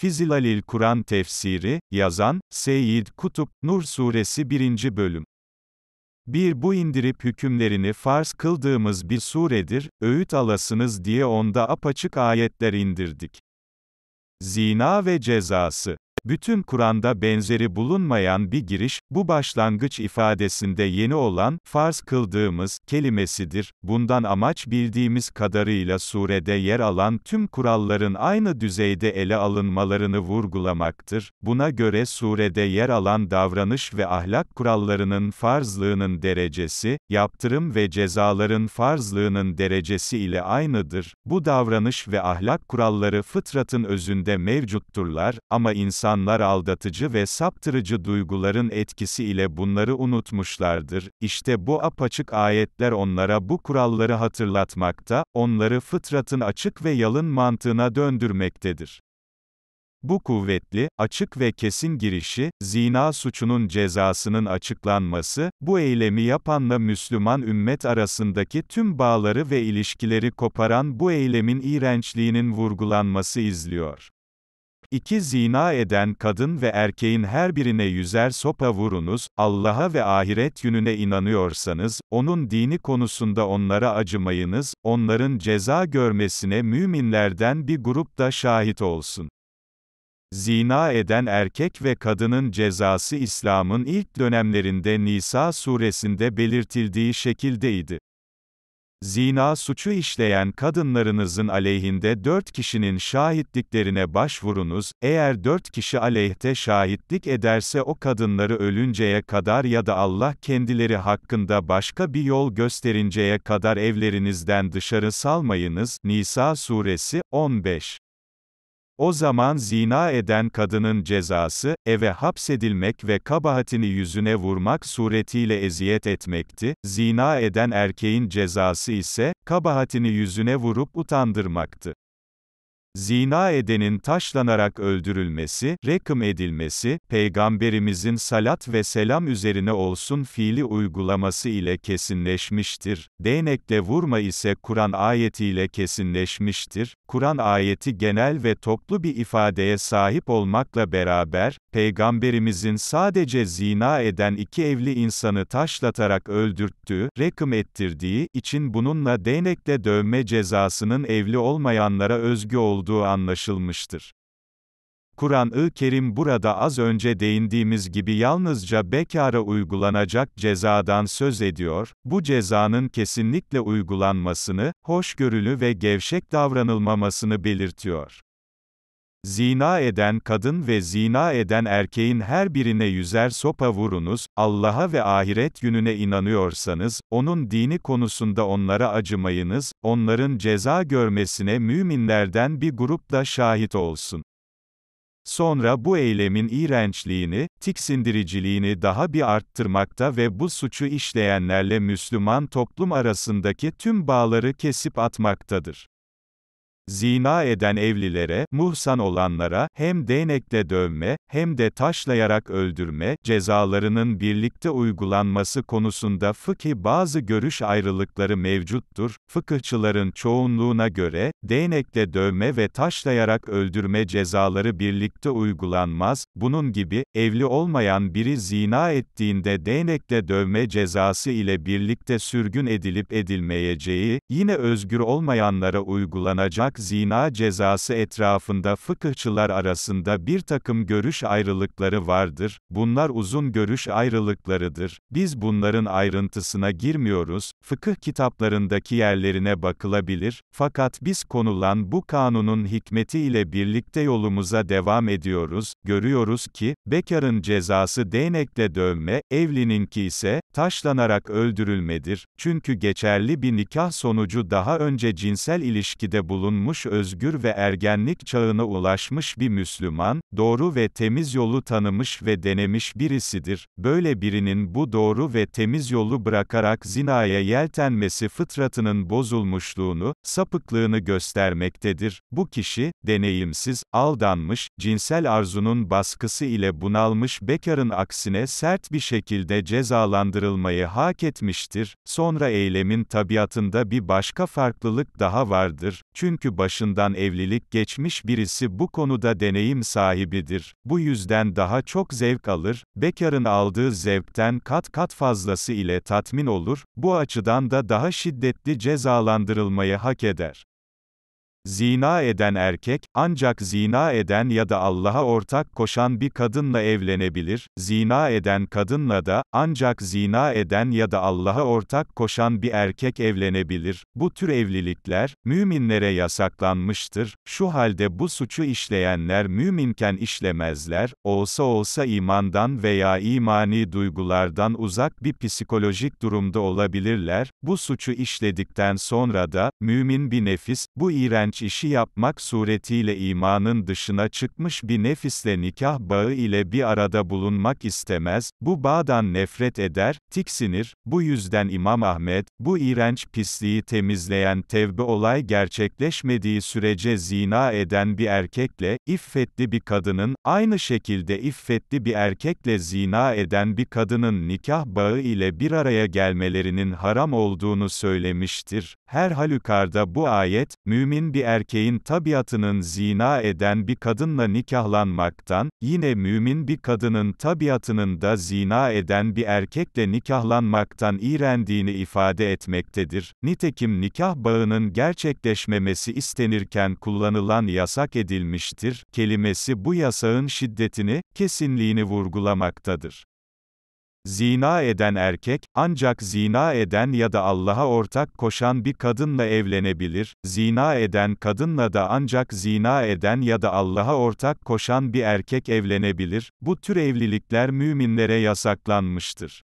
Fizilalil Kur'an tefsiri, yazan, Seyyid Kutup, Nur Suresi 1. Bölüm. Bir bu indirip hükümlerini farz kıldığımız bir suredir, öğüt alasınız diye onda apaçık ayetler indirdik. Zina ve cezası. Bütün Kur'an'da benzeri bulunmayan bir giriş, bu başlangıç ifadesinde yeni olan, farz kıldığımız, kelimesidir. Bundan amaç bildiğimiz kadarıyla surede yer alan tüm kuralların aynı düzeyde ele alınmalarını vurgulamaktır. Buna göre surede yer alan davranış ve ahlak kurallarının farzlığının derecesi, yaptırım ve cezaların farzlığının derecesi ile aynıdır. Bu davranış ve ahlak kuralları fıtratın özünde mevcutturlar ama insan insanlar aldatıcı ve saptırıcı duyguların etkisi ile bunları unutmuşlardır. İşte bu apaçık ayetler onlara bu kuralları hatırlatmakta, onları fıtratın açık ve yalın mantığına döndürmektedir. Bu kuvvetli, açık ve kesin girişi, zina suçunun cezasının açıklanması, bu eylemi yapanla Müslüman ümmet arasındaki tüm bağları ve ilişkileri koparan bu eylemin iğrençliğinin vurgulanması izliyor. İki Zina eden kadın ve erkeğin her birine yüzer sopa vurunuz, Allah'a ve ahiret gününe inanıyorsanız, onun dini konusunda onlara acımayınız, onların ceza görmesine müminlerden bir grup da şahit olsun. Zina eden erkek ve kadının cezası İslam'ın ilk dönemlerinde Nisa suresinde belirtildiği şekildeydi. Zina suçu işleyen kadınlarınızın aleyhinde dört kişinin şahitliklerine başvurunuz, eğer dört kişi aleyhte şahitlik ederse o kadınları ölünceye kadar ya da Allah kendileri hakkında başka bir yol gösterinceye kadar evlerinizden dışarı salmayınız. Nisa suresi, 15. O zaman zina eden kadının cezası, eve hapsedilmek ve kabahatini yüzüne vurmak suretiyle eziyet etmekti, zina eden erkeğin cezası ise, kabahatini yüzüne vurup utandırmaktı zina edenin taşlanarak öldürülmesi, rekım edilmesi, Peygamberimizin salat ve selam üzerine olsun fiili uygulaması ile kesinleşmiştir. Değnekle vurma ise Kur'an ayetiyle kesinleşmiştir. Kur'an ayeti genel ve toplu bir ifadeye sahip olmakla beraber, Peygamberimizin sadece zina eden iki evli insanı taşlatarak öldürttüğü, rekım ettirdiği için bununla değnekle dövme cezasının evli olmayanlara özgü olduğu olduğu anlaşılmıştır. Kur'an-ı Kerim burada az önce değindiğimiz gibi yalnızca bekara uygulanacak cezadan söz ediyor, bu cezanın kesinlikle uygulanmasını, hoşgörülü ve gevşek davranılmamasını belirtiyor. Zina eden kadın ve zina eden erkeğin her birine yüzer sopa vurunuz, Allah'a ve ahiret gününe inanıyorsanız, onun dini konusunda onlara acımayınız, onların ceza görmesine müminlerden bir grup da şahit olsun. Sonra bu eylemin iğrençliğini, tiksindiriciliğini daha bir arttırmakta ve bu suçu işleyenlerle Müslüman toplum arasındaki tüm bağları kesip atmaktadır. Zina eden evlilere, muhsan olanlara, hem değnekle dövme, hem de taşlayarak öldürme, cezalarının birlikte uygulanması konusunda fıkhi bazı görüş ayrılıkları mevcuttur. Fıkıhçıların çoğunluğuna göre, değnekle dövme ve taşlayarak öldürme cezaları birlikte uygulanmaz. Bunun gibi, evli olmayan biri zina ettiğinde değnekle dövme cezası ile birlikte sürgün edilip edilmeyeceği, yine özgür olmayanlara uygulanacak zina cezası etrafında fıkıhçılar arasında bir takım görüş ayrılıkları vardır, bunlar uzun görüş ayrılıklarıdır, biz bunların ayrıntısına girmiyoruz, fıkıh kitaplarındaki yerlerine bakılabilir, fakat biz konulan bu kanunun hikmeti ile birlikte yolumuza devam ediyoruz, görüyoruz ki, bekarın cezası değnekle dövme, evlininki ise, taşlanarak öldürülmedir, çünkü geçerli bir nikah sonucu daha önce cinsel ilişkide bulunmuş, olmuş özgür ve ergenlik çağına ulaşmış bir Müslüman, doğru ve temiz yolu tanımış ve denemiş birisidir. Böyle birinin bu doğru ve temiz yolu bırakarak zinaya yeltenmesi fıtratının bozulmuşluğunu, sapıklığını göstermektedir. Bu kişi, deneyimsiz, aldanmış, cinsel arzunun baskısı ile bunalmış bekarın aksine sert bir şekilde cezalandırılmayı hak etmiştir. Sonra eylemin tabiatında bir başka farklılık daha vardır. Çünkü başından evlilik geçmiş birisi bu konuda deneyim sahibidir. Bu yüzden daha çok zevk alır, bekarın aldığı zevkten kat kat fazlası ile tatmin olur, bu açıdan da daha şiddetli cezalandırılmayı hak eder. Zina eden erkek, ancak zina eden ya da Allah'a ortak koşan bir kadınla evlenebilir, zina eden kadınla da, ancak zina eden ya da Allah'a ortak koşan bir erkek evlenebilir. Bu tür evlilikler, müminlere yasaklanmıştır, şu halde bu suçu işleyenler müminken işlemezler, olsa olsa imandan veya imani duygulardan uzak bir psikolojik durumda olabilirler, bu suçu işledikten sonra da, mümin bir nefis, bu iğrenç iğrenç işi yapmak suretiyle imanın dışına çıkmış bir nefisle nikah bağı ile bir arada bulunmak istemez, bu bağdan nefret eder, tiksinir, bu yüzden İmam Ahmet, bu iğrenç pisliği temizleyen tevbe olay gerçekleşmediği sürece zina eden bir erkekle, iffetli bir kadının, aynı şekilde iffetli bir erkekle zina eden bir kadının nikah bağı ile bir araya gelmelerinin haram olduğunu söylemiştir. Her halükarda bu ayet, mümin bir erkeğin tabiatının zina eden bir kadınla nikahlanmaktan, yine mümin bir kadının tabiatının da zina eden bir erkekle nikahlanmaktan iğrendiğini ifade etmektedir. Nitekim nikah bağının gerçekleşmemesi istenirken kullanılan yasak edilmiştir kelimesi bu yasağın şiddetini, kesinliğini vurgulamaktadır. Zina eden erkek, ancak zina eden ya da Allah'a ortak koşan bir kadınla evlenebilir, zina eden kadınla da ancak zina eden ya da Allah'a ortak koşan bir erkek evlenebilir, bu tür evlilikler müminlere yasaklanmıştır.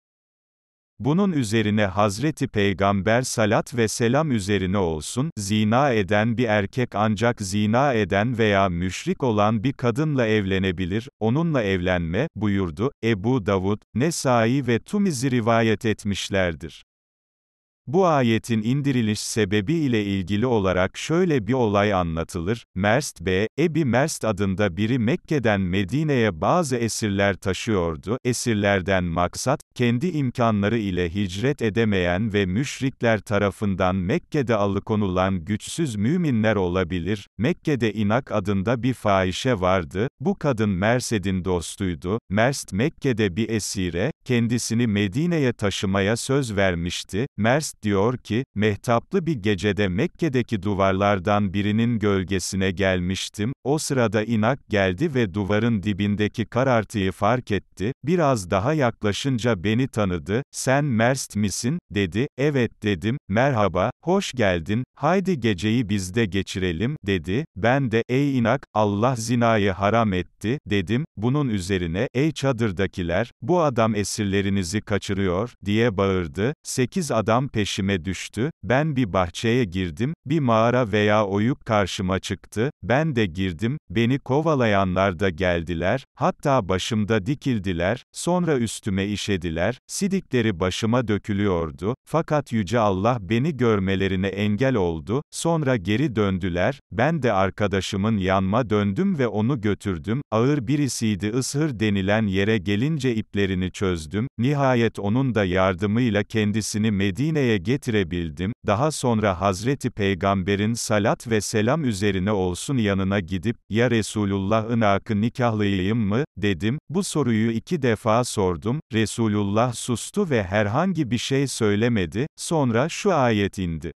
Bunun üzerine Hazreti Peygamber salat ve selam üzerine olsun, zina eden bir erkek ancak zina eden veya müşrik olan bir kadınla evlenebilir, onunla evlenme, buyurdu, Ebu Davud, Nesai ve Tumizi rivayet etmişlerdir. Bu ayetin indiriliş sebebi ile ilgili olarak şöyle bir olay anlatılır. Merst B. Ebi Merst adında biri Mekke'den Medine'ye bazı esirler taşıyordu. Esirlerden maksat, kendi imkanları ile hicret edemeyen ve müşrikler tarafından Mekke'de alıkonulan güçsüz müminler olabilir. Mekke'de inak adında bir fahişe vardı. Bu kadın Mersed'in dostuydu. Merst Mekke'de bir esire, kendisini Medine'ye taşımaya söz vermişti. Mers diyor ki, mehtaplı bir gecede Mekke'deki duvarlardan birinin gölgesine gelmiştim. O sırada inak geldi ve duvarın dibindeki karartıyı fark etti. Biraz daha yaklaşınca beni tanıdı. Sen Merst misin? dedi. Evet dedim. Merhaba, hoş geldin. Haydi geceyi bizde geçirelim dedi. Ben de ey inak Allah zinayı haram etti dedim. Bunun üzerine ey çadırdakiler bu adam eski esirlerinizi kaçırıyor, diye bağırdı, sekiz adam peşime düştü, ben bir bahçeye girdim, bir mağara veya oyuk karşıma çıktı, ben de girdim, beni kovalayanlar da geldiler, hatta başımda dikildiler, sonra üstüme işediler, sidikleri başıma dökülüyordu, fakat Yüce Allah beni görmelerine engel oldu, sonra geri döndüler, ben de arkadaşımın yanma döndüm ve onu götürdüm, ağır birisiydi ıshır denilen yere gelince iplerini çözdü, çözdüm, nihayet onun da yardımıyla kendisini Medine'ye getirebildim, daha sonra Hazreti Peygamber'in salat ve selam üzerine olsun yanına gidip, ya Resulullah'ın akı nikahlıyım mı, dedim, bu soruyu iki defa sordum, Resulullah sustu ve herhangi bir şey söylemedi, sonra şu ayet indi.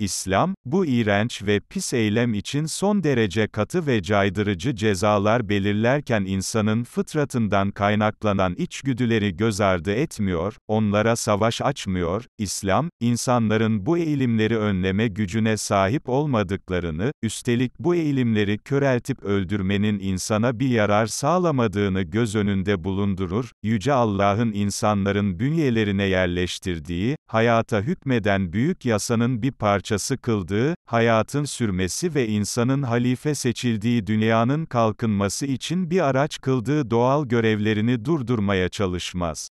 İslam, bu iğrenç ve pis eylem için son derece katı ve caydırıcı cezalar belirlerken insanın fıtratından kaynaklanan içgüdüleri göz ardı etmiyor, onlara savaş açmıyor, İslam, insanların bu eğilimleri önleme gücüne sahip olmadıklarını, üstelik bu eğilimleri köreltip öldürmenin insana bir yarar sağlamadığını göz önünde bulundurur, Yüce Allah'ın insanların bünyelerine yerleştirdiği, hayata hükmeden büyük yasanın bir parçası, parçası kıldığı, hayatın sürmesi ve insanın halife seçildiği dünyanın kalkınması için bir araç kıldığı doğal görevlerini durdurmaya çalışmaz.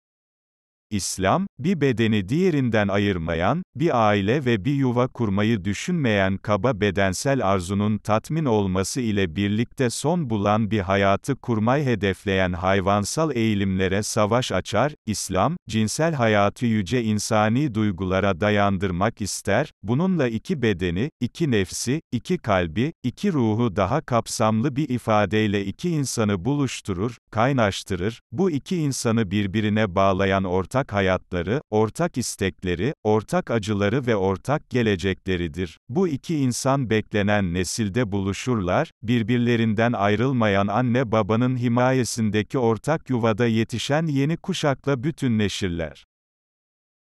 İslam, bir bedeni diğerinden ayırmayan, bir aile ve bir yuva kurmayı düşünmeyen kaba bedensel arzunun tatmin olması ile birlikte son bulan bir hayatı kurmayı hedefleyen hayvansal eğilimlere savaş açar, İslam, cinsel hayatı yüce insani duygulara dayandırmak ister, bununla iki bedeni, iki nefsi, iki kalbi, iki ruhu daha kapsamlı bir ifadeyle iki insanı buluşturur, kaynaştırır, bu iki insanı birbirine bağlayan ortak ortak hayatları, ortak istekleri, ortak acıları ve ortak gelecekleridir. Bu iki insan beklenen nesilde buluşurlar, birbirlerinden ayrılmayan anne babanın himayesindeki ortak yuvada yetişen yeni kuşakla bütünleşirler.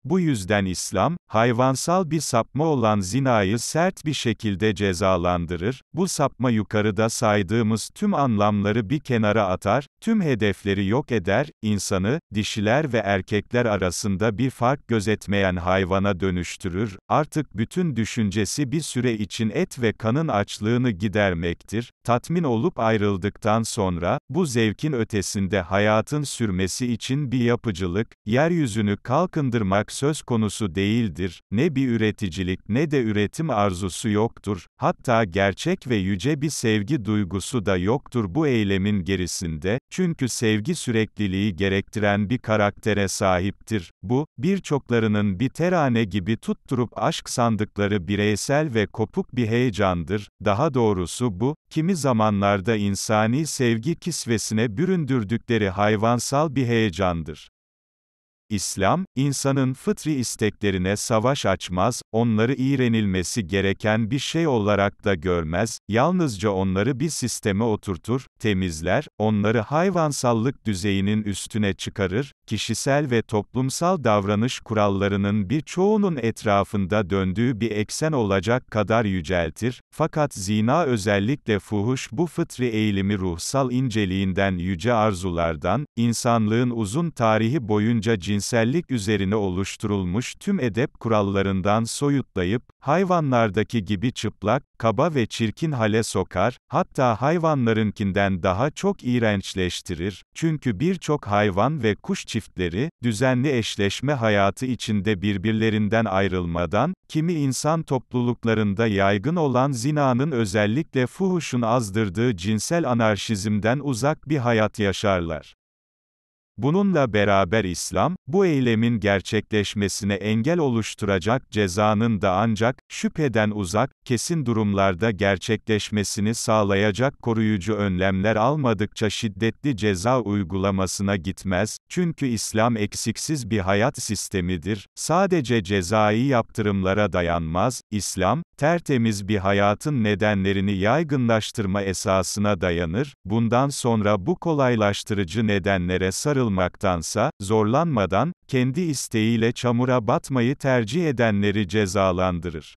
Bu yüzden İslam, hayvansal bir sapma olan zinayı sert bir şekilde cezalandırır, bu sapma yukarıda saydığımız tüm anlamları bir kenara atar, tüm hedefleri yok eder, insanı, dişiler ve erkekler arasında bir fark gözetmeyen hayvana dönüştürür, artık bütün düşüncesi bir süre için et ve kanın açlığını gidermektir, tatmin olup ayrıldıktan sonra, bu zevkin ötesinde hayatın sürmesi için bir yapıcılık, yeryüzünü kalkındırmak olmak söz konusu değildir, ne bir üreticilik ne de üretim arzusu yoktur, hatta gerçek ve yüce bir sevgi duygusu da yoktur bu eylemin gerisinde, çünkü sevgi sürekliliği gerektiren bir karaktere sahiptir. Bu, birçoklarının bir terane gibi tutturup aşk sandıkları bireysel ve kopuk bir heyecandır, daha doğrusu bu, kimi zamanlarda insani sevgi kisvesine büründürdükleri hayvansal bir heyecandır. İslam, insanın fıtri isteklerine savaş açmaz, onları iğrenilmesi gereken bir şey olarak da görmez, yalnızca onları bir sisteme oturtur, temizler, onları hayvansallık düzeyinin üstüne çıkarır, kişisel ve toplumsal davranış kurallarının birçoğunun etrafında döndüğü bir eksen olacak kadar yüceltir, fakat zina özellikle fuhuş bu fıtri eğilimi ruhsal inceliğinden yüce arzulardan, insanlığın uzun tarihi boyunca cins cinsellik üzerine oluşturulmuş tüm edep kurallarından soyutlayıp, hayvanlardaki gibi çıplak, kaba ve çirkin hale sokar, hatta hayvanlarınkinden daha çok iğrençleştirir, çünkü birçok hayvan ve kuş çiftleri, düzenli eşleşme hayatı içinde birbirlerinden ayrılmadan, kimi insan topluluklarında yaygın olan zinanın özellikle fuhuşun azdırdığı cinsel anarşizmden uzak bir hayat yaşarlar. Bununla beraber İslam, bu eylemin gerçekleşmesine engel oluşturacak cezanın da ancak, şüpheden uzak, kesin durumlarda gerçekleşmesini sağlayacak koruyucu önlemler almadıkça şiddetli ceza uygulamasına gitmez, çünkü İslam eksiksiz bir hayat sistemidir, sadece cezai yaptırımlara dayanmaz, İslam, tertemiz bir hayatın nedenlerini yaygınlaştırma esasına dayanır, bundan sonra bu kolaylaştırıcı nedenlere sarılır, sarılmaktansa, zorlanmadan, kendi isteğiyle çamura batmayı tercih edenleri cezalandırır.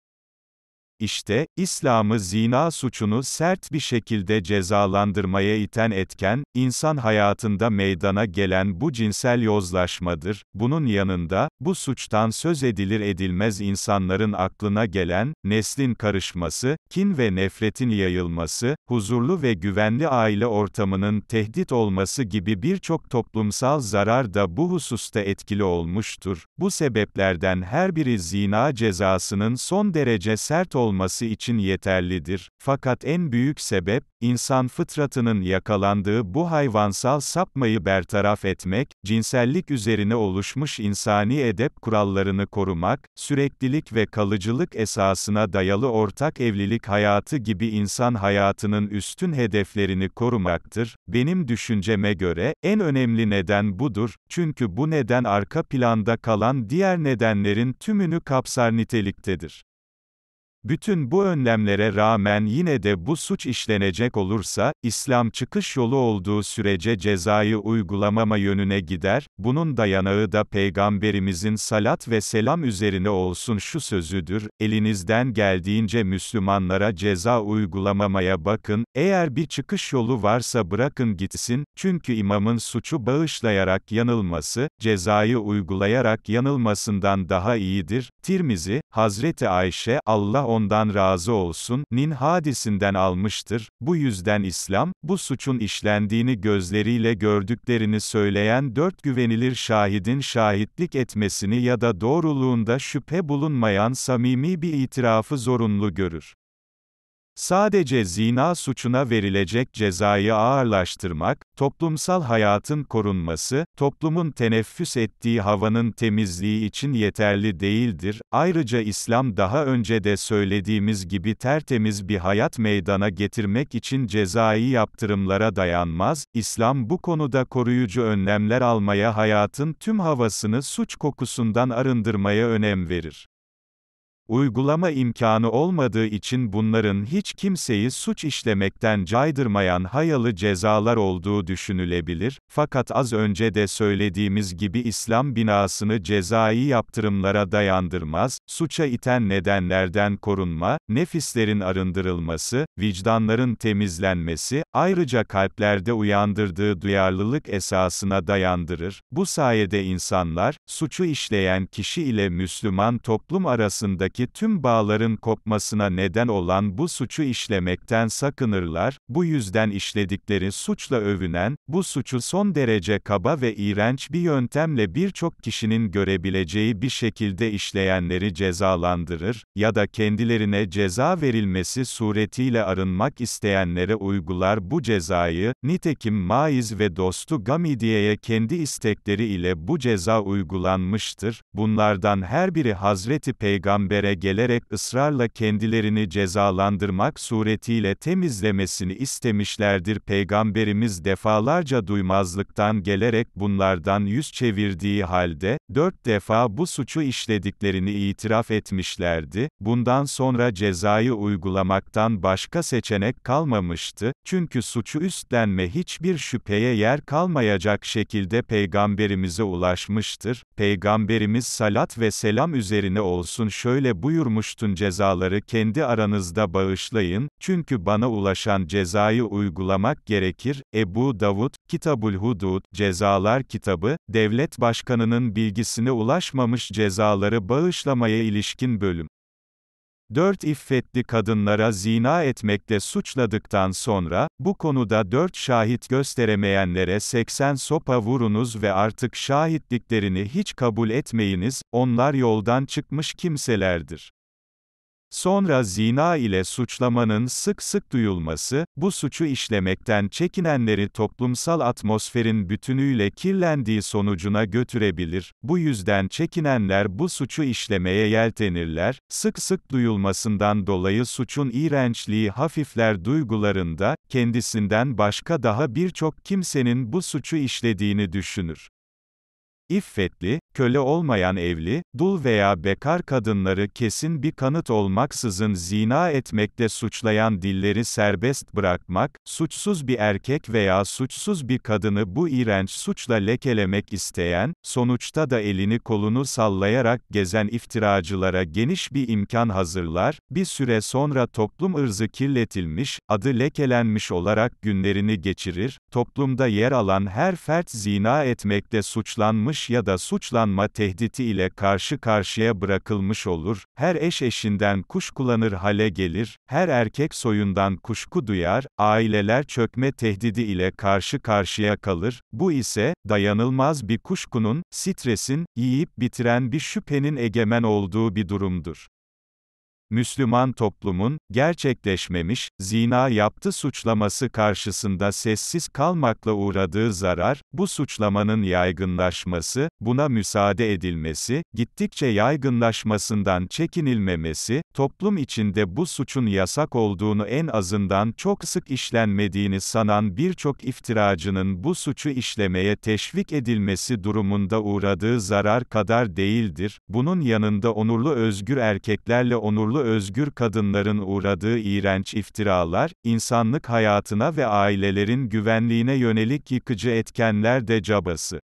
İşte, İslam'ı zina suçunu sert bir şekilde cezalandırmaya iten etken, insan hayatında meydana gelen bu cinsel yozlaşmadır. Bunun yanında, bu suçtan söz edilir edilmez insanların aklına gelen, neslin karışması, kin ve nefretin yayılması, huzurlu ve güvenli aile ortamının tehdit olması gibi birçok toplumsal zarar da bu hususta etkili olmuştur. Bu sebeplerden her biri zina cezasının son derece sert olmasıdır olması için yeterlidir. Fakat en büyük sebep, insan fıtratının yakalandığı bu hayvansal sapmayı bertaraf etmek, cinsellik üzerine oluşmuş insani edep kurallarını korumak, süreklilik ve kalıcılık esasına dayalı ortak evlilik hayatı gibi insan hayatının üstün hedeflerini korumaktır. Benim düşünceme göre, en önemli neden budur, çünkü bu neden arka planda kalan diğer nedenlerin tümünü kapsar niteliktedir. Bütün bu önlemlere rağmen yine de bu suç işlenecek olursa, İslam çıkış yolu olduğu sürece cezayı uygulamama yönüne gider, bunun dayanağı da Peygamberimizin salat ve selam üzerine olsun şu sözüdür, elinizden geldiğince Müslümanlara ceza uygulamamaya bakın, eğer bir çıkış yolu varsa bırakın gitsin, çünkü imamın suçu bağışlayarak yanılması, cezayı uygulayarak yanılmasından daha iyidir. Tirmizi, Hazreti Ayşe, Allah ondan razı olsun, nin hadisinden almıştır. Bu yüzden İslam, bu suçun işlendiğini gözleriyle gördüklerini söyleyen dört güvenilir şahidin şahitlik etmesini ya da doğruluğunda şüphe bulunmayan samimi bir itirafı zorunlu görür. Sadece zina suçuna verilecek cezayı ağırlaştırmak, toplumsal hayatın korunması, toplumun teneffüs ettiği havanın temizliği için yeterli değildir. Ayrıca İslam daha önce de söylediğimiz gibi tertemiz bir hayat meydana getirmek için cezai yaptırımlara dayanmaz. İslam bu konuda koruyucu önlemler almaya hayatın tüm havasını suç kokusundan arındırmaya önem verir. Uygulama imkanı olmadığı için bunların hiç kimseyi suç işlemekten caydırmayan hayalı cezalar olduğu düşünülebilir, fakat az önce de söylediğimiz gibi İslam binasını cezai yaptırımlara dayandırmaz, suça iten nedenlerden korunma, nefislerin arındırılması, vicdanların temizlenmesi, ayrıca kalplerde uyandırdığı duyarlılık esasına dayandırır. Bu sayede insanlar, suçu işleyen kişi ile Müslüman toplum arasındaki arasındaki tüm bağların kopmasına neden olan bu suçu işlemekten sakınırlar, bu yüzden işledikleri suçla övünen, bu suçu son derece kaba ve iğrenç bir yöntemle birçok kişinin görebileceği bir şekilde işleyenleri cezalandırır, ya da kendilerine ceza verilmesi suretiyle arınmak isteyenlere uygular bu cezayı, nitekim Maiz ve dostu Gamidiye'ye kendi istekleri ile bu ceza uygulanmıştır, bunlardan her biri Hazreti Peygamber görüşmelere gelerek ısrarla kendilerini cezalandırmak suretiyle temizlemesini istemişlerdir. Peygamberimiz defalarca duymazlıktan gelerek bunlardan yüz çevirdiği halde, dört defa bu suçu işlediklerini itiraf etmişlerdi, bundan sonra cezayı uygulamaktan başka seçenek kalmamıştı, çünkü suçu üstlenme hiçbir şüpheye yer kalmayacak şekilde Peygamberimize ulaşmıştır. Peygamberimiz salat ve selam üzerine olsun şöyle şöyle buyurmuştun cezaları kendi aranızda bağışlayın, çünkü bana ulaşan cezayı uygulamak gerekir. Ebu Davud, Kitabul Hudud, Cezalar Kitabı, devlet başkanının bilgisine ulaşmamış cezaları bağışlamaya ilişkin bölüm. Dört iffetli kadınlara zina etmekle suçladıktan sonra, bu konuda dört şahit gösteremeyenlere 80 sopa vurunuz ve artık şahitliklerini hiç kabul etmeyiniz, onlar yoldan çıkmış kimselerdir. Sonra zina ile suçlamanın sık sık duyulması, bu suçu işlemekten çekinenleri toplumsal atmosferin bütünüyle kirlendiği sonucuna götürebilir, bu yüzden çekinenler bu suçu işlemeye yeltenirler, sık sık duyulmasından dolayı suçun iğrençliği hafifler duygularında, kendisinden başka daha birçok kimsenin bu suçu işlediğini düşünür. İffetli, köle olmayan evli, dul veya bekar kadınları kesin bir kanıt olmaksızın zina etmekte suçlayan dilleri serbest bırakmak, suçsuz bir erkek veya suçsuz bir kadını bu iğrenç suçla lekelemek isteyen, sonuçta da elini kolunu sallayarak gezen iftiracılara geniş bir imkan hazırlar, bir süre sonra toplum ırzı kirletilmiş, adı lekelenmiş olarak günlerini geçirir, toplumda yer alan her fert zina etmekte suçlanmış suç ya da suçlanma tehdidi ile karşı karşıya bırakılmış olur, her eş eşinden kuş kullanır hale gelir, her erkek soyundan kuşku duyar, aileler çökme tehdidi ile karşı karşıya kalır, bu ise, dayanılmaz bir kuşkunun, stresin, yiyip bitiren bir şüphenin egemen olduğu bir durumdur. Müslüman toplumun, gerçekleşmemiş, zina yaptı suçlaması karşısında sessiz kalmakla uğradığı zarar, bu suçlamanın yaygınlaşması, buna müsaade edilmesi, gittikçe yaygınlaşmasından çekinilmemesi, toplum içinde bu suçun yasak olduğunu en azından çok sık işlenmediğini sanan birçok iftiracının bu suçu işlemeye teşvik edilmesi durumunda uğradığı zarar kadar değildir, bunun yanında onurlu özgür erkeklerle onurlu özgür kadınların uğradığı iğrenç iftiralar, insanlık hayatına ve ailelerin güvenliğine yönelik yıkıcı etkenler de cabası.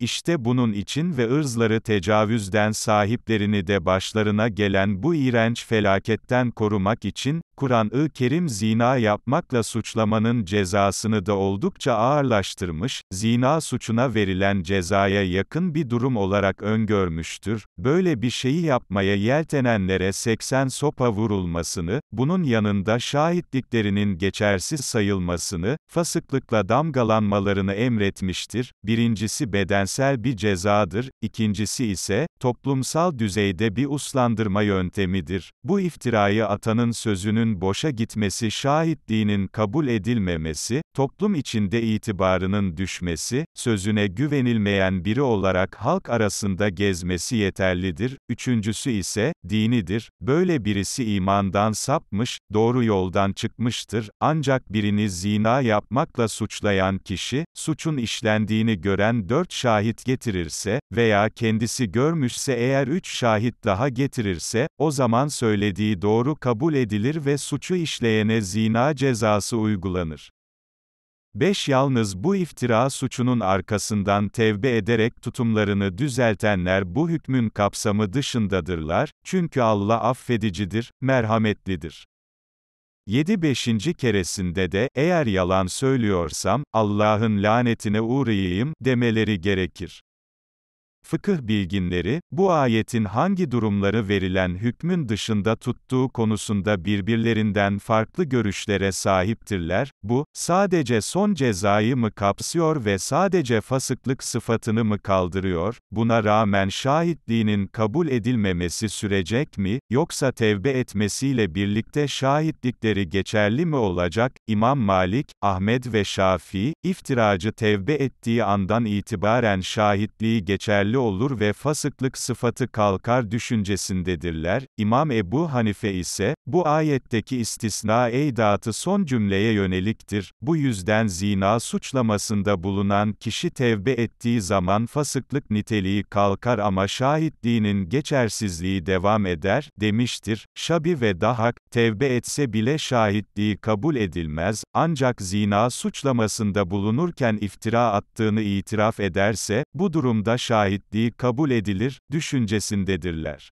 İşte bunun için ve ırzları tecavüzden sahiplerini de başlarına gelen bu iğrenç felaketten korumak için, Kur'an-ı Kerim zina yapmakla suçlamanın cezasını da oldukça ağırlaştırmış, zina suçuna verilen cezaya yakın bir durum olarak öngörmüştür. Böyle bir şeyi yapmaya yeltenenlere 80 sopa vurulmasını, bunun yanında şahitliklerinin geçersiz sayılmasını, fasıklıkla damgalanmalarını emretmiştir. Birincisi beden evrensel bir cezadır, ikincisi ise, toplumsal düzeyde bir uslandırma yöntemidir. Bu iftirayı atanın sözünün boşa gitmesi şahitliğinin kabul edilmemesi, toplum içinde itibarının düşmesi, sözüne güvenilmeyen biri olarak halk arasında gezmesi yeterlidir. Üçüncüsü ise, dinidir. Böyle birisi imandan sapmış, doğru yoldan çıkmıştır. Ancak birini zina yapmakla suçlayan kişi, suçun işlendiğini gören dört şahit şahit getirirse veya kendisi görmüşse eğer üç şahit daha getirirse, o zaman söylediği doğru kabul edilir ve suçu işleyene zina cezası uygulanır. 5. Yalnız bu iftira suçunun arkasından tevbe ederek tutumlarını düzeltenler bu hükmün kapsamı dışındadırlar, çünkü Allah affedicidir, merhametlidir. 7 5. keresinde de, eğer yalan söylüyorsam, Allah'ın lanetine uğrayayım, demeleri gerekir fıkıh bilginleri, bu ayetin hangi durumları verilen hükmün dışında tuttuğu konusunda birbirlerinden farklı görüşlere sahiptirler, bu, sadece son cezayı mı kapsıyor ve sadece fasıklık sıfatını mı kaldırıyor, buna rağmen şahitliğinin kabul edilmemesi sürecek mi, yoksa tevbe etmesiyle birlikte şahitlikleri geçerli mi olacak, İmam Malik, Ahmet ve Şafii, iftiracı tevbe ettiği andan itibaren şahitliği geçerli geçerli olur ve fasıklık sıfatı kalkar düşüncesindedirler. İmam Ebu Hanife ise, bu ayetteki istisna eydatı son cümleye yöneliktir. Bu yüzden zina suçlamasında bulunan kişi tevbe ettiği zaman fasıklık niteliği kalkar ama şahitliğinin geçersizliği devam eder, demiştir. Şabi ve Dahak, tevbe etse bile şahitliği kabul edilmez, ancak zina suçlamasında bulunurken iftira attığını itiraf ederse, bu durumda şahit ettiği kabul edilir, düşüncesindedirler.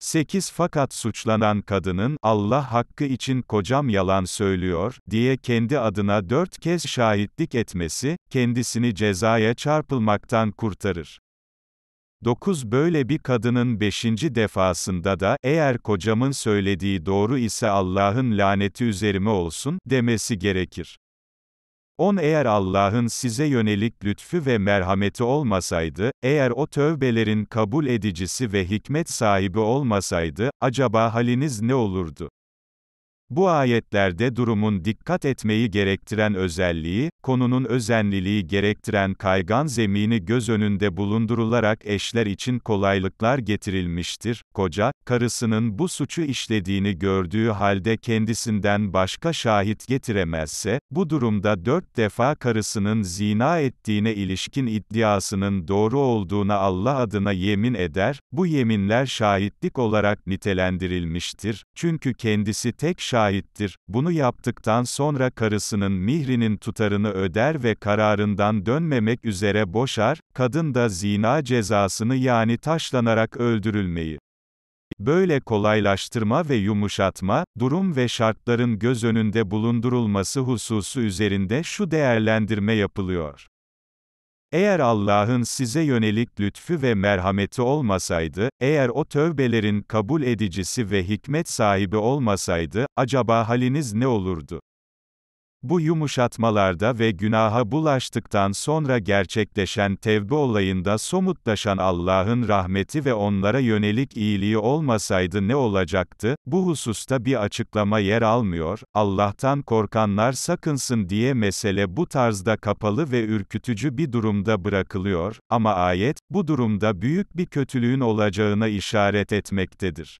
8 Fakat suçlanan kadının, Allah hakkı için kocam yalan söylüyor, diye kendi adına dört kez şahitlik etmesi, kendisini cezaya çarpılmaktan kurtarır. 9 Böyle bir kadının beşinci defasında da, eğer kocamın söylediği doğru ise Allah'ın laneti üzerime olsun, demesi gerekir. 10 Eğer Allah'ın size yönelik lütfü ve merhameti olmasaydı, eğer o tövbelerin kabul edicisi ve hikmet sahibi olmasaydı, acaba haliniz ne olurdu? Bu ayetlerde durumun dikkat etmeyi gerektiren özelliği, konunun özenliliği gerektiren kaygan zemini göz önünde bulundurularak eşler için kolaylıklar getirilmiştir. Koca, karısının bu suçu işlediğini gördüğü halde kendisinden başka şahit getiremezse, bu durumda dört defa karısının zina ettiğine ilişkin iddiasının doğru olduğuna Allah adına yemin eder, bu yeminler şahitlik olarak nitelendirilmiştir. Çünkü kendisi tek şahit şahittir. Bunu yaptıktan sonra karısının mihrinin tutarını öder ve kararından dönmemek üzere boşar, kadın da zina cezasını yani taşlanarak öldürülmeyi Böyle kolaylaştırma ve yumuşatma, durum ve şartların göz önünde bulundurulması hususu üzerinde şu değerlendirme yapılıyor. Eğer Allah'ın size yönelik lütfü ve merhameti olmasaydı, eğer o tövbelerin kabul edicisi ve hikmet sahibi olmasaydı, acaba haliniz ne olurdu? Bu yumuşatmalarda ve günaha bulaştıktan sonra gerçekleşen tevbe olayında somutlaşan Allah'ın rahmeti ve onlara yönelik iyiliği olmasaydı ne olacaktı? Bu hususta bir açıklama yer almıyor. Allah'tan korkanlar sakınsın diye mesele bu tarzda kapalı ve ürkütücü bir durumda bırakılıyor ama ayet bu durumda büyük bir kötülüğün olacağına işaret etmektedir.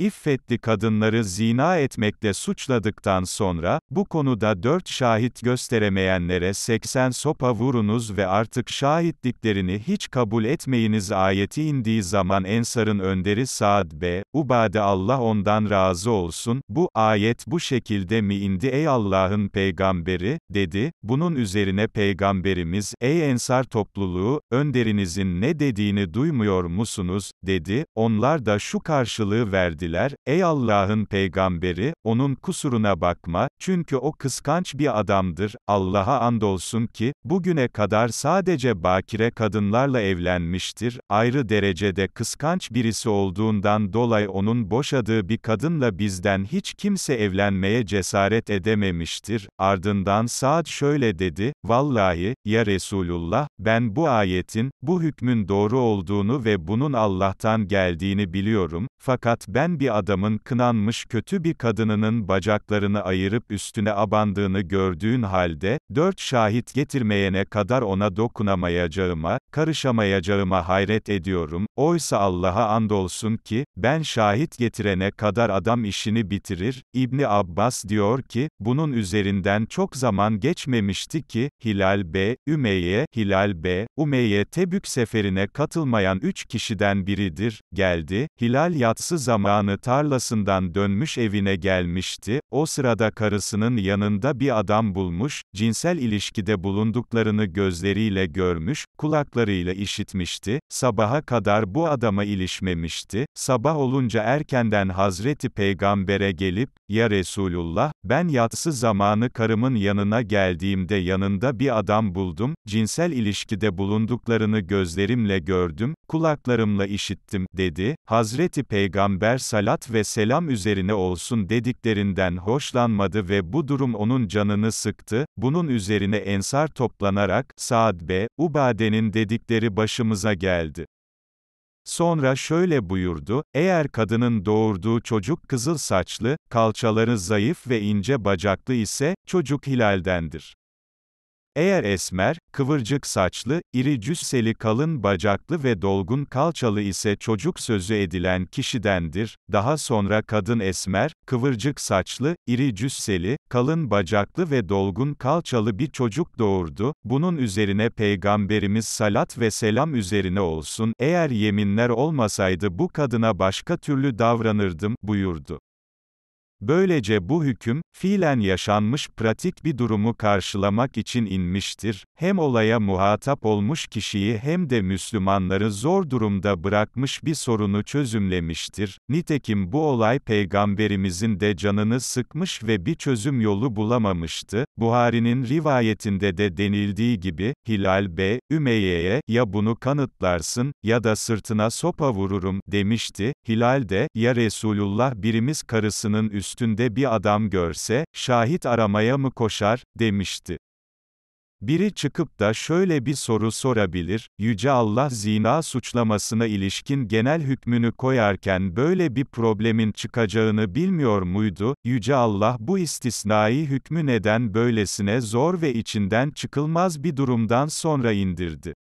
İffetli kadınları zina etmekle suçladıktan sonra, bu konuda dört şahit gösteremeyenlere 80 sopa vurunuz ve artık şahitliklerini hiç kabul etmeyiniz ayeti indiği zaman Ensar'ın önderi Saad B. Ubade Allah ondan razı olsun, bu ayet bu şekilde mi indi ey Allah'ın peygamberi, dedi, bunun üzerine peygamberimiz, ey Ensar topluluğu, önderinizin ne dediğini duymuyor musunuz, dedi, onlar da şu karşılığı verdi, ettiler, ey Allah'ın peygamberi, onun kusuruna bakma, çünkü o kıskanç bir adamdır, Allah'a andolsun ki, bugüne kadar sadece bakire kadınlarla evlenmiştir, ayrı derecede kıskanç birisi olduğundan dolayı onun boşadığı bir kadınla bizden hiç kimse evlenmeye cesaret edememiştir, ardından Saad şöyle dedi, vallahi, ya Resulullah, ben bu ayetin, bu hükmün doğru olduğunu ve bunun Allah'tan geldiğini biliyorum, fakat ben bir adamın kınanmış kötü bir kadınının bacaklarını ayırıp üstüne abandığını gördüğün halde, dört şahit getirmeyene kadar ona dokunamayacağıma, karışamayacağıma hayret ediyorum, oysa Allah'a andolsun ki, ben şahit getirene kadar adam işini bitirir, İbni Abbas diyor ki, bunun üzerinden çok zaman geçmemişti ki, Hilal B. Ümeyye, Hilal B. Ümeyye Tebük seferine katılmayan üç kişiden biridir, geldi, Hilal yatsı zamanı zamanı tarlasından dönmüş evine gelmişti, o sırada karısının yanında bir adam bulmuş, cinsel ilişkide bulunduklarını gözleriyle görmüş, kulaklarıyla işitmişti, sabaha kadar bu adama ilişmemişti, sabah olunca erkenden Hazreti Peygamber'e gelip, ya Resulullah, ben yatsı zamanı karımın yanına geldiğimde yanında bir adam buldum, cinsel ilişkide bulunduklarını gözlerimle gördüm, kulaklarımla işittim, dedi, Hazreti Peygamber salat ve selam üzerine olsun dediklerinden hoşlanmadı ve bu durum onun canını sıktı, bunun üzerine ensar toplanarak, Saad be, Ubade'nin dedikleri başımıza geldi. Sonra şöyle buyurdu, eğer kadının doğurduğu çocuk kızıl saçlı, kalçaları zayıf ve ince bacaklı ise, çocuk hilaldendir. Eğer esmer, kıvırcık saçlı, iri cüsseli kalın bacaklı ve dolgun kalçalı ise çocuk sözü edilen kişidendir. Daha sonra kadın esmer, kıvırcık saçlı, iri cüsseli, kalın bacaklı ve dolgun kalçalı bir çocuk doğurdu. Bunun üzerine Peygamberimiz salat ve selam üzerine olsun, eğer yeminler olmasaydı bu kadına başka türlü davranırdım, buyurdu. Böylece bu hüküm, fiilen yaşanmış pratik bir durumu karşılamak için inmiştir, hem olaya muhatap olmuş kişiyi hem de Müslümanları zor durumda bırakmış bir sorunu çözümlemiştir. Nitekim bu olay Peygamberimizin de canını sıkmış ve bir çözüm yolu bulamamıştı. Buhari'nin rivayetinde de denildiği gibi, Hilal B. Ümeyye'ye, ya bunu kanıtlarsın, ya da sırtına sopa vururum, demişti. Hilal de, ya Resulullah birimiz karısının üstüne, üstünde bir adam görse, şahit aramaya mı koşar, demişti. Biri çıkıp da şöyle bir soru sorabilir, Yüce Allah zina suçlamasına ilişkin genel hükmünü koyarken böyle bir problemin çıkacağını bilmiyor muydu, Yüce Allah bu istisnai hükmü neden böylesine zor ve içinden çıkılmaz bir durumdan sonra indirdi?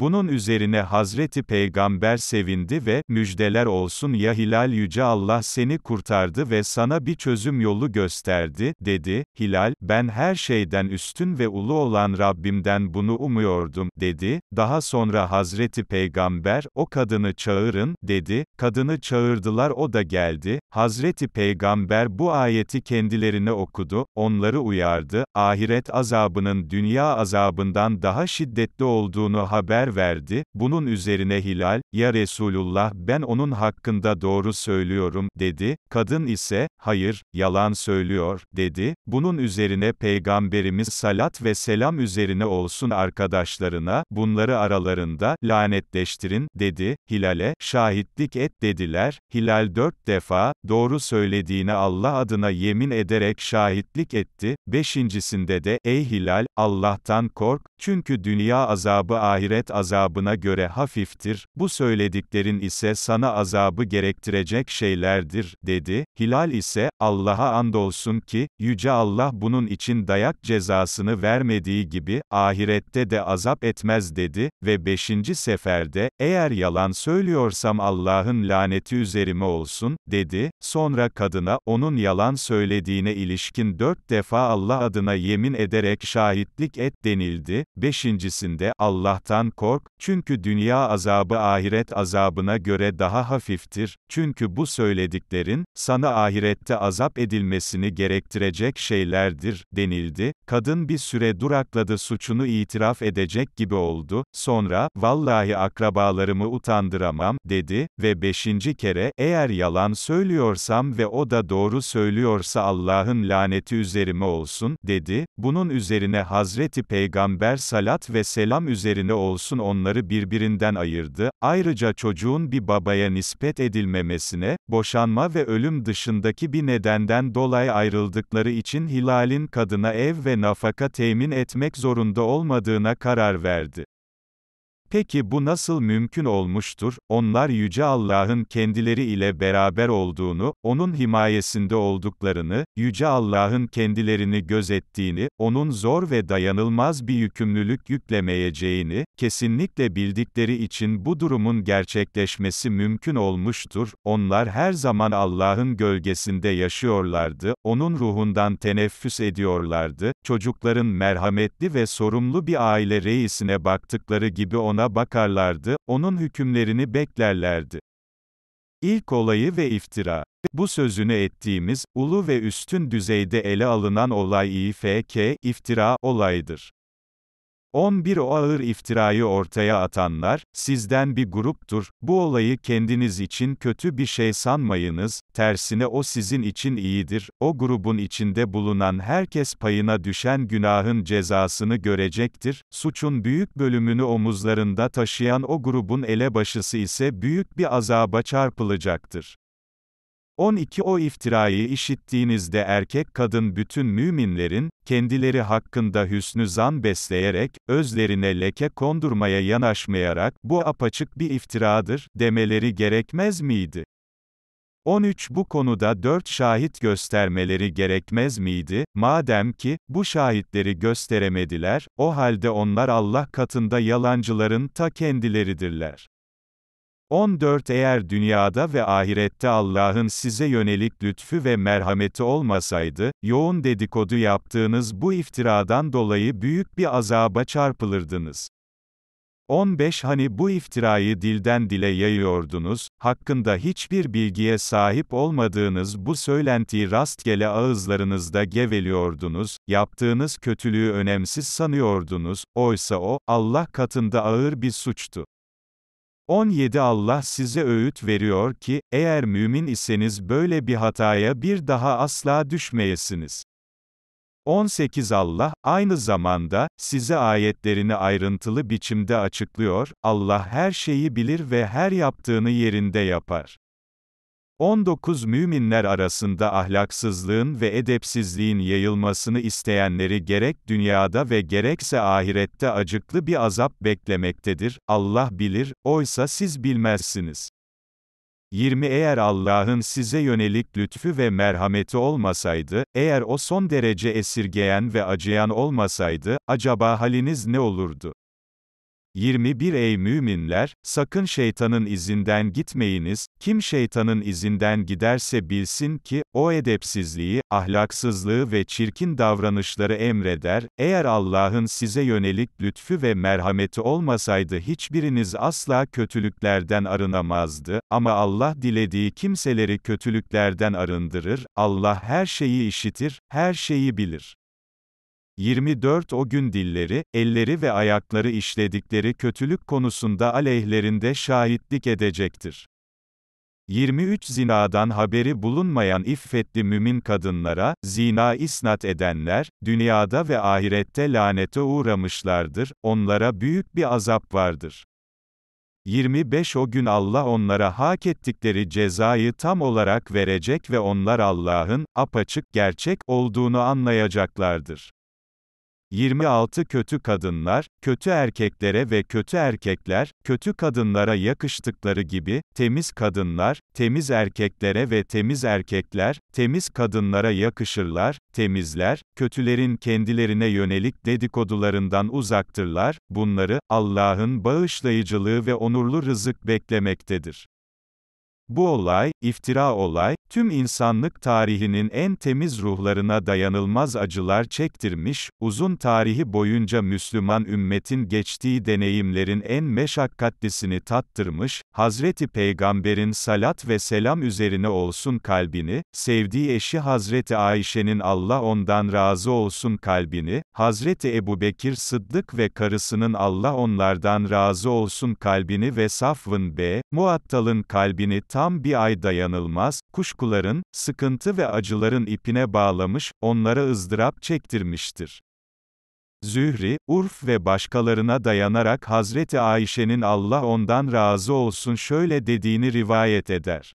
Bunun üzerine Hazreti Peygamber sevindi ve, müjdeler olsun ya Hilal Yüce Allah seni kurtardı ve sana bir çözüm yolu gösterdi, dedi, Hilal, ben her şeyden üstün ve ulu olan Rabbimden bunu umuyordum, dedi, daha sonra Hazreti Peygamber, o kadını çağırın, dedi, kadını çağırdılar o da geldi, Hazreti Peygamber bu ayeti kendilerine okudu, onları uyardı, ahiret azabının dünya azabından daha şiddetli olduğunu haber haber verdi, bunun üzerine Hilal, ya Resulullah ben onun hakkında doğru söylüyorum, dedi, kadın ise, hayır, yalan söylüyor, dedi, bunun üzerine Peygamberimiz salat ve selam üzerine olsun arkadaşlarına, bunları aralarında, lanetleştirin, dedi, Hilal'e, şahitlik et, dediler, Hilal dört defa, doğru söylediğini Allah adına yemin ederek şahitlik etti, beşincisinde de, ey Hilal, Allah'tan kork, çünkü dünya azabı ahiret azabına göre hafiftir, bu söylediklerin ise sana azabı gerektirecek şeylerdir, dedi. Hilal ise, Allah'a andolsun ki, Yüce Allah bunun için dayak cezasını vermediği gibi, ahirette de azap etmez dedi ve beşinci seferde, eğer yalan söylüyorsam Allah'ın laneti üzerime olsun, dedi. Sonra kadına, onun yalan söylediğine ilişkin dört defa Allah adına yemin ederek şahitlik et denildi. Beşincisinde, Allah'tan kork, çünkü dünya azabı ahiret azabına göre daha hafiftir, çünkü bu söylediklerin, sana ahirette azap edilmesini gerektirecek şeylerdir, denildi, kadın bir süre durakladı suçunu itiraf edecek gibi oldu, sonra, vallahi akrabalarımı utandıramam, dedi, ve beşinci kere, eğer yalan söylüyorsam ve o da doğru söylüyorsa Allah'ın laneti üzerime olsun, dedi, bunun üzerine Hazreti Peygamber salat ve selam üzerine olsun onları birbirinden ayırdı, ayrıca çocuğun bir babaya nispet edilmemesine, boşanma ve ölüm dışındaki bir nedenden dolayı ayrıldıkları için Hilal'in kadına ev ve nafaka temin etmek zorunda olmadığına karar verdi. Peki bu nasıl mümkün olmuştur? Onlar Yüce Allah'ın kendileri ile beraber olduğunu, O'nun himayesinde olduklarını, Yüce Allah'ın kendilerini gözettiğini, O'nun zor ve dayanılmaz bir yükümlülük yüklemeyeceğini, kesinlikle bildikleri için bu durumun gerçekleşmesi mümkün olmuştur. Onlar her zaman Allah'ın gölgesinde yaşıyorlardı, O'nun ruhundan teneffüs ediyorlardı, çocukların merhametli ve sorumlu bir aile reisine baktıkları gibi ona ona bakarlardı, onun hükümlerini beklerlerdi. İlk olayı ve iftira. Bu sözünü ettiğimiz, ulu ve üstün düzeyde ele alınan olay İFK, iftira, olaydır. 11 O ağır iftirayı ortaya atanlar, sizden bir gruptur, bu olayı kendiniz için kötü bir şey sanmayınız, tersine o sizin için iyidir, o grubun içinde bulunan herkes payına düşen günahın cezasını görecektir, suçun büyük bölümünü omuzlarında taşıyan o grubun elebaşısı ise büyük bir azaba çarpılacaktır. 12 O iftirayı işittiğinizde erkek kadın bütün müminlerin, kendileri hakkında hüsnü zan besleyerek, özlerine leke kondurmaya yanaşmayarak, bu apaçık bir iftiradır, demeleri gerekmez miydi? 13 Bu konuda dört şahit göstermeleri gerekmez miydi? Madem ki, bu şahitleri gösteremediler, o halde onlar Allah katında yalancıların ta kendileridirler. 14 Eğer dünyada ve ahirette Allah'ın size yönelik lütfü ve merhameti olmasaydı, yoğun dedikodu yaptığınız bu iftiradan dolayı büyük bir azaba çarpılırdınız. 15 Hani bu iftirayı dilden dile yayıyordunuz, hakkında hiçbir bilgiye sahip olmadığınız bu söylentiyi rastgele ağızlarınızda geveliyordunuz, yaptığınız kötülüğü önemsiz sanıyordunuz, oysa o, Allah katında ağır bir suçtu. 17 Allah size öğüt veriyor ki, eğer mümin iseniz böyle bir hataya bir daha asla düşmeyesiniz. 18 Allah, aynı zamanda, size ayetlerini ayrıntılı biçimde açıklıyor, Allah her şeyi bilir ve her yaptığını yerinde yapar. 19 müminler arasında ahlaksızlığın ve edepsizliğin yayılmasını isteyenleri gerek dünyada ve gerekse ahirette acıklı bir azap beklemektedir. Allah bilir, oysa siz bilmezsiniz. 20 Eğer Allah'ın size yönelik lütfü ve merhameti olmasaydı, eğer o son derece esirgeyen ve acıyan olmasaydı, acaba haliniz ne olurdu? 21 Ey müminler, sakın şeytanın izinden gitmeyiniz, kim şeytanın izinden giderse bilsin ki, o edepsizliği, ahlaksızlığı ve çirkin davranışları emreder, eğer Allah'ın size yönelik lütfü ve merhameti olmasaydı hiçbiriniz asla kötülüklerden arınamazdı, ama Allah dilediği kimseleri kötülüklerden arındırır, Allah her şeyi işitir, her şeyi bilir. 24 O gün dilleri, elleri ve ayakları işledikleri kötülük konusunda aleyhlerinde şahitlik edecektir. 23 Zinadan haberi bulunmayan iffetli mümin kadınlara, zina isnat edenler, dünyada ve ahirette lanete uğramışlardır, onlara büyük bir azap vardır. 25 O gün Allah onlara hak ettikleri cezayı tam olarak verecek ve onlar Allah'ın, apaçık gerçek olduğunu anlayacaklardır. 26 Kötü kadınlar, kötü erkeklere ve kötü erkekler, kötü kadınlara yakıştıkları gibi, temiz kadınlar, temiz erkeklere ve temiz erkekler, temiz kadınlara yakışırlar, temizler, kötülerin kendilerine yönelik dedikodularından uzaktırlar, bunları, Allah'ın bağışlayıcılığı ve onurlu rızık beklemektedir. Bu olay, iftira olay, tüm insanlık tarihinin en temiz ruhlarına dayanılmaz acılar çektirmiş, uzun tarihi boyunca Müslüman ümmetin geçtiği deneyimlerin en meşakkatlisini tattırmış, Hazreti Peygamber'in salat ve selam üzerine olsun kalbini, sevdiği eşi Hazreti Ayşe'nin Allah ondan razı olsun kalbini, Hazreti Ebubekir Sıddık ve karısının Allah onlardan razı olsun kalbini ve Safvın B. Muattal'ın kalbini tam bir ay dayanılmaz, kuş tutkuların, sıkıntı ve acıların ipine bağlamış, onlara ızdırap çektirmiştir. Zühri, Urf ve başkalarına dayanarak Hazreti Ayşe'nin Allah ondan razı olsun şöyle dediğini rivayet eder.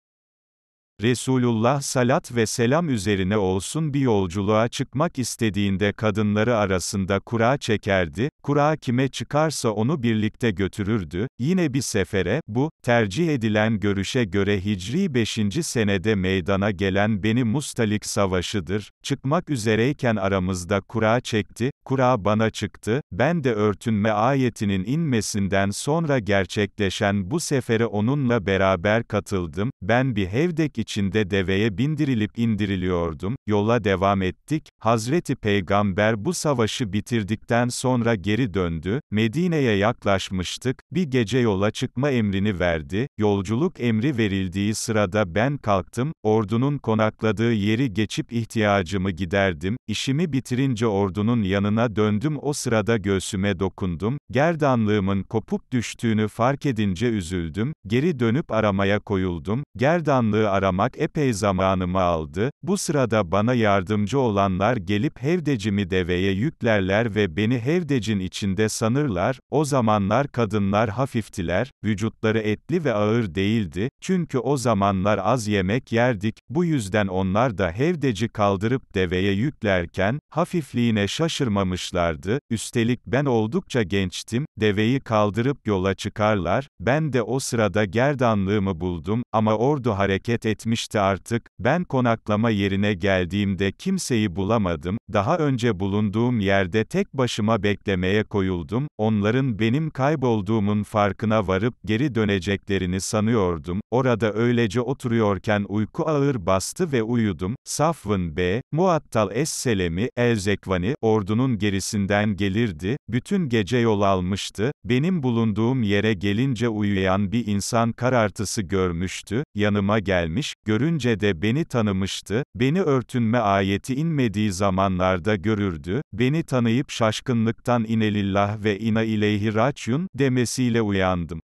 Resulullah salat ve selam üzerine olsun bir yolculuğa çıkmak istediğinde kadınları arasında kura çekerdi, kura kime çıkarsa onu birlikte götürürdü, yine bir sefere, bu, tercih edilen görüşe göre Hicri 5. senede meydana gelen Beni Mustalik Savaşı'dır, çıkmak üzereyken aramızda kura çekti, kura bana çıktı, ben de örtünme ayetinin inmesinden sonra gerçekleşen bu sefere onunla beraber katıldım, ben bir hevdek için içinde deveye bindirilip indiriliyordum, yola devam ettik, Hazreti Peygamber bu savaşı bitirdikten sonra geri döndü, Medine'ye yaklaşmıştık, bir gece yola çıkma emrini verdi, yolculuk emri verildiği sırada ben kalktım, ordunun konakladığı yeri geçip ihtiyacımı giderdim, işimi bitirince ordunun yanına döndüm o sırada göğsüme dokundum, gerdanlığımın kopup düştüğünü fark edince üzüldüm, geri dönüp aramaya koyuldum, gerdanlığı aramaya hazırlamak epey zamanımı aldı, bu sırada bana yardımcı olanlar gelip hevdecimi deveye yüklerler ve beni hevdecin içinde sanırlar, o zamanlar kadınlar hafiftiler, vücutları etli ve ağır değildi, çünkü o zamanlar az yemek yerdik, bu yüzden onlar da hevdeci kaldırıp deveye yüklerken, hafifliğine şaşırmamışlardı, üstelik ben oldukça gençtim, deveyi kaldırıp yola çıkarlar, ben de o sırada gerdanlığımı buldum, ama ordu hareket etmiş gitmişti artık, ben konaklama yerine geldiğimde kimseyi bulamadım, daha önce bulunduğum yerde tek başıma beklemeye koyuldum, onların benim kaybolduğumun farkına varıp geri döneceklerini sanıyordum, orada öylece oturuyorken uyku ağır bastı ve uyudum, Safvın B, Muattal Es-Selemi, El-Zekvani, ordunun gerisinden gelirdi, bütün gece yol almıştı, benim bulunduğum yere gelince uyuyan bir insan karartısı görmüştü, yanıma gelmiş, görünce de beni tanımıştı, beni örtünme ayeti inmediği zamanlarda görürdü, beni tanıyıp şaşkınlıktan inelillah ve ina ileyhi raçyun demesiyle uyandım.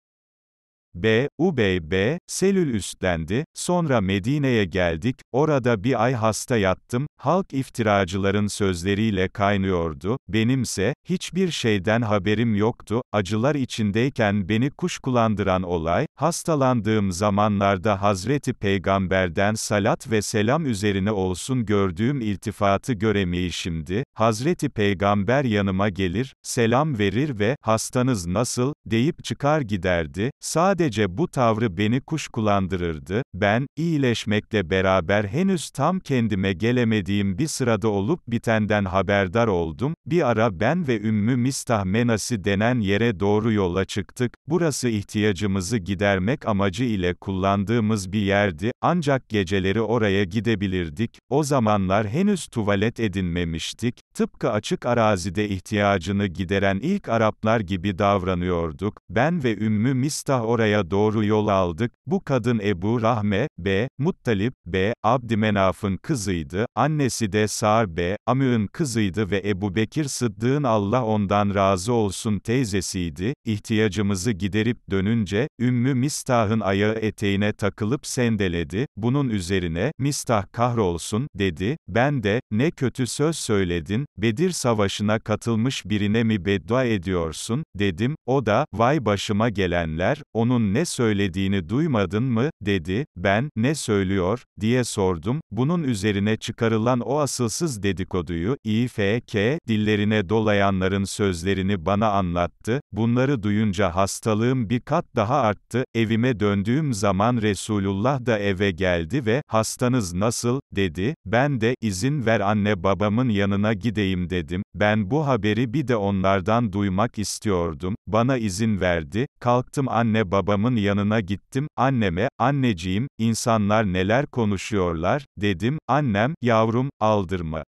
B. Ubey B. Selül üstlendi, sonra Medine'ye geldik, orada bir ay hasta yattım, halk iftiracıların sözleriyle kaynıyordu, benimse, hiçbir şeyden haberim yoktu, acılar içindeyken beni kuşkulandıran olay, hastalandığım zamanlarda Hazreti Peygamber'den salat ve selam üzerine olsun gördüğüm iltifatı göremeyişimdi, Hazreti Peygamber yanıma gelir, selam verir ve, hastanız nasıl, deyip çıkar giderdi, sadece sadece bu tavrı beni kuşkulandırırdı, ben, iyileşmekle beraber henüz tam kendime gelemediğim bir sırada olup bitenden haberdar oldum, bir ara ben ve Ümmü Mistah Menasi denen yere doğru yola çıktık, burası ihtiyacımızı gidermek amacı ile kullandığımız bir yerdi, ancak geceleri oraya gidebilirdik, o zamanlar henüz tuvalet edinmemiştik, tıpkı açık arazide ihtiyacını gideren ilk Araplar gibi davranıyorduk, ben ve Ümmü Mistah oraya Mekke'ye doğru yol aldık. Bu kadın Ebu Rahme, B. Muttalip, B. Abdümenaf'ın kızıydı. Annesi de Sa'ar B. Amü'ün kızıydı ve Ebu Bekir Sıddık'ın Allah ondan razı olsun teyzesiydi. İhtiyacımızı giderip dönünce, Ümmü Mistah'ın ayağı eteğine takılıp sendeledi. Bunun üzerine, Mistah kahrolsun, dedi. Ben de, ne kötü söz söyledin, Bedir Savaşı'na katılmış birine mi beddua ediyorsun, dedim. O da, vay başıma gelenler, onun onun ne söylediğini duymadın mı, dedi, ben, ne söylüyor, diye sordum, bunun üzerine çıkarılan o asılsız dedikoduyu, İFK, dillerine dolayanların sözlerini bana anlattı, bunları duyunca hastalığım bir kat daha arttı, evime döndüğüm zaman Resulullah da eve geldi ve, hastanız nasıl, dedi, ben de, izin ver anne babamın yanına gideyim dedim, ben bu haberi bir de onlardan duymak istiyordum, bana izin verdi, kalktım anne baba babamın yanına gittim, anneme, anneciğim, insanlar neler konuşuyorlar, dedim, annem, yavrum, aldırma.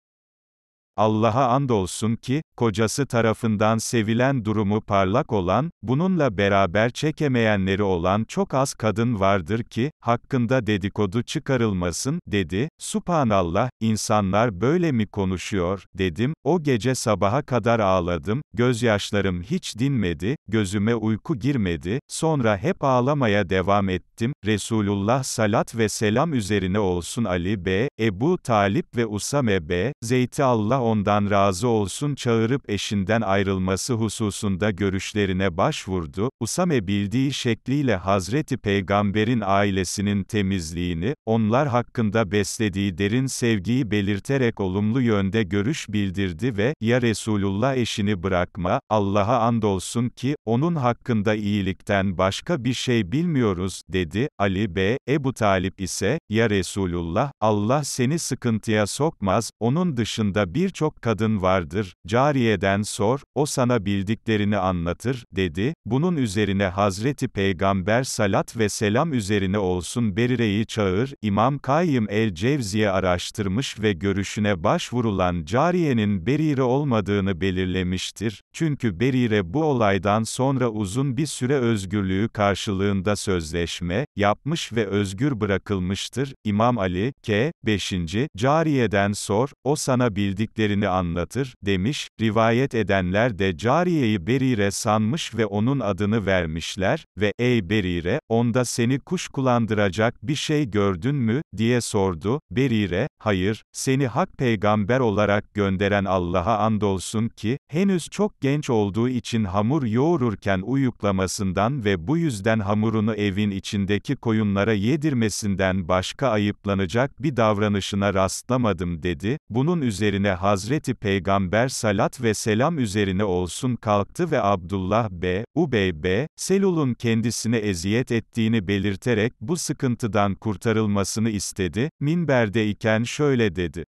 Allah'a andolsun ki, kocası tarafından sevilen durumu parlak olan, bununla beraber çekemeyenleri olan çok az kadın vardır ki, hakkında dedikodu çıkarılmasın, dedi, Subhanallah, insanlar böyle mi konuşuyor, dedim, o gece sabaha kadar ağladım, gözyaşlarım hiç dinmedi, gözüme uyku girmedi, sonra hep ağlamaya devam ettim, Resulullah salat ve selam üzerine olsun Ali B, Ebu Talip ve Usame B, Zeyti Allah ondan razı olsun çağırıp eşinden ayrılması hususunda görüşlerine başvurdu, Usame bildiği şekliyle Hazreti Peygamber'in ailesinin temizliğini, onlar hakkında beslediği derin sevgiyi belirterek olumlu yönde görüş bildirdi ve, ya Resulullah eşini bırakma, Allah'a andolsun ki, onun hakkında iyilikten başka bir şey bilmiyoruz, dedi, Ali B. Ebu Talip ise, ya Resulullah, Allah seni sıkıntıya sokmaz, onun dışında bir birçok kadın vardır, cariyeden sor, o sana bildiklerini anlatır, dedi. Bunun üzerine Hazreti Peygamber salat ve selam üzerine olsun Berire'yi çağır, İmam Kayyım el-Cevziye araştırmış ve görüşüne başvurulan cariyenin Berire olmadığını belirlemiştir. Çünkü Berire bu olaydan sonra uzun bir süre özgürlüğü karşılığında sözleşme, yapmış ve özgür bırakılmıştır. İmam Ali, K. 5. Cariye'den sor, o sana bildikleri işlerini anlatır, demiş, rivayet edenler de cariyeyi Berire sanmış ve onun adını vermişler, ve, ey Berire, onda seni kuş kulandıracak bir şey gördün mü, diye sordu, Berire, hayır, seni hak peygamber olarak gönderen Allah'a andolsun ki, henüz çok genç olduğu için hamur yoğururken uyuklamasından ve bu yüzden hamurunu evin içindeki koyunlara yedirmesinden başka ayıplanacak bir davranışına rastlamadım dedi, bunun üzerine Haz Hazreti Peygamber salat ve selam üzerine olsun kalktı ve Abdullah B. Ubey B. Selul'un kendisine eziyet ettiğini belirterek bu sıkıntıdan kurtarılmasını istedi, minberde iken şöyle dedi.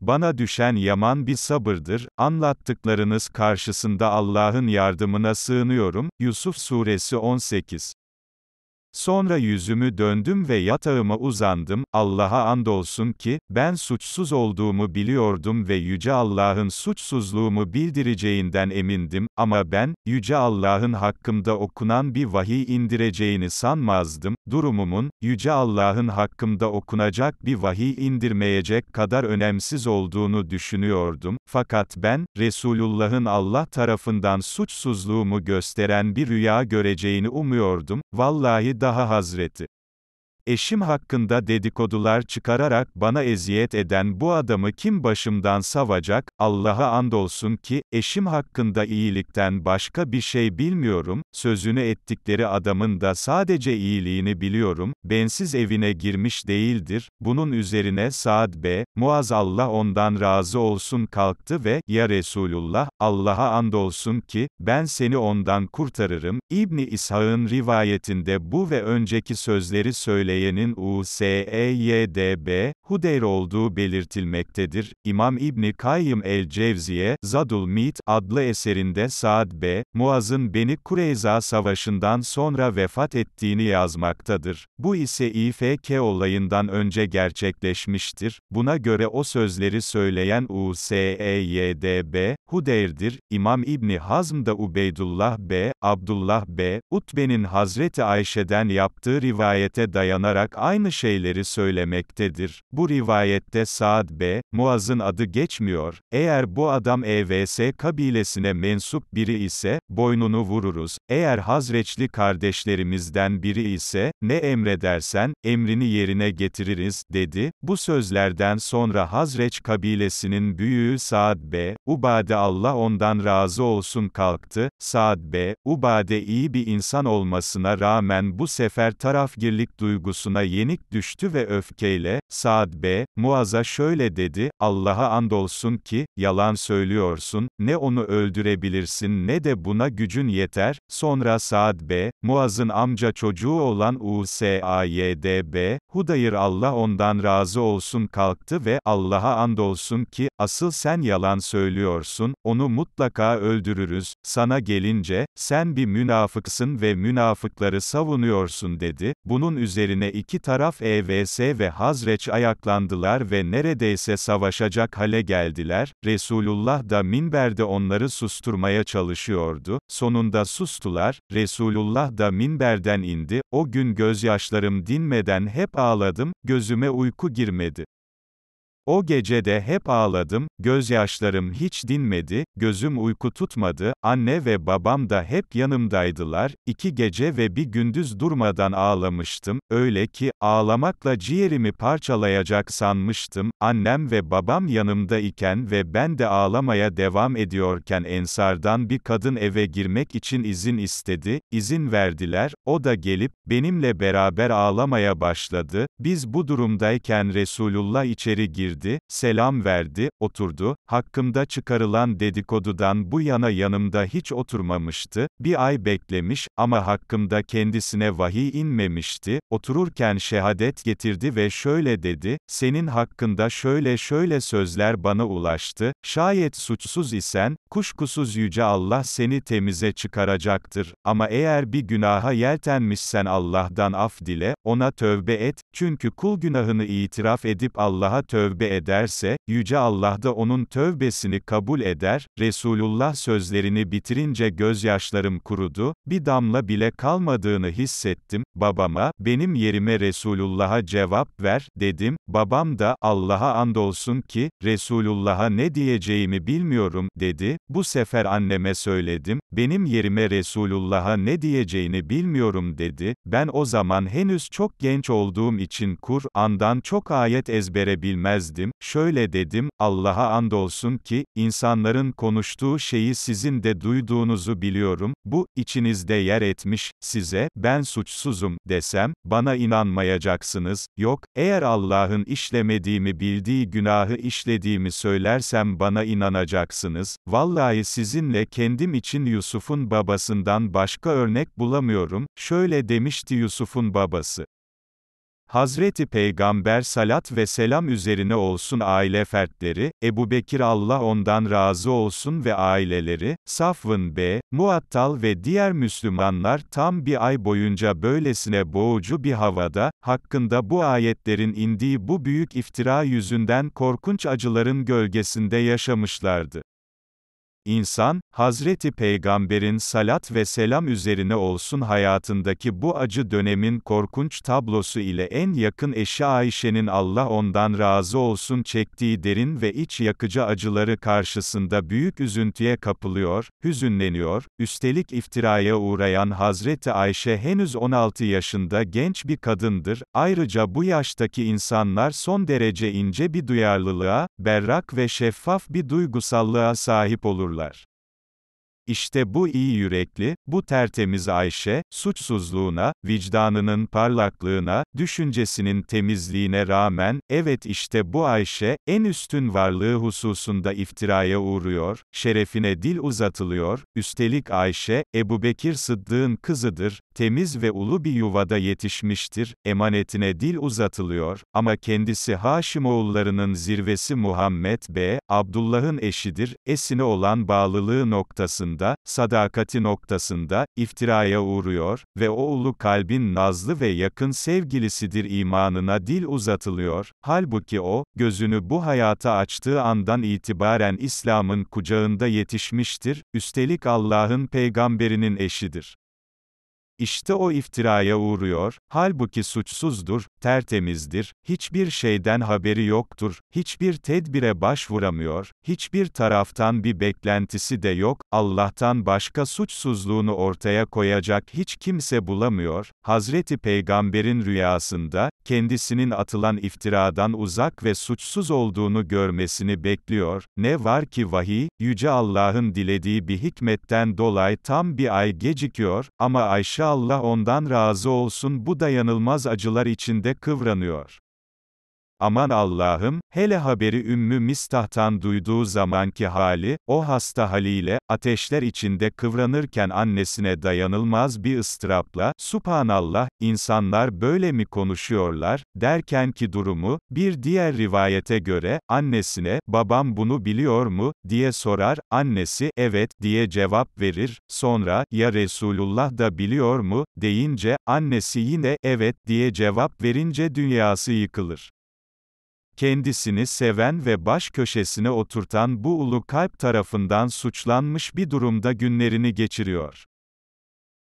Bana düşen yaman bir sabırdır, anlattıklarınız karşısında Allah'ın yardımına sığınıyorum, Yusuf Suresi 18. Sonra yüzümü döndüm ve yatağıma uzandım, Allah'a andolsun ki, ben suçsuz olduğumu biliyordum ve Yüce Allah'ın suçsuzluğumu bildireceğinden emindim, ama ben, Yüce Allah'ın hakkımda okunan bir vahiy indireceğini sanmazdım, durumumun, Yüce Allah'ın hakkımda okunacak bir vahiy indirmeyecek kadar önemsiz olduğunu düşünüyordum, fakat ben, Resulullah'ın Allah tarafından suçsuzluğumu gösteren bir rüya göreceğini umuyordum, vallahi da Taha Hazreti eşim hakkında dedikodular çıkararak bana eziyet eden bu adamı kim başımdan savacak, Allah'a andolsun ki, eşim hakkında iyilikten başka bir şey bilmiyorum, sözünü ettikleri adamın da sadece iyiliğini biliyorum, bensiz evine girmiş değildir, bunun üzerine Saad B, Muaz Allah ondan razı olsun kalktı ve, ya Resulullah, Allah'a andolsun ki, ben seni ondan kurtarırım, İbni İshak'ın rivayetinde bu ve önceki sözleri söyleyip, Hudeyye'nin USEYDB, Hudeyr olduğu belirtilmektedir. İmam İbni Kayyım el-Cevziye, Zadul Mit adlı eserinde Saad B. Muaz'ın Beni Kureyza Savaşı'ndan sonra vefat ettiğini yazmaktadır. Bu ise İFK olayından önce gerçekleşmiştir. Buna göre o sözleri söyleyen USEYDB, Hudeyr'dir, İmam İbni Hazm da Ubeydullah B, Abdullah B, Utbe'nin Hazreti Ayşe'den yaptığı rivayete dayanarak aynı şeyleri söylemektedir. Bu rivayette Saad B, Muaz'ın adı geçmiyor, eğer bu adam EVS kabilesine mensup biri ise, boynunu vururuz, eğer Hazreçli kardeşlerimizden biri ise, ne emredersen, emrini yerine getiririz, dedi. Bu sözlerden sonra Hazreç kabilesinin büyüğü Saad B, Ubade Allah ondan razı olsun kalktı, Saad B. Ubade iyi bir insan olmasına rağmen bu sefer tarafgirlik duygusuna yenik düştü ve öfkeyle, Saad B. Muaz'a şöyle dedi, Allah'a andolsun ki, yalan söylüyorsun, ne onu öldürebilirsin ne de buna gücün yeter, sonra Saad B. Muaz'ın amca çocuğu olan USAYDB, Hudayr Allah ondan razı olsun kalktı ve, Allah'a andolsun ki, asıl sen yalan söylüyorsun, olsun, onu mutlaka öldürürüz, sana gelince, sen bir münafıksın ve münafıkları savunuyorsun dedi, bunun üzerine iki taraf EVS ve Hazreç ayaklandılar ve neredeyse savaşacak hale geldiler, Resulullah da minberde onları susturmaya çalışıyordu, sonunda sustular, Resulullah da minberden indi, o gün gözyaşlarım dinmeden hep ağladım, gözüme uyku girmedi. O gecede hep ağladım, gözyaşlarım hiç dinmedi, gözüm uyku tutmadı, anne ve babam da hep yanımdaydılar, iki gece ve bir gündüz durmadan ağlamıştım, öyle ki, ağlamakla ciğerimi parçalayacak sanmıştım, annem ve babam yanımda iken ve ben de ağlamaya devam ediyorken ensardan bir kadın eve girmek için izin istedi, izin verdiler, o da gelip, benimle beraber ağlamaya başladı, biz bu durumdayken Resulullah içeri girdi, girdi, selam verdi, oturdu, hakkımda çıkarılan dedikodudan bu yana yanımda hiç oturmamıştı, bir ay beklemiş ama hakkımda kendisine vahiy inmemişti, otururken şehadet getirdi ve şöyle dedi, senin hakkında şöyle şöyle sözler bana ulaştı, şayet suçsuz isen, kuşkusuz Yüce Allah seni temize çıkaracaktır, ama eğer bir günaha yeltenmişsen Allah'dan af dile, ona tövbe et, çünkü kul günahını itiraf edip Allah'a tövbe ederse, Yüce Allah da onun tövbesini kabul eder, Resulullah sözlerini bitirince gözyaşlarım kurudu, bir damla bile kalmadığını hissettim, babama, benim yerime Resulullah'a cevap ver, dedim, babam da, Allah'a andolsun ki, Resulullah'a ne diyeceğimi bilmiyorum, dedi, bu sefer anneme söyledim, benim yerime Resulullah'a ne diyeceğini bilmiyorum dedi, ben o zaman henüz çok genç olduğum için Kur'an'dan çok ayet ezbere bilmezdim, geldim, şöyle dedim, Allah'a andolsun ki, insanların konuştuğu şeyi sizin de duyduğunuzu biliyorum, bu, içinizde yer etmiş, size, ben suçsuzum, desem, bana inanmayacaksınız, yok, eğer Allah'ın işlemediğimi bildiği günahı işlediğimi söylersem bana inanacaksınız, vallahi sizinle kendim için Yusuf'un babasından başka örnek bulamıyorum, şöyle demişti Yusuf'un babası. Hazreti Peygamber salat ve selam üzerine olsun aile fertleri, Ebu Bekir Allah ondan razı olsun ve aileleri, Safvın B, Muattal ve diğer Müslümanlar tam bir ay boyunca böylesine boğucu bir havada, hakkında bu ayetlerin indiği bu büyük iftira yüzünden korkunç acıların gölgesinde yaşamışlardı. İnsan, Hazreti Peygamber'in salat ve selam üzerine olsun hayatındaki bu acı dönemin korkunç tablosu ile en yakın eşi Ayşe'nin Allah ondan razı olsun çektiği derin ve iç yakıcı acıları karşısında büyük üzüntüye kapılıyor, hüzünleniyor, üstelik iftiraya uğrayan Hazreti Ayşe henüz 16 yaşında genç bir kadındır, ayrıca bu yaştaki insanlar son derece ince bir duyarlılığa, berrak ve şeffaf bir duygusallığa sahip olurlar. teşekkürler. İşte bu iyi yürekli, bu tertemiz Ayşe, suçsuzluğuna, vicdanının parlaklığına, düşüncesinin temizliğine rağmen, evet işte bu Ayşe, en üstün varlığı hususunda iftiraya uğruyor, şerefine dil uzatılıyor, üstelik Ayşe, Ebu Bekir Sıddık'ın kızıdır, temiz ve ulu bir yuvada yetişmiştir, emanetine dil uzatılıyor, ama kendisi Haşimoğullarının zirvesi Muhammed B. Abdullah'ın eşidir, esine olan bağlılığı noktasında, noktasında, sadakati noktasında, iftiraya uğruyor ve o ulu kalbin nazlı ve yakın sevgilisidir imanına dil uzatılıyor, halbuki o, gözünü bu hayata açtığı andan itibaren İslam'ın kucağında yetişmiştir, üstelik Allah'ın peygamberinin eşidir. İşte o iftiraya uğruyor, halbuki suçsuzdur, tertemizdir, hiçbir şeyden haberi yoktur, hiçbir tedbire başvuramıyor, hiçbir taraftan bir beklentisi de yok, Allah'tan başka suçsuzluğunu ortaya koyacak hiç kimse bulamıyor, Hazreti Peygamber'in rüyasında, kendisinin atılan iftiradan uzak ve suçsuz olduğunu görmesini bekliyor, ne var ki vahiy, Yüce Allah'ın dilediği bir hikmetten dolayı tam bir ay gecikiyor, ama Ayşe Allah ondan razı olsun bu dayanılmaz acılar içinde kıvranıyor. Aman Allah'ım, hele haberi Ümmü Mistah'tan duyduğu zamanki hali, o hasta haliyle, ateşler içinde kıvranırken annesine dayanılmaz bir ıstırapla, Subhanallah, insanlar böyle mi konuşuyorlar, derken ki durumu, bir diğer rivayete göre, annesine, babam bunu biliyor mu, diye sorar, annesi, evet, diye cevap verir, sonra, ya Resulullah da biliyor mu, deyince, annesi yine, evet, diye cevap verince dünyası yıkılır kendisini seven ve baş köşesine oturtan bu ulu kalp tarafından suçlanmış bir durumda günlerini geçiriyor.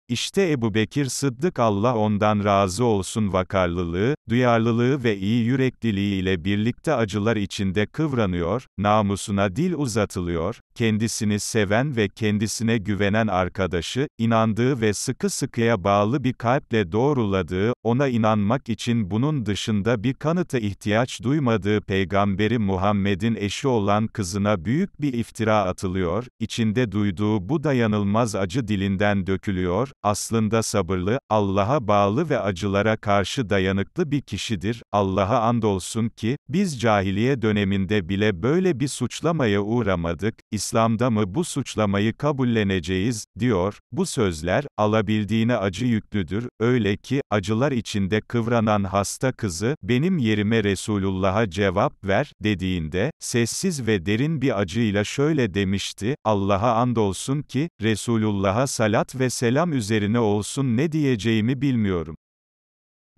İşte Ebu Bekir Sıddık Allah ondan razı olsun vakarlılığı, duyarlılığı ve iyi yürekliliği ile birlikte acılar içinde kıvranıyor, namusuna dil uzatılıyor, kendisini seven ve kendisine güvenen arkadaşı, inandığı ve sıkı sıkıya bağlı bir kalple doğruladığı, ona inanmak için bunun dışında bir kanıta ihtiyaç duymadığı peygamberi Muhammed'in eşi olan kızına büyük bir iftira atılıyor, içinde duyduğu bu dayanılmaz acı dilinden dökülüyor, aslında sabırlı, Allah'a bağlı ve acılara karşı dayanıklı bir kişidir. Allah'a andolsun ki, biz cahiliye döneminde bile böyle bir suçlamaya uğramadık, İslam'da mı bu suçlamayı kabulleneceğiz, diyor. Bu sözler, alabildiğine acı yüklüdür, öyle ki, acılar içinde kıvranan hasta kızı, benim yerime Resulullah'a cevap ver, dediğinde, sessiz ve derin bir acıyla şöyle demişti, Allah'a andolsun ki, Resulullah'a salat ve selam üzerine, üzerine olsun ne diyeceğimi bilmiyorum.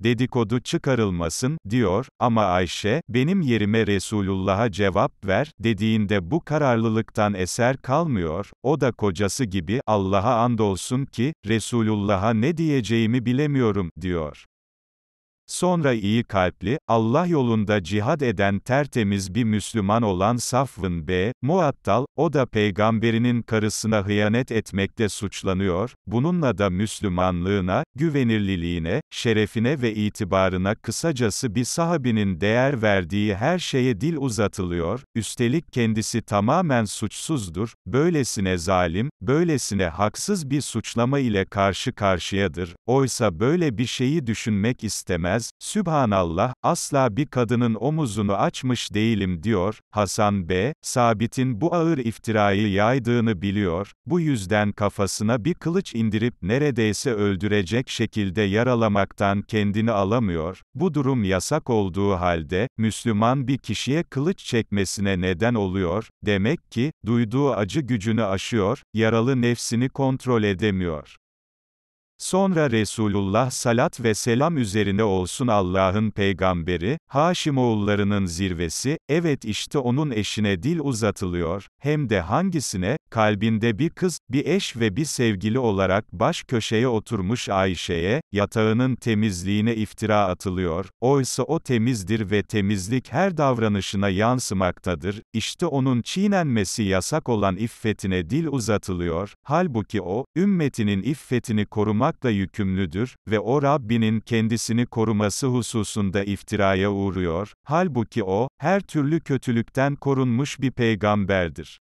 Dedikodu çıkarılmasın, diyor, ama Ayşe, benim yerime Resulullah'a cevap ver, dediğinde bu kararlılıktan eser kalmıyor, o da kocası gibi, Allah'a andolsun ki, Resulullah'a ne diyeceğimi bilemiyorum, diyor. Sonra iyi kalpli, Allah yolunda cihad eden tertemiz bir Müslüman olan Safvın B. Muattal, o da peygamberinin karısına hıyanet etmekte suçlanıyor, bununla da Müslümanlığına, güvenirliliğine, şerefine ve itibarına kısacası bir sahabinin değer verdiği her şeye dil uzatılıyor, üstelik kendisi tamamen suçsuzdur, böylesine zalim, böylesine haksız bir suçlama ile karşı karşıyadır, oysa böyle bir şeyi düşünmek istemez, edilmez, Sübhanallah, asla bir kadının omuzunu açmış değilim diyor, Hasan B. Sabit'in bu ağır iftirayı yaydığını biliyor, bu yüzden kafasına bir kılıç indirip neredeyse öldürecek şekilde yaralamaktan kendini alamıyor, bu durum yasak olduğu halde, Müslüman bir kişiye kılıç çekmesine neden oluyor, demek ki, duyduğu acı gücünü aşıyor, yaralı nefsini kontrol edemiyor. Sonra Resulullah salat ve selam üzerine olsun Allah'ın peygamberi, Haşimoğullarının zirvesi, evet işte onun eşine dil uzatılıyor, hem de hangisine, kalbinde bir kız, bir eş ve bir sevgili olarak baş köşeye oturmuş Ayşe'ye, yatağının temizliğine iftira atılıyor, oysa o temizdir ve temizlik her davranışına yansımaktadır, işte onun çiğnenmesi yasak olan iffetine dil uzatılıyor, halbuki o, ümmetinin iffetini korumakla yükümlüdür ve o Rabbinin kendisini koruması hususunda iftiraya uğruyor, halbuki o, her türlü kötülükten korunmuş bir peygamberdir.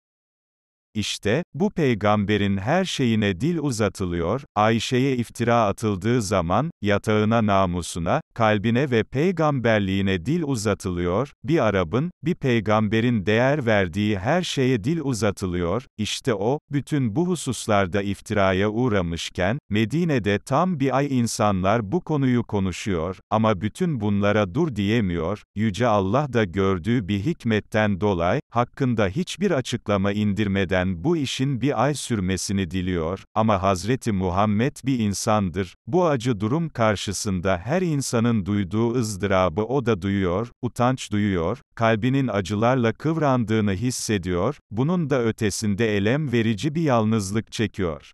İşte, bu peygamberin her şeyine dil uzatılıyor, Ayşe'ye iftira atıldığı zaman, yatağına namusuna, kalbine ve peygamberliğine dil uzatılıyor, bir Arap'ın, bir peygamberin değer verdiği her şeye dil uzatılıyor, işte o, bütün bu hususlarda iftiraya uğramışken, Medine'de tam bir ay insanlar bu konuyu konuşuyor, ama bütün bunlara dur diyemiyor, Yüce Allah da gördüğü bir hikmetten dolayı, hakkında hiçbir açıklama indirmeden, yüzden bu işin bir ay sürmesini diliyor, ama Hazreti Muhammed bir insandır, bu acı durum karşısında her insanın duyduğu ızdırabı o da duyuyor, utanç duyuyor, kalbinin acılarla kıvrandığını hissediyor, bunun da ötesinde elem verici bir yalnızlık çekiyor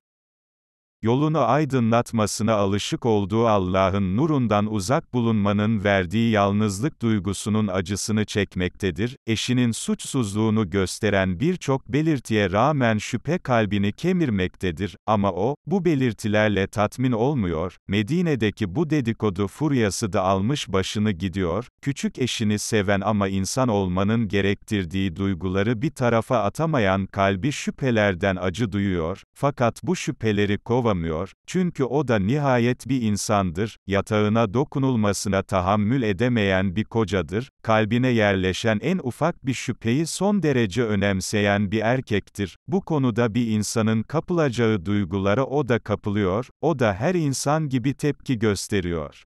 yolunu aydınlatmasına alışık olduğu Allah'ın nurundan uzak bulunmanın verdiği yalnızlık duygusunun acısını çekmektedir, eşinin suçsuzluğunu gösteren birçok belirtiye rağmen şüphe kalbini kemirmektedir, ama o, bu belirtilerle tatmin olmuyor, Medine'deki bu dedikodu furyası da almış başını gidiyor, küçük eşini seven ama insan olmanın gerektirdiği duyguları bir tarafa atamayan kalbi şüphelerden acı duyuyor, fakat bu şüpheleri kova yapamıyor, çünkü o da nihayet bir insandır, yatağına dokunulmasına tahammül edemeyen bir kocadır, kalbine yerleşen en ufak bir şüpheyi son derece önemseyen bir erkektir. Bu konuda bir insanın kapılacağı duygulara o da kapılıyor, o da her insan gibi tepki gösteriyor.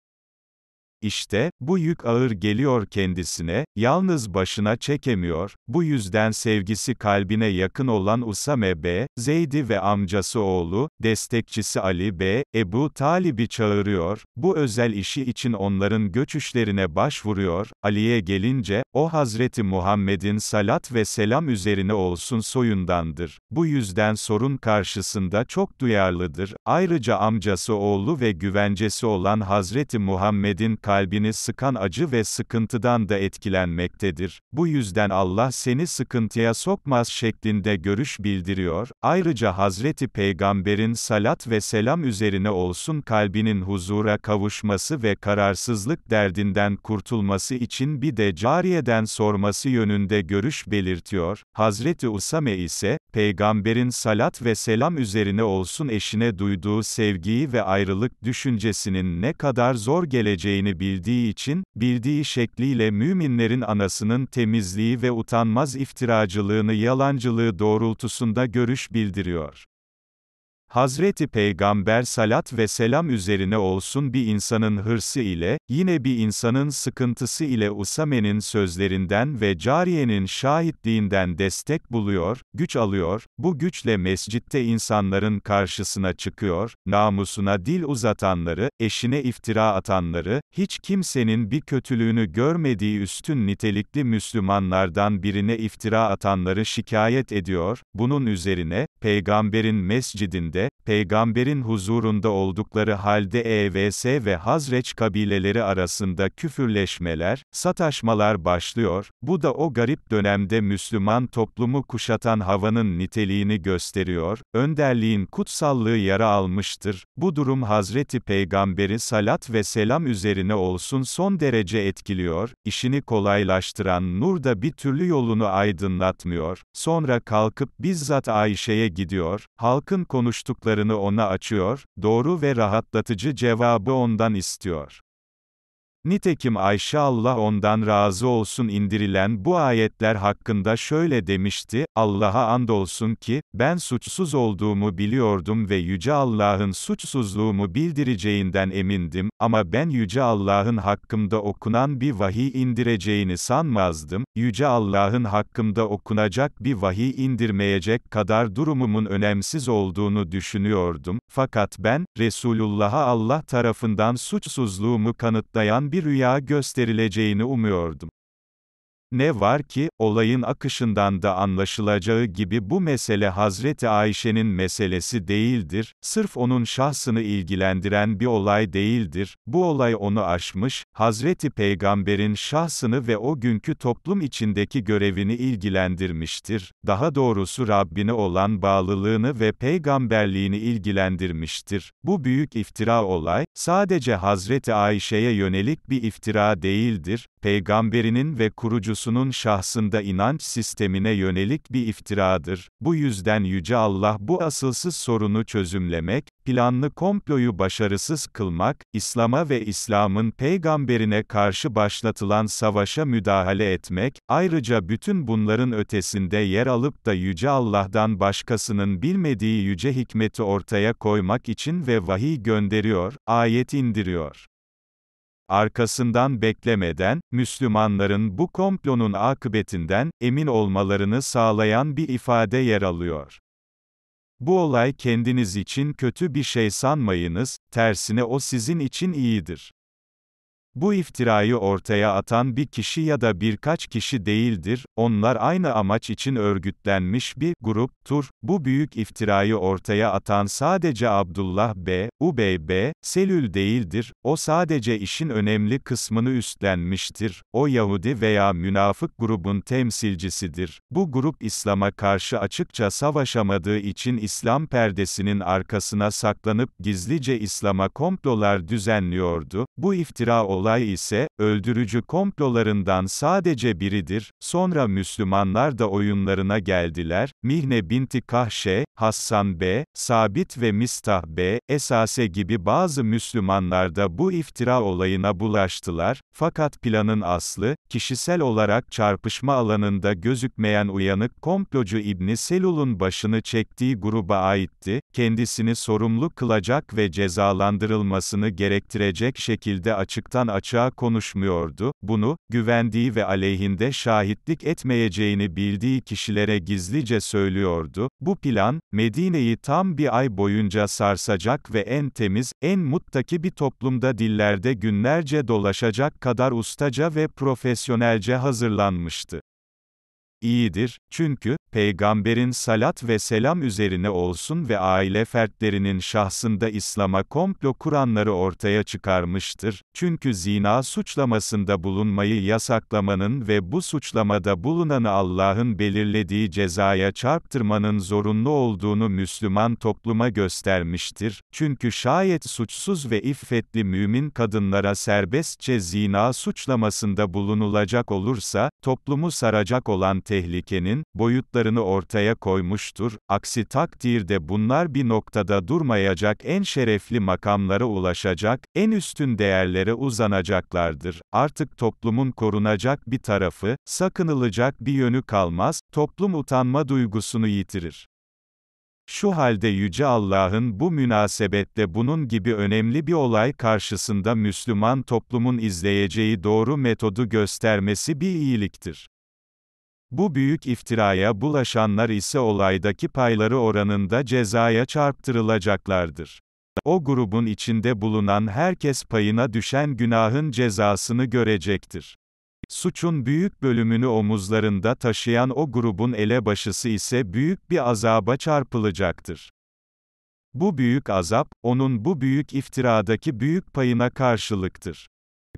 İşte, bu yük ağır geliyor kendisine, yalnız başına çekemiyor, bu yüzden sevgisi kalbine yakın olan Usame B, Zeydi ve amcası oğlu, destekçisi Ali B, Ebu Talib'i çağırıyor, bu özel işi için onların göçüşlerine başvuruyor, Ali'ye gelince, o Hazreti Muhammed'in salat ve selam üzerine olsun soyundandır. Bu yüzden sorun karşısında çok duyarlıdır. Ayrıca amcası oğlu ve güvencesi olan Hazreti Muhammed'in kalbini sıkan acı ve sıkıntıdan da etkilenmektedir. Bu yüzden Allah seni sıkıntıya sokmaz şeklinde görüş bildiriyor. Ayrıca Hazreti Peygamber'in salat ve selam üzerine olsun kalbinin huzura kavuşması ve kararsızlık derdinden kurtulması için bir de cariye yeniden sorması yönünde görüş belirtiyor. Hazreti Usame ise, Peygamberin salat ve selam üzerine olsun eşine duyduğu sevgiyi ve ayrılık düşüncesinin ne kadar zor geleceğini bildiği için, bildiği şekliyle müminlerin anasının temizliği ve utanmaz iftiracılığını yalancılığı doğrultusunda görüş bildiriyor. Hazreti Peygamber salat ve selam üzerine olsun bir insanın hırsı ile, yine bir insanın sıkıntısı ile Usame'nin sözlerinden ve cariyenin şahitliğinden destek buluyor, güç alıyor, bu güçle mescitte insanların karşısına çıkıyor, namusuna dil uzatanları, eşine iftira atanları, hiç kimsenin bir kötülüğünü görmediği üstün nitelikli Müslümanlardan birine iftira atanları şikayet ediyor, bunun üzerine, Peygamberin mescidinde, göre, peygamberin huzurunda oldukları halde EVS ve Hazreç kabileleri arasında küfürleşmeler, sataşmalar başlıyor, bu da o garip dönemde Müslüman toplumu kuşatan havanın niteliğini gösteriyor, önderliğin kutsallığı yara almıştır, bu durum Hazreti Peygamberi salat ve selam üzerine olsun son derece etkiliyor, işini kolaylaştıran nur da bir türlü yolunu aydınlatmıyor, sonra kalkıp bizzat Ayşe'ye gidiyor, halkın konuştuğu sorduklarını ona açıyor, doğru ve rahatlatıcı cevabı ondan istiyor. Nitekim Ayşe Allah ondan razı olsun indirilen bu ayetler hakkında şöyle demişti, Allah'a andolsun ki, ben suçsuz olduğumu biliyordum ve Yüce Allah'ın suçsuzluğumu bildireceğinden emindim, ama ben Yüce Allah'ın hakkımda okunan bir vahiy indireceğini sanmazdım, Yüce Allah'ın hakkımda okunacak bir vahiy indirmeyecek kadar durumumun önemsiz olduğunu düşünüyordum, fakat ben, Resulullah'a Allah tarafından suçsuzluğumu kanıtlayan bir rüya gösterileceğini umuyordum. Ne var ki, olayın akışından da anlaşılacağı gibi bu mesele Hazreti Ayşe'nin meselesi değildir, sırf onun şahsını ilgilendiren bir olay değildir, bu olay onu aşmış, Hazreti Peygamber'in şahsını ve o günkü toplum içindeki görevini ilgilendirmiştir, daha doğrusu Rabbine olan bağlılığını ve peygamberliğini ilgilendirmiştir. Bu büyük iftira olay, sadece Hazreti Ayşe'ye yönelik bir iftira değildir, peygamberinin ve kurucusunun şahsında inanç sistemine yönelik bir iftiradır. Bu yüzden Yüce Allah bu asılsız sorunu çözümlemek, planlı komployu başarısız kılmak, İslam'a ve İslam'ın peygamberine karşı başlatılan savaşa müdahale etmek, ayrıca bütün bunların ötesinde yer alıp da Yüce Allah'dan başkasının bilmediği yüce hikmeti ortaya koymak için ve vahiy gönderiyor, ayet indiriyor arkasından beklemeden, Müslümanların bu komplonun akıbetinden emin olmalarını sağlayan bir ifade yer alıyor. Bu olay kendiniz için kötü bir şey sanmayınız, tersine o sizin için iyidir. Bu iftirayı ortaya atan bir kişi ya da birkaç kişi değildir, onlar aynı amaç için örgütlenmiş bir gruptur. Bu büyük iftirayı ortaya atan sadece Abdullah B. Ubey B. Selül değildir, o sadece işin önemli kısmını üstlenmiştir. O Yahudi veya münafık grubun temsilcisidir. Bu grup İslam'a karşı açıkça savaşamadığı için İslam perdesinin arkasına saklanıp gizlice İslam'a komplolar düzenliyordu. Bu iftira oldu olay ise, öldürücü komplolarından sadece biridir, sonra Müslümanlar da oyunlarına geldiler, Mihne binti Kahşe, Hassan B., Sabit ve Mistah B., Esase gibi bazı Müslümanlar da bu iftira olayına bulaştılar, fakat planın aslı, kişisel olarak çarpışma alanında gözükmeyen uyanık komplocu İbni Selul'un başını çektiği gruba aitti, kendisini sorumlu kılacak ve cezalandırılmasını gerektirecek şekilde açıktan açığa konuşmuyordu, bunu, güvendiği ve aleyhinde şahitlik etmeyeceğini bildiği kişilere gizlice söylüyordu. Bu plan, Medine'yi tam bir ay boyunca sarsacak ve en temiz, en muttaki bir toplumda dillerde günlerce dolaşacak kadar ustaca ve profesyonelce hazırlanmıştı iyidir, çünkü, Peygamberin salat ve selam üzerine olsun ve aile fertlerinin şahsında İslam'a komplo kuranları ortaya çıkarmıştır, çünkü zina suçlamasında bulunmayı yasaklamanın ve bu suçlamada bulunanı Allah'ın belirlediği cezaya çarptırmanın zorunlu olduğunu Müslüman topluma göstermiştir, çünkü şayet suçsuz ve iffetli mümin kadınlara serbestçe zina suçlamasında bulunulacak olursa, toplumu saracak olan tehlikenin boyutlarını ortaya koymuştur. Aksi takdirde bunlar bir noktada durmayacak, en şerefli makamlara ulaşacak, en üstün değerlere uzanacaklardır. Artık toplumun korunacak bir tarafı, sakınılacak bir yönü kalmaz, toplum utanma duygusunu yitirir. Şu halde Yüce Allah'ın bu münasebette bunun gibi önemli bir olay karşısında Müslüman toplumun izleyeceği doğru metodu göstermesi bir iyiliktir. Bu büyük iftiraya bulaşanlar ise olaydaki payları oranında cezaya çarptırılacaklardır. O grubun içinde bulunan herkes payına düşen günahın cezasını görecektir. Suçun büyük bölümünü omuzlarında taşıyan o grubun elebaşısı ise büyük bir azaba çarpılacaktır. Bu büyük azap, onun bu büyük iftiradaki büyük payına karşılıktır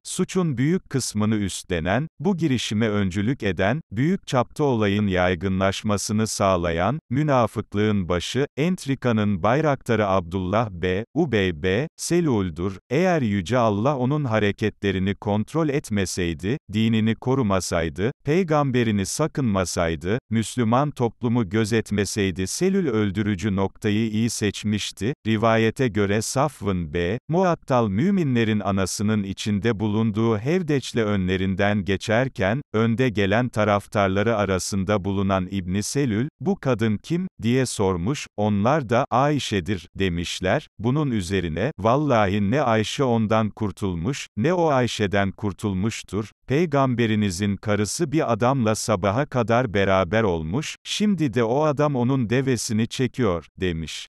suçun büyük kısmını üstlenen, bu girişime öncülük eden, büyük çapta olayın yaygınlaşmasını sağlayan, münafıklığın başı, entrikanın bayraktarı Abdullah B. Ubey B. Selul'dur. Eğer Yüce Allah onun hareketlerini kontrol etmeseydi, dinini korumasaydı, peygamberini sakınmasaydı, Müslüman toplumu gözetmeseydi Selül öldürücü noktayı iyi seçmişti. Rivayete göre Safvın B. Muattal müminlerin anasının içinde bu bulunduğu Hevdeç'le önlerinden geçerken, önde gelen taraftarları arasında bulunan İbni Selül, bu kadın kim, diye sormuş, onlar da, Ayşe'dir, demişler, bunun üzerine, vallahi ne Ayşe ondan kurtulmuş, ne o Ayşe'den kurtulmuştur, peygamberinizin karısı bir adamla sabaha kadar beraber olmuş, şimdi de o adam onun devesini çekiyor, demiş.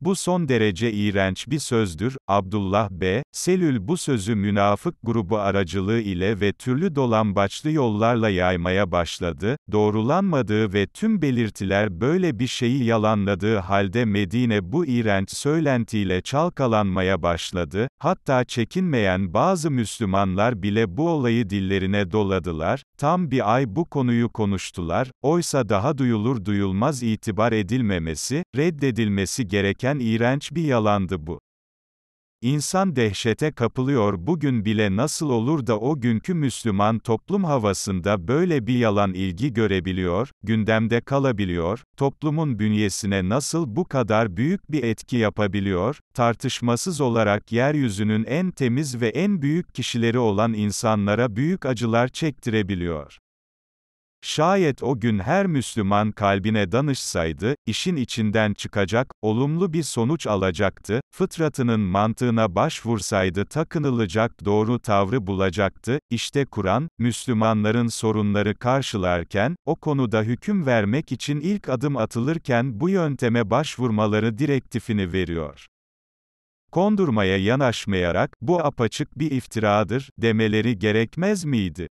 Bu son derece iğrenç bir sözdür. Abdullah B. Selül bu sözü münafık grubu aracılığı ile ve türlü dolambaçlı yollarla yaymaya başladı. Doğrulanmadığı ve tüm belirtiler böyle bir şeyi yalanladığı halde Medine bu iğrenç söylentiyle çalkalanmaya başladı. Hatta çekinmeyen bazı Müslümanlar bile bu olayı dillerine doladılar. Tam bir ay bu konuyu konuştular. Oysa daha duyulur duyulmaz itibar edilmemesi, reddedilmesi gereken gereken iğrenç bir yalandı bu. İnsan dehşete kapılıyor bugün bile nasıl olur da o günkü Müslüman toplum havasında böyle bir yalan ilgi görebiliyor, gündemde kalabiliyor, toplumun bünyesine nasıl bu kadar büyük bir etki yapabiliyor, tartışmasız olarak yeryüzünün en temiz ve en büyük kişileri olan insanlara büyük acılar çektirebiliyor. Şayet o gün her Müslüman kalbine danışsaydı, işin içinden çıkacak, olumlu bir sonuç alacaktı, fıtratının mantığına başvursaydı takınılacak doğru tavrı bulacaktı, İşte Kur'an, Müslümanların sorunları karşılarken, o konuda hüküm vermek için ilk adım atılırken bu yönteme başvurmaları direktifini veriyor kondurmaya yanaşmayarak, bu apaçık bir iftiradır, demeleri gerekmez miydi?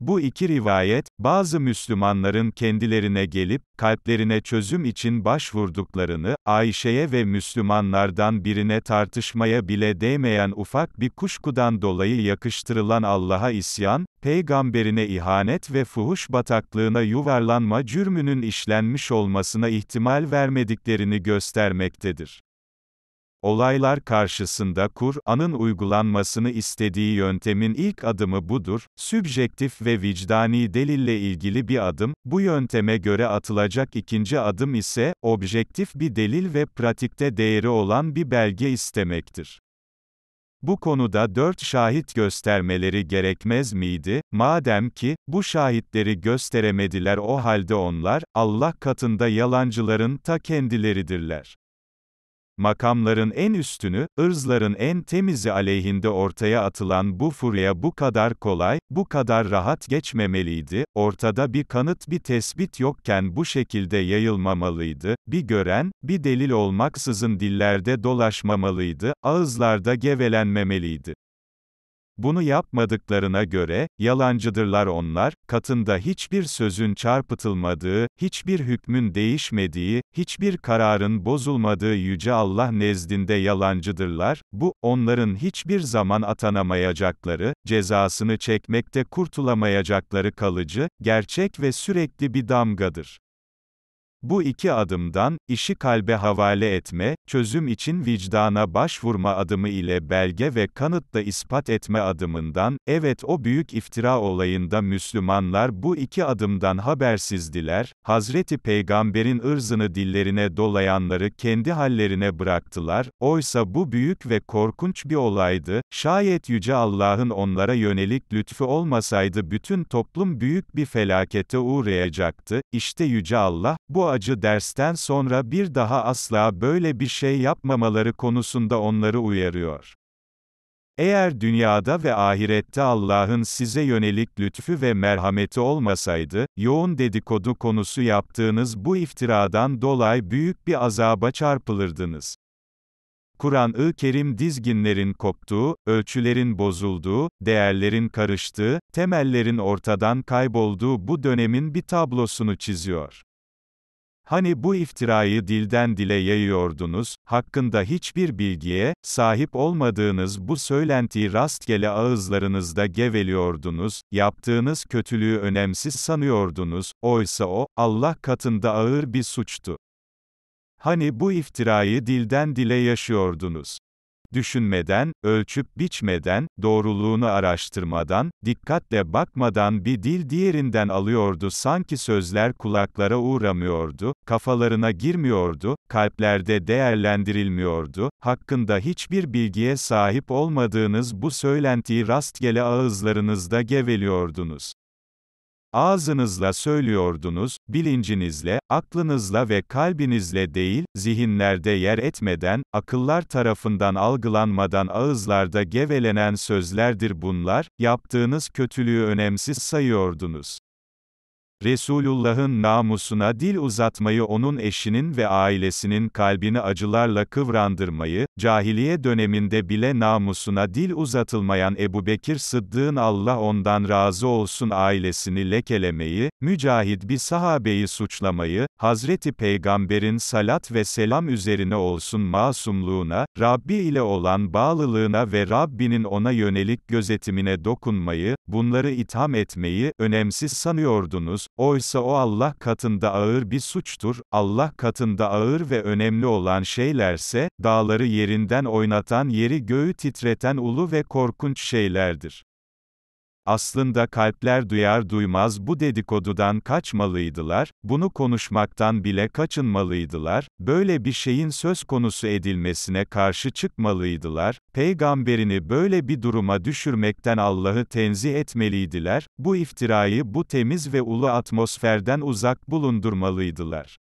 Bu iki rivayet, bazı Müslümanların kendilerine gelip, kalplerine çözüm için başvurduklarını, Ayşe'ye ve Müslümanlardan birine tartışmaya bile değmeyen ufak bir kuşkudan dolayı yakıştırılan Allah'a isyan, peygamberine ihanet ve fuhuş bataklığına yuvarlanma cürmünün işlenmiş olmasına ihtimal vermediklerini göstermektedir. Olaylar karşısında Kur'an'ın uygulanmasını istediği yöntemin ilk adımı budur, sübjektif ve vicdani delille ilgili bir adım, bu yönteme göre atılacak ikinci adım ise, objektif bir delil ve pratikte değeri olan bir belge istemektir. Bu konuda dört şahit göstermeleri gerekmez miydi? Madem ki, bu şahitleri gösteremediler o halde onlar, Allah katında yalancıların ta kendileridirler makamların en üstünü, ırzların en temizi aleyhinde ortaya atılan bu furya bu kadar kolay, bu kadar rahat geçmemeliydi, ortada bir kanıt bir tespit yokken bu şekilde yayılmamalıydı, bir gören, bir delil olmaksızın dillerde dolaşmamalıydı, ağızlarda gevelenmemeliydi. Bunu yapmadıklarına göre, yalancıdırlar onlar, katında hiçbir sözün çarpıtılmadığı, hiçbir hükmün değişmediği, hiçbir kararın bozulmadığı Yüce Allah nezdinde yalancıdırlar, bu, onların hiçbir zaman atanamayacakları, cezasını çekmekte kurtulamayacakları kalıcı, gerçek ve sürekli bir damgadır. Bu iki adımdan, işi kalbe havale etme, çözüm için vicdana başvurma adımı ile belge ve kanıtla ispat etme adımından, evet o büyük iftira olayında Müslümanlar bu iki adımdan habersizdiler, Hazreti Peygamber'in ırzını dillerine dolayanları kendi hallerine bıraktılar, oysa bu büyük ve korkunç bir olaydı, şayet Yüce Allah'ın onlara yönelik lütfu olmasaydı bütün toplum büyük bir felakete uğrayacaktı, işte Yüce Allah, bu acı dersten sonra bir daha asla böyle bir şey yapmamaları konusunda onları uyarıyor. Eğer dünyada ve ahirette Allah'ın size yönelik lütfü ve merhameti olmasaydı, yoğun dedikodu konusu yaptığınız bu iftiradan dolayı büyük bir azaba çarpılırdınız. Kur'an-ı Kerim dizginlerin koptuğu, ölçülerin bozulduğu, değerlerin karıştığı, temellerin ortadan kaybolduğu bu dönemin bir tablosunu çiziyor. Hani bu iftirayı dilden dile yayıyordunuz, hakkında hiçbir bilgiye sahip olmadığınız bu söylentiyi rastgele ağızlarınızda geveliyordunuz, yaptığınız kötülüğü önemsiz sanıyordunuz, oysa o, Allah katında ağır bir suçtu. Hani bu iftirayı dilden dile yaşıyordunuz düşünmeden, ölçüp biçmeden, doğruluğunu araştırmadan, dikkatle bakmadan bir dil diğerinden alıyordu sanki sözler kulaklara uğramıyordu, kafalarına girmiyordu, kalplerde değerlendirilmiyordu, hakkında hiçbir bilgiye sahip olmadığınız bu söylentiyi rastgele ağızlarınızda geveliyordunuz. Ağzınızla söylüyordunuz, bilincinizle, aklınızla ve kalbinizle değil, zihinlerde yer etmeden, akıllar tarafından algılanmadan ağızlarda gevelenen sözlerdir bunlar, yaptığınız kötülüğü önemsiz sayıyordunuz. Resulullah'ın namusuna dil uzatmayı onun eşinin ve ailesinin kalbini acılarla kıvrandırmayı, cahiliye döneminde bile namusuna dil uzatılmayan Ebu Bekir Sıddık'ın Allah ondan razı olsun ailesini lekelemeyi, mücahid bir sahabeyi suçlamayı, Hazreti Peygamber'in salat ve selam üzerine olsun masumluğuna, Rabbi ile olan bağlılığına ve Rabbinin ona yönelik gözetimine dokunmayı, bunları itham etmeyi, önemsiz sanıyordunuz, Oysa o Allah katında ağır bir suçtur, Allah katında ağır ve önemli olan şeylerse, dağları yerinden oynatan yeri göğü titreten ulu ve korkunç şeylerdir. Aslında kalpler duyar duymaz bu dedikodudan kaçmalıydılar, bunu konuşmaktan bile kaçınmalıydılar, böyle bir şeyin söz konusu edilmesine karşı çıkmalıydılar, peygamberini böyle bir duruma düşürmekten Allah'ı tenzih etmeliydiler, bu iftirayı bu temiz ve ulu atmosferden uzak bulundurmalıydılar.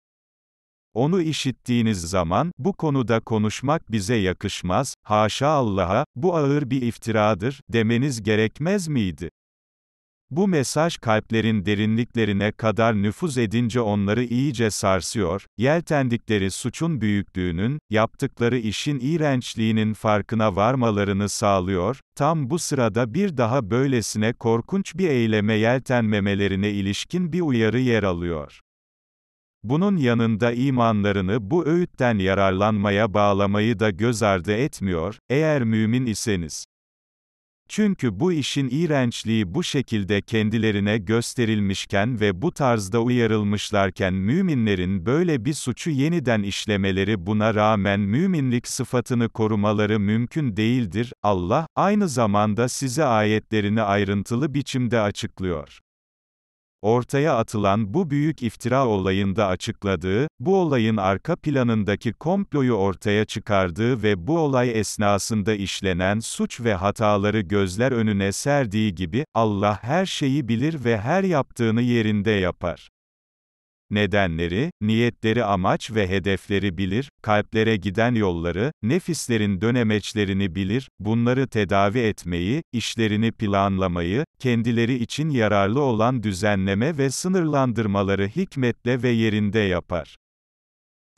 Onu işittiğiniz zaman, bu konuda konuşmak bize yakışmaz, haşa Allah'a, bu ağır bir iftiradır, demeniz gerekmez miydi? Bu mesaj kalplerin derinliklerine kadar nüfuz edince onları iyice sarsıyor, yeltendikleri suçun büyüklüğünün, yaptıkları işin iğrençliğinin farkına varmalarını sağlıyor, tam bu sırada bir daha böylesine korkunç bir eyleme yeltenmemelerine ilişkin bir uyarı yer alıyor. Bunun yanında imanlarını bu öğütten yararlanmaya bağlamayı da göz ardı etmiyor, eğer mümin iseniz. Çünkü bu işin iğrençliği bu şekilde kendilerine gösterilmişken ve bu tarzda uyarılmışlarken müminlerin böyle bir suçu yeniden işlemeleri buna rağmen müminlik sıfatını korumaları mümkün değildir. Allah, aynı zamanda size ayetlerini ayrıntılı biçimde açıklıyor. Ortaya atılan bu büyük iftira olayında açıkladığı, bu olayın arka planındaki komployu ortaya çıkardığı ve bu olay esnasında işlenen suç ve hataları gözler önüne serdiği gibi, Allah her şeyi bilir ve her yaptığını yerinde yapar nedenleri, niyetleri amaç ve hedefleri bilir, kalplere giden yolları, nefislerin dönemeçlerini bilir, bunları tedavi etmeyi, işlerini planlamayı, kendileri için yararlı olan düzenleme ve sınırlandırmaları hikmetle ve yerinde yapar.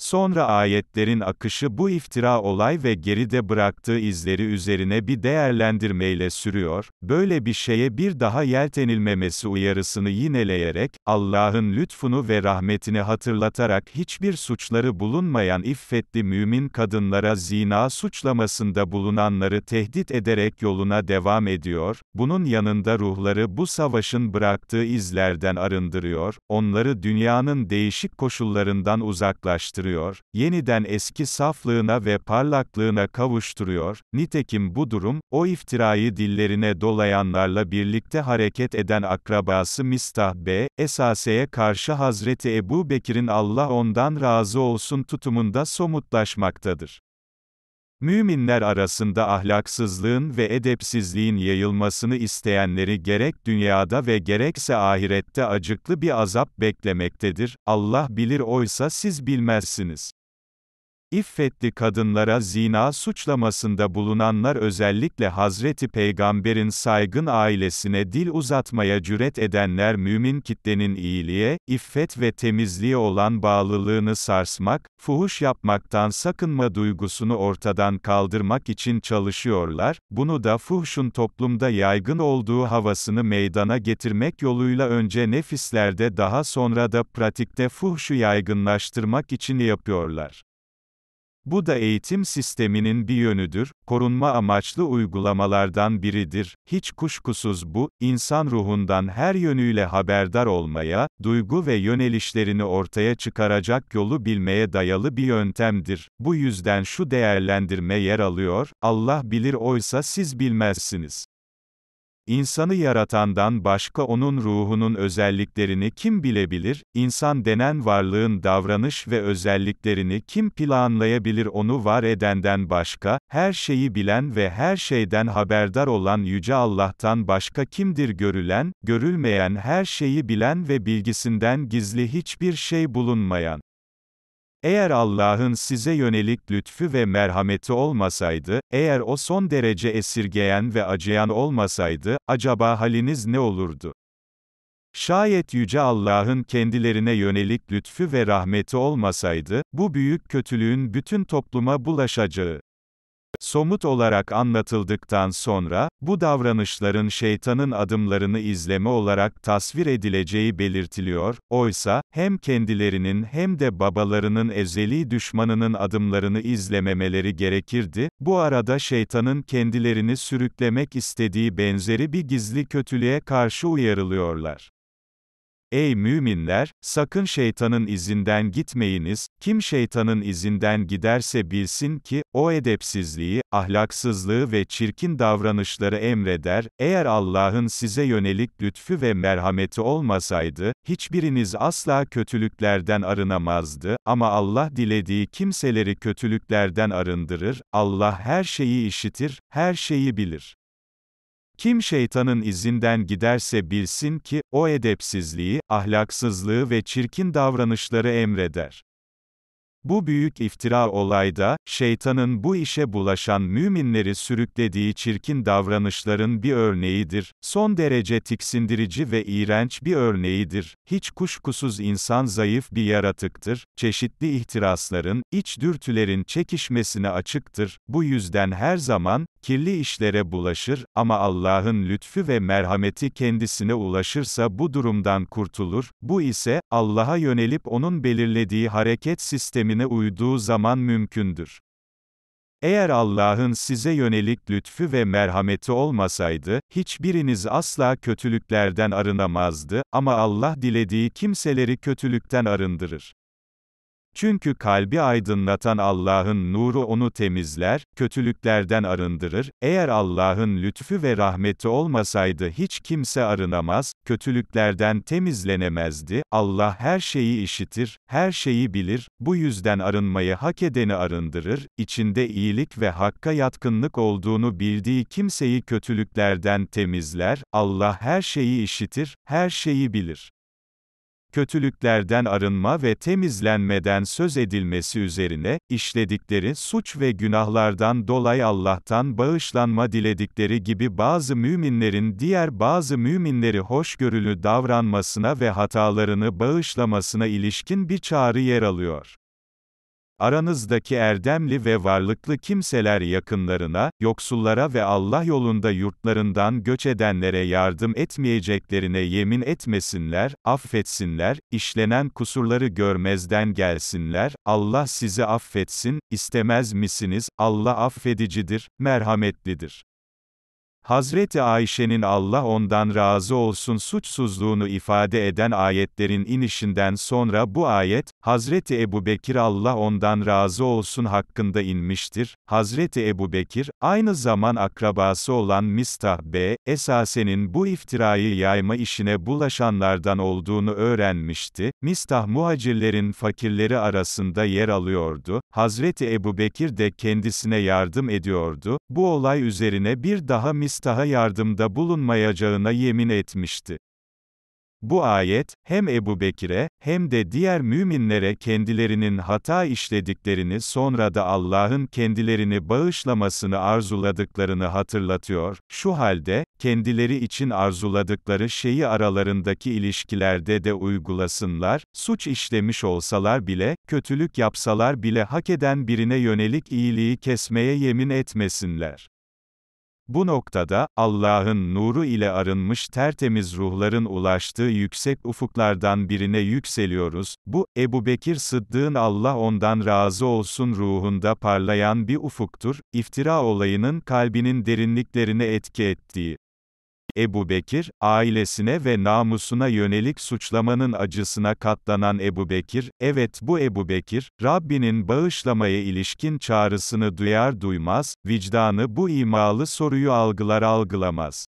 Sonra ayetlerin akışı bu iftira olay ve geride bıraktığı izleri üzerine bir değerlendirmeyle sürüyor, böyle bir şeye bir daha yeltenilmemesi uyarısını yineleyerek, Allah'ın lütfunu ve rahmetini hatırlatarak hiçbir suçları bulunmayan iffetli mümin kadınlara zina suçlamasında bulunanları tehdit ederek yoluna devam ediyor, bunun yanında ruhları bu savaşın bıraktığı izlerden arındırıyor, onları dünyanın değişik koşullarından uzaklaştırıyor arındırıyor, yeniden eski saflığına ve parlaklığına kavuşturuyor, nitekim bu durum, o iftirayı dillerine dolayanlarla birlikte hareket eden akrabası Mistah B. Esase'ye karşı Hazreti Ebu Bekir'in Allah ondan razı olsun tutumunda somutlaşmaktadır. Müminler arasında ahlaksızlığın ve edepsizliğin yayılmasını isteyenleri gerek dünyada ve gerekse ahirette acıklı bir azap beklemektedir. Allah bilir oysa siz bilmezsiniz. İffetli kadınlara zina suçlamasında bulunanlar özellikle Hazreti Peygamber'in saygın ailesine dil uzatmaya cüret edenler mümin kitlenin iyiliğe, iffet ve temizliğe olan bağlılığını sarsmak, fuhuş yapmaktan sakınma duygusunu ortadan kaldırmak için çalışıyorlar, bunu da fuhuşun toplumda yaygın olduğu havasını meydana getirmek yoluyla önce nefislerde daha sonra da pratikte fuhuşu yaygınlaştırmak için yapıyorlar. Bu da eğitim sisteminin bir yönüdür, korunma amaçlı uygulamalardan biridir. Hiç kuşkusuz bu, insan ruhundan her yönüyle haberdar olmaya, duygu ve yönelişlerini ortaya çıkaracak yolu bilmeye dayalı bir yöntemdir. Bu yüzden şu değerlendirme yer alıyor, Allah bilir oysa siz bilmezsiniz. İnsanı yaratandan başka onun ruhunun özelliklerini kim bilebilir? İnsan denen varlığın davranış ve özelliklerini kim planlayabilir? Onu var edenden başka, her şeyi bilen ve her şeyden haberdar olan yüce Allah'tan başka kimdir görülen, görülmeyen her şeyi bilen ve bilgisinden gizli hiçbir şey bulunmayan eğer Allah'ın size yönelik lütfü ve merhameti olmasaydı, eğer o son derece esirgeyen ve acıyan olmasaydı, acaba haliniz ne olurdu? Şayet Yüce Allah'ın kendilerine yönelik lütfü ve rahmeti olmasaydı, bu büyük kötülüğün bütün topluma bulaşacağı, Somut olarak anlatıldıktan sonra, bu davranışların şeytanın adımlarını izleme olarak tasvir edileceği belirtiliyor, oysa, hem kendilerinin hem de babalarının ezeli düşmanının adımlarını izlememeleri gerekirdi, bu arada şeytanın kendilerini sürüklemek istediği benzeri bir gizli kötülüğe karşı uyarılıyorlar. Ey müminler, sakın şeytanın izinden gitmeyiniz, kim şeytanın izinden giderse bilsin ki, o edepsizliği, ahlaksızlığı ve çirkin davranışları emreder, eğer Allah'ın size yönelik lütfü ve merhameti olmasaydı, hiçbiriniz asla kötülüklerden arınamazdı, ama Allah dilediği kimseleri kötülüklerden arındırır, Allah her şeyi işitir, her şeyi bilir. Kim şeytanın izinden giderse bilsin ki, o edepsizliği, ahlaksızlığı ve çirkin davranışları emreder. Bu büyük iftira olayda, şeytanın bu işe bulaşan müminleri sürüklediği çirkin davranışların bir örneğidir, son derece tiksindirici ve iğrenç bir örneğidir, hiç kuşkusuz insan zayıf bir yaratıktır, çeşitli ihtirasların, iç dürtülerin çekişmesine açıktır, bu yüzden her zaman, kirli işlere bulaşır, ama Allah'ın lütfü ve merhameti kendisine ulaşırsa bu durumdan kurtulur, bu ise, Allah'a yönelip O'nun belirlediği hareket sistemine uyduğu zaman mümkündür. Eğer Allah'ın size yönelik lütfü ve merhameti olmasaydı, hiçbiriniz asla kötülüklerden arınamazdı, ama Allah dilediği kimseleri kötülükten arındırır. Çünkü kalbi aydınlatan Allah'ın nuru onu temizler, kötülüklerden arındırır, eğer Allah'ın lütfü ve rahmeti olmasaydı hiç kimse arınamaz, kötülüklerden temizlenemezdi, Allah her şeyi işitir, her şeyi bilir, bu yüzden arınmayı hak edeni arındırır, içinde iyilik ve hakka yatkınlık olduğunu bildiği kimseyi kötülüklerden temizler, Allah her şeyi işitir, her şeyi bilir kötülüklerden arınma ve temizlenmeden söz edilmesi üzerine, işledikleri suç ve günahlardan dolayı Allah'tan bağışlanma diledikleri gibi bazı müminlerin diğer bazı müminleri hoşgörülü davranmasına ve hatalarını bağışlamasına ilişkin bir çağrı yer alıyor. Aranızdaki erdemli ve varlıklı kimseler yakınlarına, yoksullara ve Allah yolunda yurtlarından göç edenlere yardım etmeyeceklerine yemin etmesinler, affetsinler, işlenen kusurları görmezden gelsinler, Allah sizi affetsin, istemez misiniz, Allah affedicidir, merhametlidir. Hazreti Ayşe'nin Allah ondan razı olsun suçsuzluğunu ifade eden ayetlerin inişinden sonra bu ayet, Hazreti Ebu Bekir Allah ondan razı olsun hakkında inmiştir. Hazreti Ebu Bekir, aynı zaman akrabası olan Mistah B. Esase'nin bu iftirayı yayma işine bulaşanlardan olduğunu öğrenmişti. Mistah muhacirlerin fakirleri arasında yer alıyordu. Hazreti Ebu Bekir de kendisine yardım ediyordu. Bu olay üzerine bir daha Mistah Mistah'a yardımda bulunmayacağına yemin etmişti. Bu ayet, hem Ebu Bekir'e, hem de diğer müminlere kendilerinin hata işlediklerini sonra da Allah'ın kendilerini bağışlamasını arzuladıklarını hatırlatıyor, şu halde, kendileri için arzuladıkları şeyi aralarındaki ilişkilerde de uygulasınlar, suç işlemiş olsalar bile, kötülük yapsalar bile hak eden birine yönelik iyiliği kesmeye yemin etmesinler. Bu noktada, Allah'ın nuru ile arınmış tertemiz ruhların ulaştığı yüksek ufuklardan birine yükseliyoruz. Bu, Ebu Bekir Sıddık'ın Allah ondan razı olsun ruhunda parlayan bir ufuktur, iftira olayının kalbinin derinliklerine etki ettiği. Ebu Bekir, ailesine ve namusuna yönelik suçlamanın acısına katlanan Ebu Bekir, evet bu Ebu Bekir, Rabbinin bağışlamaya ilişkin çağrısını duyar duymaz, vicdanı bu imalı soruyu algılar algılamaz.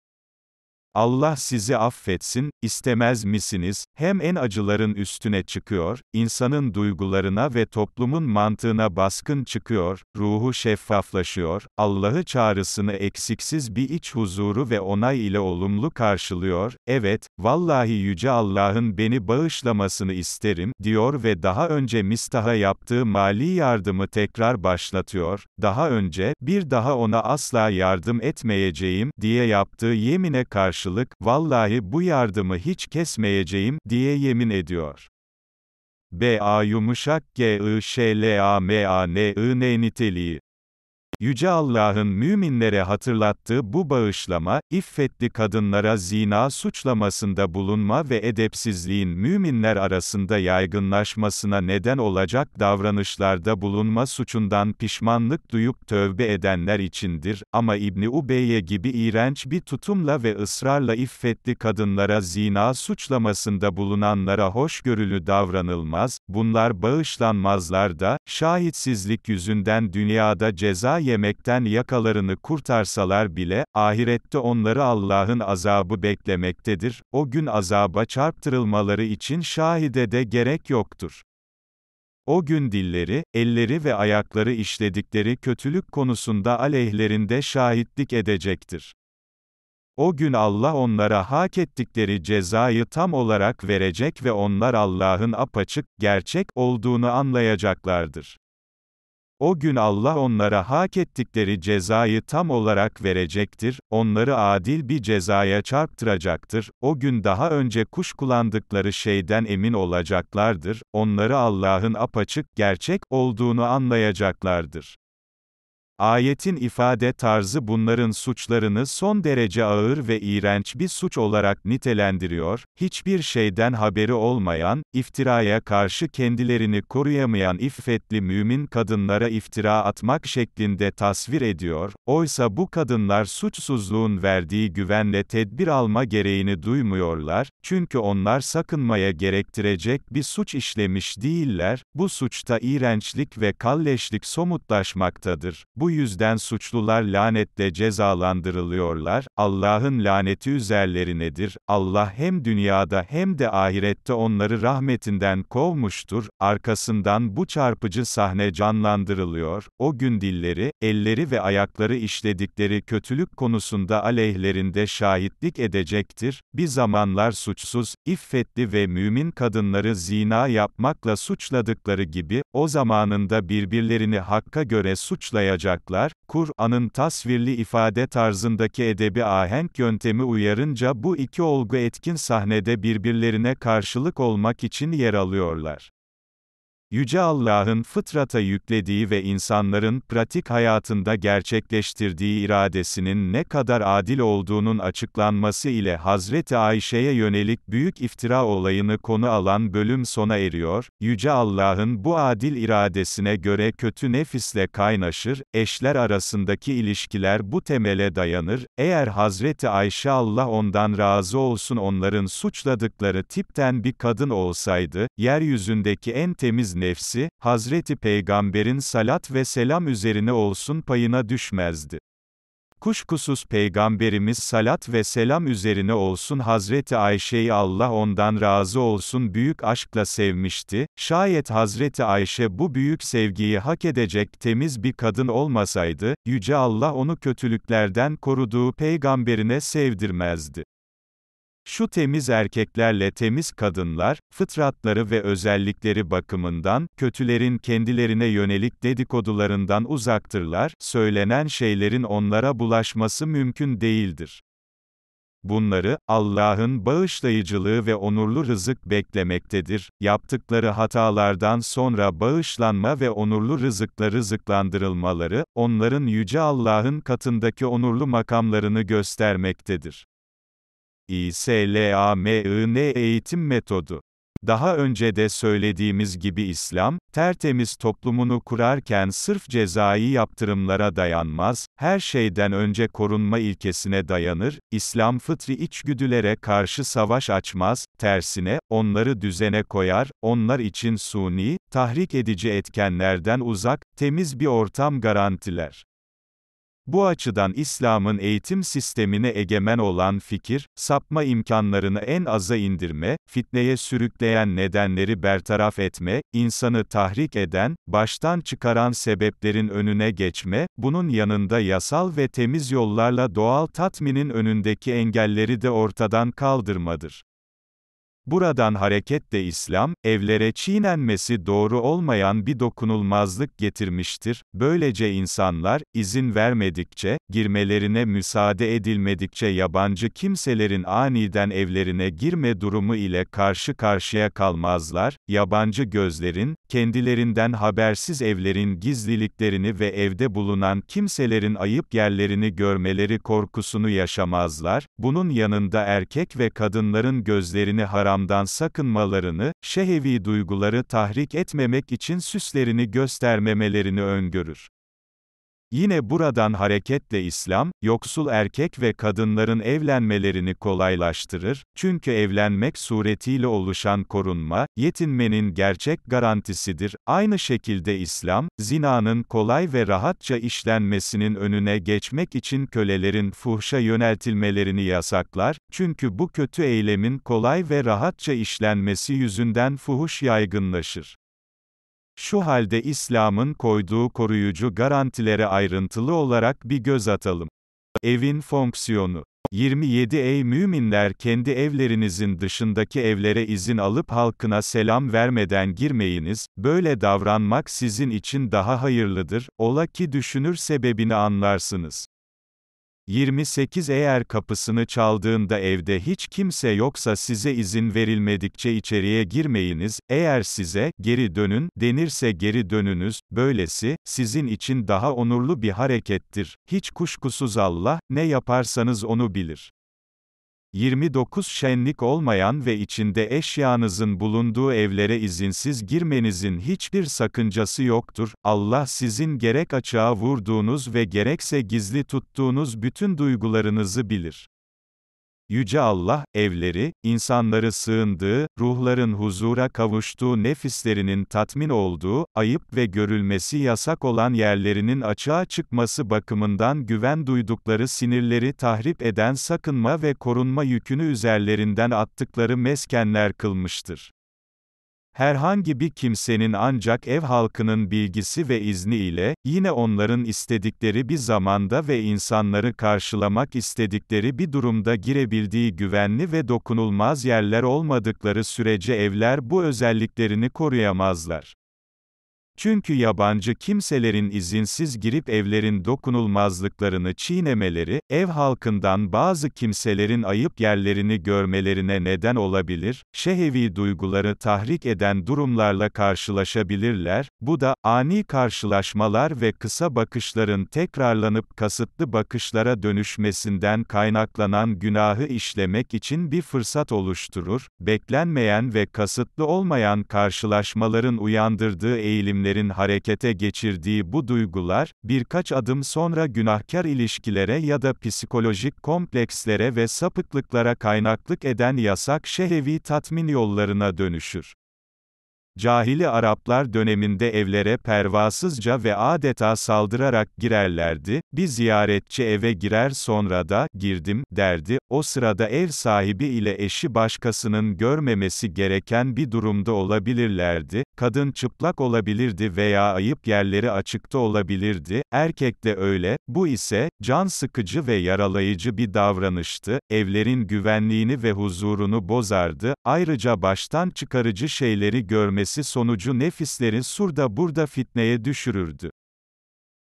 Allah sizi affetsin, istemez misiniz? Hem en acıların üstüne çıkıyor, insanın duygularına ve toplumun mantığına baskın çıkıyor, ruhu şeffaflaşıyor, Allah'ı çağrısını eksiksiz bir iç huzuru ve onay ile olumlu karşılıyor, evet, Vallahi Yüce Allah'ın beni bağışlamasını isterim, diyor ve daha önce Mistah'a yaptığı mali yardımı tekrar başlatıyor, daha önce, bir daha ona asla yardım etmeyeceğim, diye yaptığı yemine karşılık, vallahi bu yardımı hiç kesmeyeceğim, diye yemin ediyor. B-A yumuşak G-I-Ş-L-A-M-A-N-I-N niteliği Yüce Allah'ın müminlere hatırlattığı bu bağışlama, iffetli kadınlara zina suçlamasında bulunma ve edepsizliğin müminler arasında yaygınlaşmasına neden olacak davranışlarda bulunma suçundan pişmanlık duyup tövbe edenler içindir, ama İbni Ubeyye gibi iğrenç bir tutumla ve ısrarla iffetli kadınlara zina suçlamasında bulunanlara hoşgörülü davranılmaz, bunlar bağışlanmazlar da, şahitsizlik yüzünden dünyada ceza yemekten yakalarını kurtarsalar bile, ahirette onları Allah'ın azabı beklemektedir, o gün azaba çarptırılmaları için şahide de gerek yoktur. O gün dilleri, elleri ve ayakları işledikleri kötülük konusunda aleyhlerinde şahitlik edecektir. O gün Allah onlara hak ettikleri cezayı tam olarak verecek ve onlar Allah'ın apaçık, gerçek olduğunu anlayacaklardır. O gün Allah onlara hak ettikleri cezayı tam olarak verecektir, onları adil bir cezaya çarptıracaktır, o gün daha önce kuş kullandıkları şeyden emin olacaklardır, onları Allah'ın apaçık, gerçek, olduğunu anlayacaklardır. Ayetin ifade tarzı bunların suçlarını son derece ağır ve iğrenç bir suç olarak nitelendiriyor, hiçbir şeyden haberi olmayan, iftiraya karşı kendilerini koruyamayan iffetli mümin kadınlara iftira atmak şeklinde tasvir ediyor, oysa bu kadınlar suçsuzluğun verdiği güvenle tedbir alma gereğini duymuyorlar, çünkü onlar sakınmaya gerektirecek bir suç işlemiş değiller, bu suçta iğrençlik ve kalleşlik somutlaşmaktadır. Bu bu yüzden suçlular lanetle cezalandırılıyorlar, Allah'ın laneti üzerlerinedir, Allah hem dünyada hem de ahirette onları rahmetinden kovmuştur, arkasından bu çarpıcı sahne canlandırılıyor, o gün dilleri, elleri ve ayakları işledikleri kötülük konusunda aleyhlerinde şahitlik edecektir, bir zamanlar suçsuz, iffetli ve mümin kadınları zina yapmakla suçladıkları gibi, o zamanında birbirlerini hakka göre suçlayacak kaynaklar, Kur'an'ın tasvirli ifade tarzındaki edebi ahenk yöntemi uyarınca bu iki olgu etkin sahnede birbirlerine karşılık olmak için yer alıyorlar. Yüce Allah'ın fıtrata yüklediği ve insanların pratik hayatında gerçekleştirdiği iradesinin ne kadar adil olduğunun açıklanması ile Hazreti Ayşe'ye yönelik büyük iftira olayını konu alan bölüm sona eriyor. Yüce Allah'ın bu adil iradesine göre kötü nefisle kaynaşır, eşler arasındaki ilişkiler bu temele dayanır. Eğer Hazreti Ayşe Allah ondan razı olsun onların suçladıkları tipten bir kadın olsaydı, yeryüzündeki en temiz nefsi, Hazreti Peygamber'in salat ve selam üzerine olsun payına düşmezdi. Kuşkusuz Peygamberimiz salat ve selam üzerine olsun Hazreti Ayşe'yi Allah ondan razı olsun büyük aşkla sevmişti, şayet Hazreti Ayşe bu büyük sevgiyi hak edecek temiz bir kadın olmasaydı, Yüce Allah onu kötülüklerden koruduğu Peygamberine sevdirmezdi. Şu temiz erkeklerle temiz kadınlar, fıtratları ve özellikleri bakımından, kötülerin kendilerine yönelik dedikodularından uzaktırlar, söylenen şeylerin onlara bulaşması mümkün değildir. Bunları, Allah'ın bağışlayıcılığı ve onurlu rızık beklemektedir. Yaptıkları hatalardan sonra bağışlanma ve onurlu rızıkla rızıklandırılmaları, onların Yüce Allah'ın katındaki onurlu makamlarını göstermektedir. İSLAMIN eğitim metodu. Daha önce de söylediğimiz gibi İslam, tertemiz toplumunu kurarken sırf cezai yaptırımlara dayanmaz, her şeyden önce korunma ilkesine dayanır, İslam fıtri içgüdülere karşı savaş açmaz, tersine, onları düzene koyar, onlar için suni, tahrik edici etkenlerden uzak, temiz bir ortam garantiler. Bu açıdan İslam'ın eğitim sistemine egemen olan fikir, sapma imkanlarını en aza indirme, fitneye sürükleyen nedenleri bertaraf etme, insanı tahrik eden, baştan çıkaran sebeplerin önüne geçme, bunun yanında yasal ve temiz yollarla doğal tatminin önündeki engelleri de ortadan kaldırmadır. Buradan hareketle İslam, evlere çiğnenmesi doğru olmayan bir dokunulmazlık getirmiştir. Böylece insanlar, izin vermedikçe, girmelerine müsaade edilmedikçe yabancı kimselerin aniden evlerine girme durumu ile karşı karşıya kalmazlar. Yabancı gözlerin, kendilerinden habersiz evlerin gizliliklerini ve evde bulunan kimselerin ayıp yerlerini görmeleri korkusunu yaşamazlar. Bunun yanında erkek ve kadınların gözlerini haram haramdan sakınmalarını, şehevi duyguları tahrik etmemek için süslerini göstermemelerini öngörür. Yine buradan hareketle İslam, yoksul erkek ve kadınların evlenmelerini kolaylaştırır, çünkü evlenmek suretiyle oluşan korunma, yetinmenin gerçek garantisidir. Aynı şekilde İslam, zinanın kolay ve rahatça işlenmesinin önüne geçmek için kölelerin fuhşa yöneltilmelerini yasaklar, çünkü bu kötü eylemin kolay ve rahatça işlenmesi yüzünden fuhuş yaygınlaşır. Şu halde İslam'ın koyduğu koruyucu garantilere ayrıntılı olarak bir göz atalım. Evin fonksiyonu 27 Ey müminler kendi evlerinizin dışındaki evlere izin alıp halkına selam vermeden girmeyiniz, böyle davranmak sizin için daha hayırlıdır, ola ki düşünür sebebini anlarsınız. 28 Eğer kapısını çaldığında evde hiç kimse yoksa size izin verilmedikçe içeriye girmeyiniz, eğer size, geri dönün, denirse geri dönünüz, böylesi, sizin için daha onurlu bir harekettir. Hiç kuşkusuz Allah, ne yaparsanız onu bilir. 29 şenlik olmayan ve içinde eşyanızın bulunduğu evlere izinsiz girmenizin hiçbir sakıncası yoktur. Allah sizin gerek açığa vurduğunuz ve gerekse gizli tuttuğunuz bütün duygularınızı bilir. Yüce Allah, evleri, insanları sığındığı, ruhların huzura kavuştuğu nefislerinin tatmin olduğu, ayıp ve görülmesi yasak olan yerlerinin açığa çıkması bakımından güven duydukları sinirleri tahrip eden sakınma ve korunma yükünü üzerlerinden attıkları meskenler kılmıştır. Herhangi bir kimsenin ancak ev halkının bilgisi ve izni ile, yine onların istedikleri bir zamanda ve insanları karşılamak istedikleri bir durumda girebildiği güvenli ve dokunulmaz yerler olmadıkları sürece evler bu özelliklerini koruyamazlar. Çünkü yabancı kimselerin izinsiz girip evlerin dokunulmazlıklarını çiğnemeleri, ev halkından bazı kimselerin ayıp yerlerini görmelerine neden olabilir, şehevi duyguları tahrik eden durumlarla karşılaşabilirler, bu da, ani karşılaşmalar ve kısa bakışların tekrarlanıp kasıtlı bakışlara dönüşmesinden kaynaklanan günahı işlemek için bir fırsat oluşturur, beklenmeyen ve kasıtlı olmayan karşılaşmaların uyandırdığı eğilimleri kişilerin harekete geçirdiği bu duygular, birkaç adım sonra günahkar ilişkilere ya da psikolojik komplekslere ve sapıklıklara kaynaklık eden yasak şehevi tatmin yollarına dönüşür. Cahili Araplar döneminde evlere pervasızca ve adeta saldırarak girerlerdi, bir ziyaretçi eve girer sonra da, girdim, derdi, o sırada ev sahibi ile eşi başkasının görmemesi gereken bir durumda olabilirlerdi, Kadın çıplak olabilirdi veya ayıp yerleri açıkta olabilirdi, erkek de öyle, bu ise, can sıkıcı ve yaralayıcı bir davranıştı, evlerin güvenliğini ve huzurunu bozardı, ayrıca baştan çıkarıcı şeyleri görmesi sonucu nefisleri surda burada fitneye düşürürdü.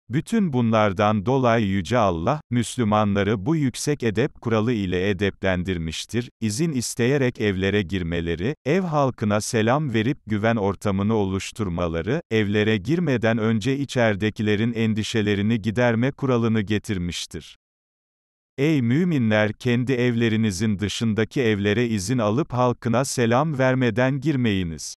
Bütün bunlardan dolayı Yüce Allah, Müslümanları bu yüksek edep kuralı ile edeplendirmiştir, izin isteyerek evlere girmeleri, ev halkına selam verip güven ortamını oluşturmaları, evlere girmeden önce içerdekilerin endişelerini giderme kuralını getirmiştir. Ey müminler kendi evlerinizin dışındaki evlere izin alıp halkına selam vermeden girmeyiniz.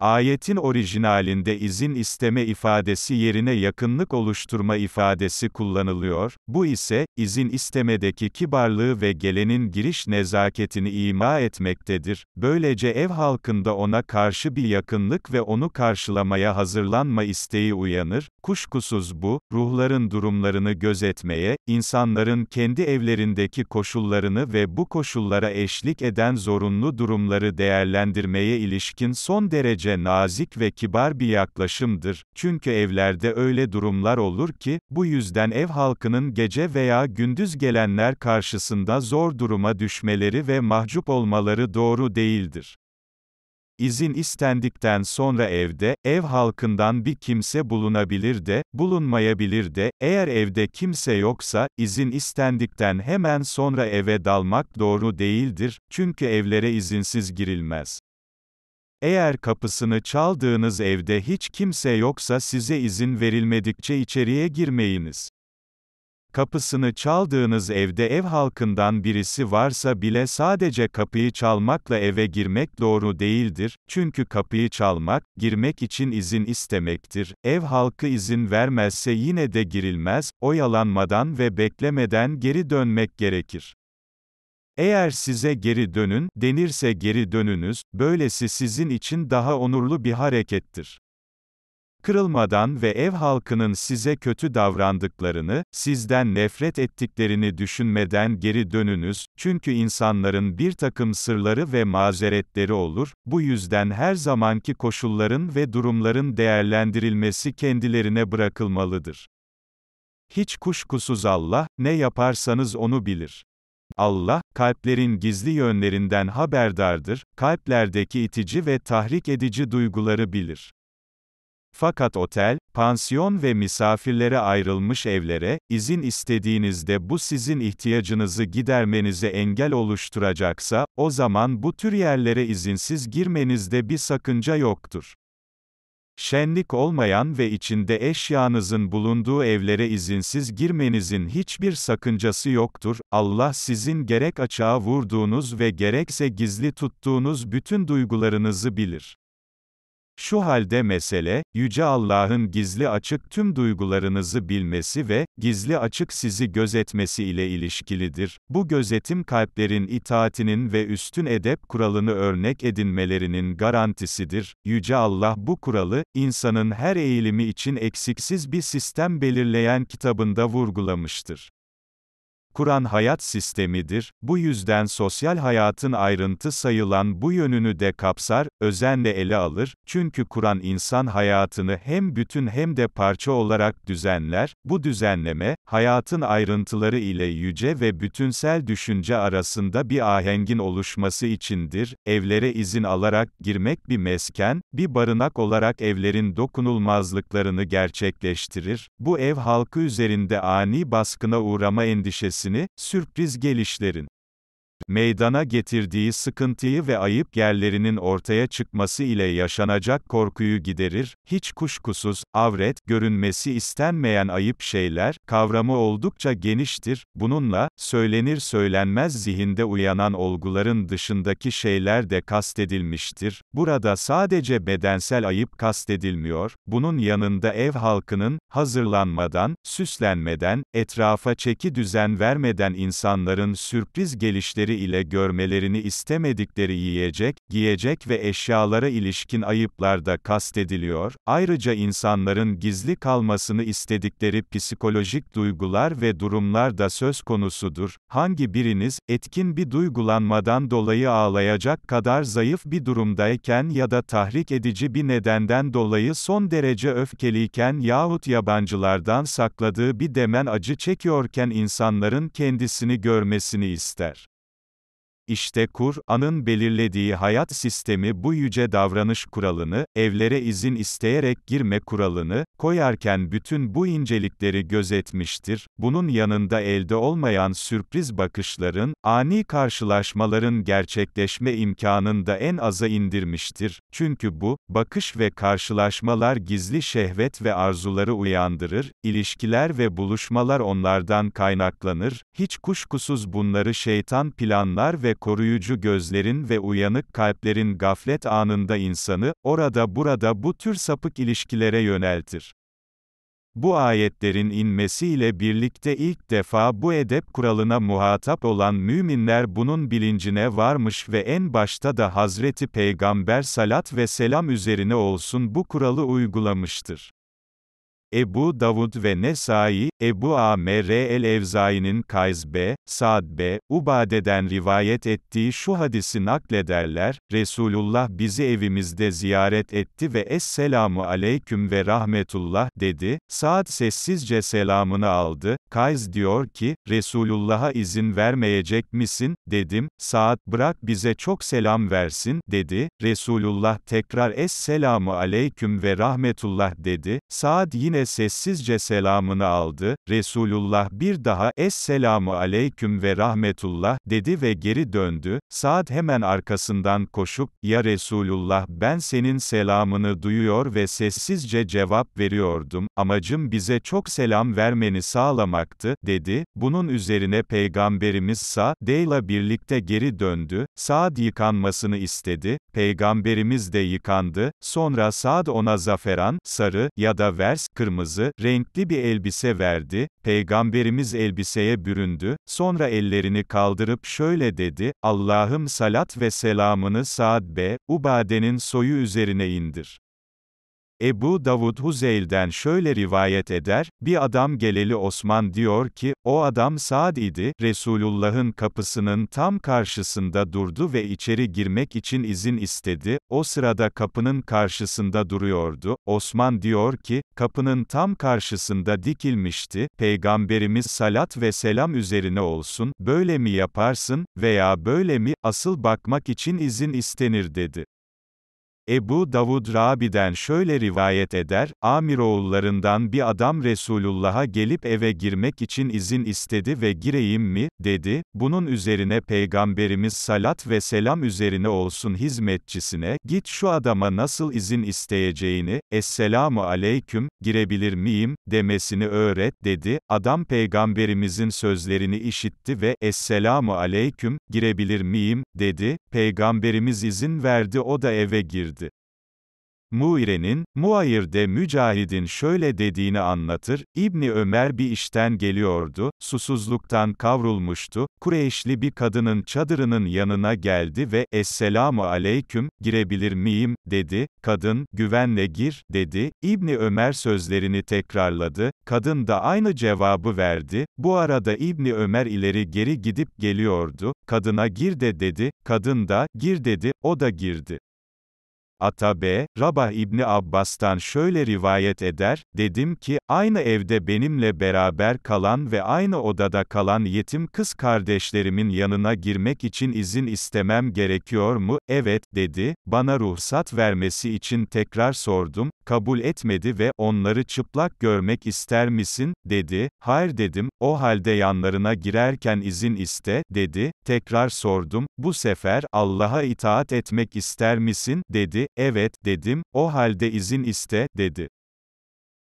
Ayetin orijinalinde izin isteme ifadesi yerine yakınlık oluşturma ifadesi kullanılıyor, bu ise, izin istemedeki kibarlığı ve gelenin giriş nezaketini ima etmektedir, böylece ev halkında ona karşı bir yakınlık ve onu karşılamaya hazırlanma isteği uyanır, kuşkusuz bu, ruhların durumlarını gözetmeye, insanların kendi evlerindeki koşullarını ve bu koşullara eşlik eden zorunlu durumları değerlendirmeye ilişkin son derece olabildiğince nazik ve kibar bir yaklaşımdır. Çünkü evlerde öyle durumlar olur ki, bu yüzden ev halkının gece veya gündüz gelenler karşısında zor duruma düşmeleri ve mahcup olmaları doğru değildir. İzin istendikten sonra evde, ev halkından bir kimse bulunabilir de, bulunmayabilir de, eğer evde kimse yoksa, izin istendikten hemen sonra eve dalmak doğru değildir, çünkü evlere izinsiz girilmez. Eğer kapısını çaldığınız evde hiç kimse yoksa size izin verilmedikçe içeriye girmeyiniz. Kapısını çaldığınız evde ev halkından birisi varsa bile sadece kapıyı çalmakla eve girmek doğru değildir, çünkü kapıyı çalmak, girmek için izin istemektir, ev halkı izin vermezse yine de girilmez, oyalanmadan ve beklemeden geri dönmek gerekir. Eğer size geri dönün denirse geri dönünüz, böylesi sizin için daha onurlu bir harekettir. Kırılmadan ve ev halkının size kötü davrandıklarını, sizden nefret ettiklerini düşünmeden geri dönünüz, çünkü insanların bir takım sırları ve mazeretleri olur, bu yüzden her zamanki koşulların ve durumların değerlendirilmesi kendilerine bırakılmalıdır. Hiç kuşkusuz Allah, ne yaparsanız onu bilir. Allah, kalplerin gizli yönlerinden haberdardır, kalplerdeki itici ve tahrik edici duyguları bilir. Fakat otel, pansiyon ve misafirlere ayrılmış evlere, izin istediğinizde bu sizin ihtiyacınızı gidermenize engel oluşturacaksa, o zaman bu tür yerlere izinsiz girmenizde bir sakınca yoktur. Şenlik olmayan ve içinde eşyanızın bulunduğu evlere izinsiz girmenizin hiçbir sakıncası yoktur. Allah sizin gerek açığa vurduğunuz ve gerekse gizli tuttuğunuz bütün duygularınızı bilir. Şu halde mesele, Yüce Allah'ın gizli açık tüm duygularınızı bilmesi ve, gizli açık sizi gözetmesi ile ilişkilidir. Bu gözetim kalplerin itaatinin ve üstün edep kuralını örnek edinmelerinin garantisidir. Yüce Allah bu kuralı, insanın her eğilimi için eksiksiz bir sistem belirleyen kitabında vurgulamıştır. Kur'an hayat sistemidir, bu yüzden sosyal hayatın ayrıntı sayılan bu yönünü de kapsar, özenle ele alır, çünkü Kur'an insan hayatını hem bütün hem de parça olarak düzenler, bu düzenleme, hayatın ayrıntıları ile yüce ve bütünsel düşünce arasında bir ahengin oluşması içindir, evlere izin alarak girmek bir mesken, bir barınak olarak evlerin dokunulmazlıklarını gerçekleştirir, bu ev halkı üzerinde ani baskına uğrama endişesi, ötesini, sürpriz gelişlerin meydana getirdiği sıkıntıyı ve ayıp yerlerinin ortaya çıkması ile yaşanacak korkuyu giderir, hiç kuşkusuz, avret, görünmesi istenmeyen ayıp şeyler, kavramı oldukça geniştir, bununla, söylenir söylenmez zihinde uyanan olguların dışındaki şeyler de kastedilmiştir, burada sadece bedensel ayıp kastedilmiyor, bunun yanında ev halkının, hazırlanmadan, süslenmeden, etrafa çeki düzen vermeden insanların sürpriz gelişleri gözleri ile görmelerini istemedikleri yiyecek, giyecek ve eşyalara ilişkin ayıplarda kastediliyor, ayrıca insanların gizli kalmasını istedikleri psikolojik duygular ve durumlar da söz konusudur. Hangi biriniz, etkin bir duygulanmadan dolayı ağlayacak kadar zayıf bir durumdayken ya da tahrik edici bir nedenden dolayı son derece öfkeliyken yahut yabancılardan sakladığı bir demen acı çekiyorken insanların kendisini görmesini ister. İşte Kur'an'ın belirlediği hayat sistemi bu yüce davranış kuralını, evlere izin isteyerek girme kuralını, koyarken bütün bu incelikleri gözetmiştir. Bunun yanında elde olmayan sürpriz bakışların, ani karşılaşmaların gerçekleşme imkanını da en aza indirmiştir. Çünkü bu, bakış ve karşılaşmalar gizli şehvet ve arzuları uyandırır, ilişkiler ve buluşmalar onlardan kaynaklanır, hiç kuşkusuz bunları şeytan planlar ve koruyucu gözlerin ve uyanık kalplerin gaflet anında insanı, orada burada bu tür sapık ilişkilere yöneltir. Bu ayetlerin inmesiyle birlikte ilk defa bu edep kuralına muhatap olan müminler bunun bilincine varmış ve en başta da Hazreti Peygamber salat ve selam üzerine olsun bu kuralı uygulamıştır. Ebu Davud ve Nesai, Ebu Amer el-Evzai'nin Kayz B, Sa'd B, Ubade'den rivayet ettiği şu hadisi naklederler, Resulullah bizi evimizde ziyaret etti ve Esselamu Aleyküm ve Rahmetullah dedi, Saad sessizce selamını aldı, Kayz diyor ki, Resulullah'a izin vermeyecek misin, dedim, Saad bırak bize çok selam versin, dedi, Resulullah tekrar Esselamu Aleyküm ve Rahmetullah dedi, Saad yine Yine sessizce selamını aldı, Resulullah bir daha Esselamu aleyküm ve rahmetullah dedi ve geri döndü, Saad hemen arkasından koşup, ya Resulullah ben senin selamını duyuyor ve sessizce cevap veriyordum, amacım bize çok selam vermeni sağlamaktı, dedi, bunun üzerine Peygamberimiz Sa'de'yle birlikte geri döndü, Saad yıkanmasını istedi, Peygamberimiz de yıkandı, sonra Saad ona zaferan, sarı, ya da vers, kırmızı, kırmızı, renkli bir elbise verdi, Peygamberimiz elbiseye büründü, sonra ellerini kaldırıp şöyle dedi, Allah'ım salat ve selamını Sa'd B. Ubade'nin soyu üzerine indir. Ebu Davud Huzeyl'den şöyle rivayet eder, bir adam geleli Osman diyor ki, o adam Sa'd idi, Resulullah'ın kapısının tam karşısında durdu ve içeri girmek için izin istedi, o sırada kapının karşısında duruyordu, Osman diyor ki, kapının tam karşısında dikilmişti, Peygamberimiz salat ve selam üzerine olsun, böyle mi yaparsın, veya böyle mi, asıl bakmak için izin istenir dedi. Ebu Davud Rabi'den şöyle rivayet eder, Amiroğullarından bir adam Resulullah'a gelip eve girmek için izin istedi ve gireyim mi, dedi, bunun üzerine Peygamberimiz salat ve selam üzerine olsun hizmetçisine, git şu adama nasıl izin isteyeceğini, Esselamu Aleyküm, girebilir miyim, demesini öğret, dedi, adam Peygamberimizin sözlerini işitti ve, Esselamu Aleyküm, girebilir miyim, dedi, Peygamberimiz izin verdi o da eve girdi. Muire'nin, Muayir'de Mücahid'in şöyle dediğini anlatır, İbni Ömer bir işten geliyordu, susuzluktan kavrulmuştu, Kureyşli bir kadının çadırının yanına geldi ve, Esselamu aleyküm, girebilir miyim, dedi, kadın, güvenle gir, dedi, İbni Ömer sözlerini tekrarladı, kadın da aynı cevabı verdi, bu arada İbni Ömer ileri geri gidip geliyordu, kadına gir de dedi, kadın da, gir dedi, o da girdi. Atabe, Rabah İbni Abbas'tan şöyle rivayet eder, dedim ki, aynı evde benimle beraber kalan ve aynı odada kalan yetim kız kardeşlerimin yanına girmek için izin istemem gerekiyor mu? Evet, dedi, bana ruhsat vermesi için tekrar sordum, kabul etmedi ve, onları çıplak görmek ister misin, dedi, hayır dedim, o halde yanlarına girerken izin iste, dedi, tekrar sordum, bu sefer, Allah'a itaat etmek ister misin, dedi, evet, dedim, o halde izin iste, dedi.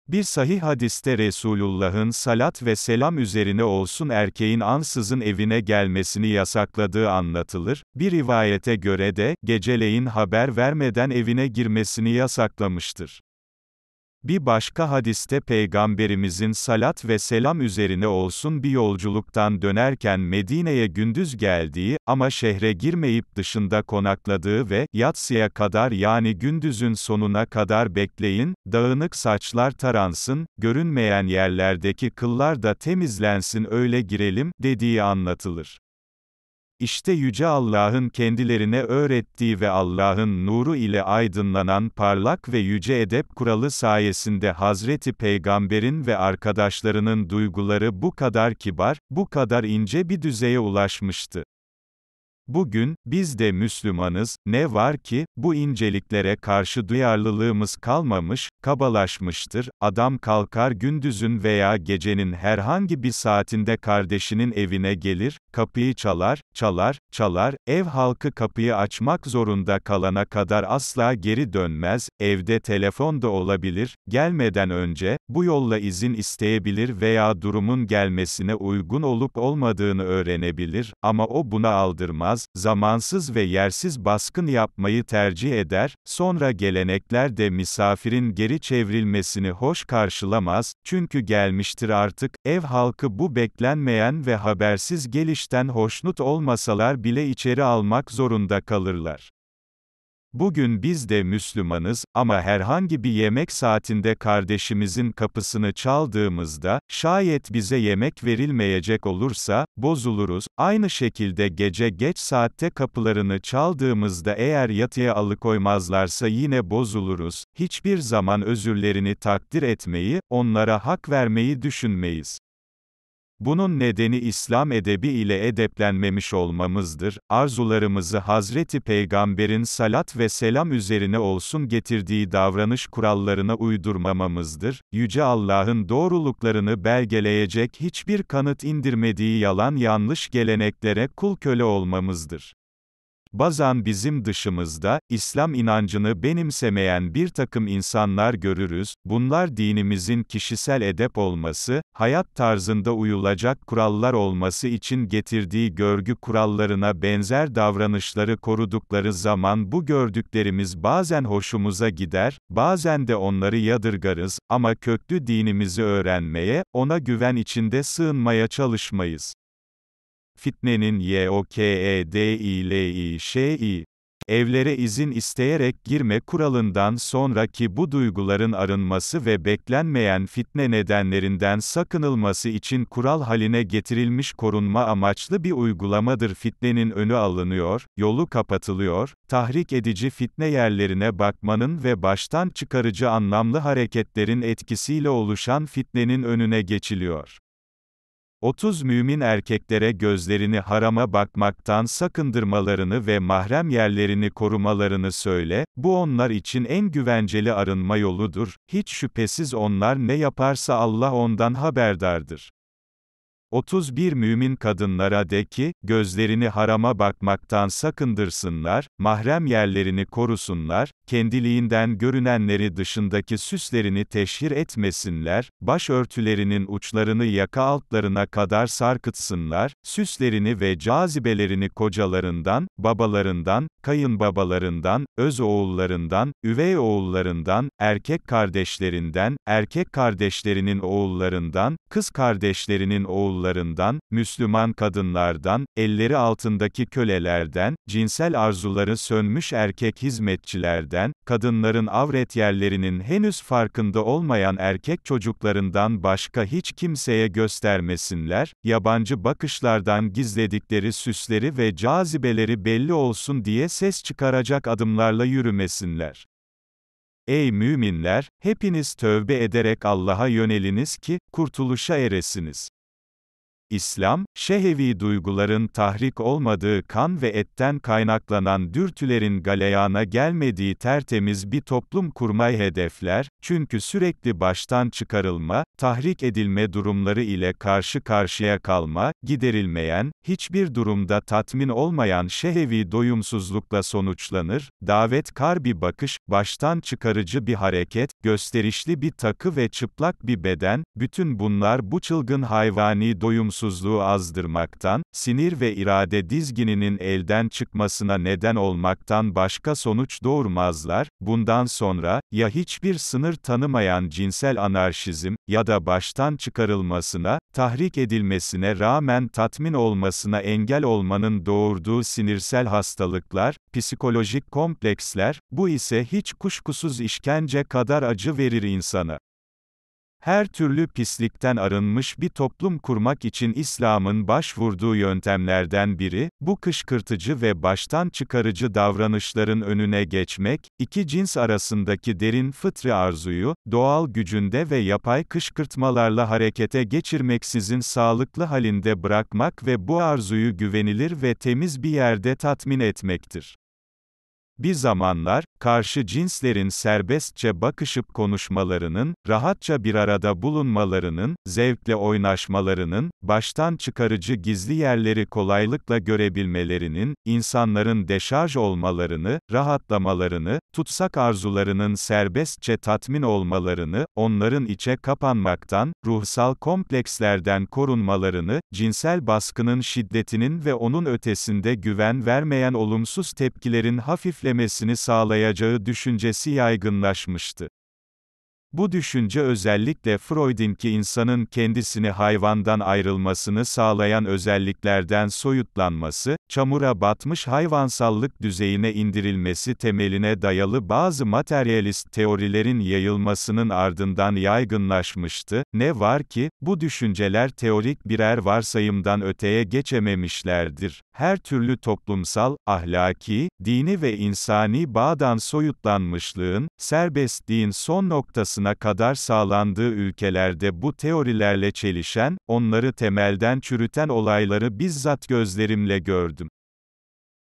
Bir sahih hadiste Resulullah'ın salat ve selam üzerine olsun erkeğin ansızın evine gelmesini yasakladığı anlatılır, bir rivayete göre de, geceleyin haber vermeden evine girmesini yasaklamıştır. Bir başka hadiste Peygamberimizin salat ve selam üzerine olsun bir yolculuktan dönerken Medine'ye gündüz geldiği ama şehre girmeyip dışında konakladığı ve yatsıya kadar yani gündüzün sonuna kadar bekleyin, dağınık saçlar taransın, görünmeyen yerlerdeki kıllar da temizlensin öyle girelim dediği anlatılır. İşte Yüce Allah'ın kendilerine öğrettiği ve Allah'ın nuru ile aydınlanan parlak ve yüce edep kuralı sayesinde Hazreti Peygamber'in ve arkadaşlarının duyguları bu kadar kibar, bu kadar ince bir düzeye ulaşmıştı. Bugün, biz de Müslümanız, ne var ki, bu inceliklere karşı duyarlılığımız kalmamış, kabalaşmıştır, adam kalkar gündüzün veya gecenin herhangi bir saatinde kardeşinin evine gelir, kapıyı çalar, çalar, çalar, ev halkı kapıyı açmak zorunda kalana kadar asla geri dönmez, evde telefon da olabilir, gelmeden önce, bu yolla izin isteyebilir veya durumun gelmesine uygun olup olmadığını öğrenebilir, ama o buna aldırmaz, zamansız ve yersiz baskın yapmayı tercih eder, sonra gelenekler de misafirin geri geri çevrilmesini hoş karşılamaz, çünkü gelmiştir artık, ev halkı bu beklenmeyen ve habersiz gelişten hoşnut olmasalar bile içeri almak zorunda kalırlar. Bugün biz de Müslümanız ama herhangi bir yemek saatinde kardeşimizin kapısını çaldığımızda, şayet bize yemek verilmeyecek olursa, bozuluruz. Aynı şekilde gece geç saatte kapılarını çaldığımızda eğer yatıya alıkoymazlarsa yine bozuluruz. Hiçbir zaman özürlerini takdir etmeyi, onlara hak vermeyi düşünmeyiz. Bunun nedeni İslam edebi ile edeplenmemiş olmamızdır. Arzularımızı Hazreti Peygamber'in salat ve selam üzerine olsun getirdiği davranış kurallarına uydurmamamızdır. Yüce Allah'ın doğruluklarını belgeleyecek hiçbir kanıt indirmediği yalan yanlış geleneklere kul köle olmamızdır bazen bizim dışımızda, İslam inancını benimsemeyen bir takım insanlar görürüz, bunlar dinimizin kişisel edep olması, hayat tarzında uyulacak kurallar olması için getirdiği görgü kurallarına benzer davranışları korudukları zaman bu gördüklerimiz bazen hoşumuza gider, bazen de onları yadırgarız, ama köklü dinimizi öğrenmeye, ona güven içinde sığınmaya çalışmayız fitnenin y o k e d i l i ş evlere izin isteyerek girme kuralından sonraki bu duyguların arınması ve beklenmeyen fitne nedenlerinden sakınılması için kural haline getirilmiş korunma amaçlı bir uygulamadır. Fitnenin önü alınıyor, yolu kapatılıyor, tahrik edici fitne yerlerine bakmanın ve baştan çıkarıcı anlamlı hareketlerin etkisiyle oluşan fitnenin önüne geçiliyor. 30 mümin erkeklere gözlerini harama bakmaktan sakındırmalarını ve mahrem yerlerini korumalarını söyle, bu onlar için en güvenceli arınma yoludur, hiç şüphesiz onlar ne yaparsa Allah ondan haberdardır. 31 mümin kadınlara de ki, gözlerini harama bakmaktan sakındırsınlar, mahrem yerlerini korusunlar, kendiliğinden görünenleri dışındaki süslerini teşhir etmesinler, başörtülerinin uçlarını yaka altlarına kadar sarkıtsınlar, süslerini ve cazibelerini kocalarından, babalarından, kayınbabalarından, öz oğullarından, üvey oğullarından, erkek kardeşlerinden, erkek kardeşlerinin oğullarından, kız kardeşlerinin oğullarından, yollarından, Müslüman kadınlardan, elleri altındaki kölelerden, cinsel arzuları sönmüş erkek hizmetçilerden, kadınların avret yerlerinin henüz farkında olmayan erkek çocuklarından başka hiç kimseye göstermesinler, yabancı bakışlardan gizledikleri süsleri ve cazibeleri belli olsun diye ses çıkaracak adımlarla yürümesinler. Ey müminler, hepiniz tövbe ederek Allah'a yöneliniz ki, kurtuluşa eresiniz. İslam, şehevi duyguların tahrik olmadığı kan ve etten kaynaklanan dürtülerin galeyana gelmediği tertemiz bir toplum kurmayı hedefler, çünkü sürekli baştan çıkarılma, tahrik edilme durumları ile karşı karşıya kalma, giderilmeyen, hiçbir durumda tatmin olmayan şehevi doyumsuzlukla sonuçlanır, davetkar bir bakış, baştan çıkarıcı bir hareket, gösterişli bir takı ve çıplak bir beden, bütün bunlar bu çılgın hayvani doyumsuzlukla mutsuzluğu azdırmaktan, sinir ve irade dizgininin elden çıkmasına neden olmaktan başka sonuç doğurmazlar, bundan sonra, ya hiçbir sınır tanımayan cinsel anarşizm, ya da baştan çıkarılmasına, tahrik edilmesine rağmen tatmin olmasına engel olmanın doğurduğu sinirsel hastalıklar, psikolojik kompleksler, bu ise hiç kuşkusuz işkence kadar acı verir insana her türlü pislikten arınmış bir toplum kurmak için İslam'ın başvurduğu yöntemlerden biri, bu kışkırtıcı ve baştan çıkarıcı davranışların önüne geçmek, iki cins arasındaki derin fıtri arzuyu, doğal gücünde ve yapay kışkırtmalarla harekete geçirmeksizin sağlıklı halinde bırakmak ve bu arzuyu güvenilir ve temiz bir yerde tatmin etmektir. Bir zamanlar, karşı cinslerin serbestçe bakışıp konuşmalarının, rahatça bir arada bulunmalarının, zevkle oynaşmalarının, baştan çıkarıcı gizli yerleri kolaylıkla görebilmelerinin, insanların deşarj olmalarını, rahatlamalarını, tutsak arzularının serbestçe tatmin olmalarını, onların içe kapanmaktan, ruhsal komplekslerden korunmalarını, cinsel baskının şiddetinin ve onun ötesinde güven vermeyen olumsuz tepkilerin hafif hafiflemesini sağlayacağı düşüncesi yaygınlaşmıştı. Bu düşünce özellikle Freud'inki insanın kendisini hayvandan ayrılmasını sağlayan özelliklerden soyutlanması, çamura batmış hayvansallık düzeyine indirilmesi temeline dayalı bazı materyalist teorilerin yayılmasının ardından yaygınlaşmıştı. Ne var ki, bu düşünceler teorik birer varsayımdan öteye geçememişlerdir. Her türlü toplumsal, ahlaki, dini ve insani bağdan soyutlanmışlığın, serbestliğin son noktasını yıllarına kadar sağlandığı ülkelerde bu teorilerle çelişen, onları temelden çürüten olayları bizzat gözlerimle gördüm.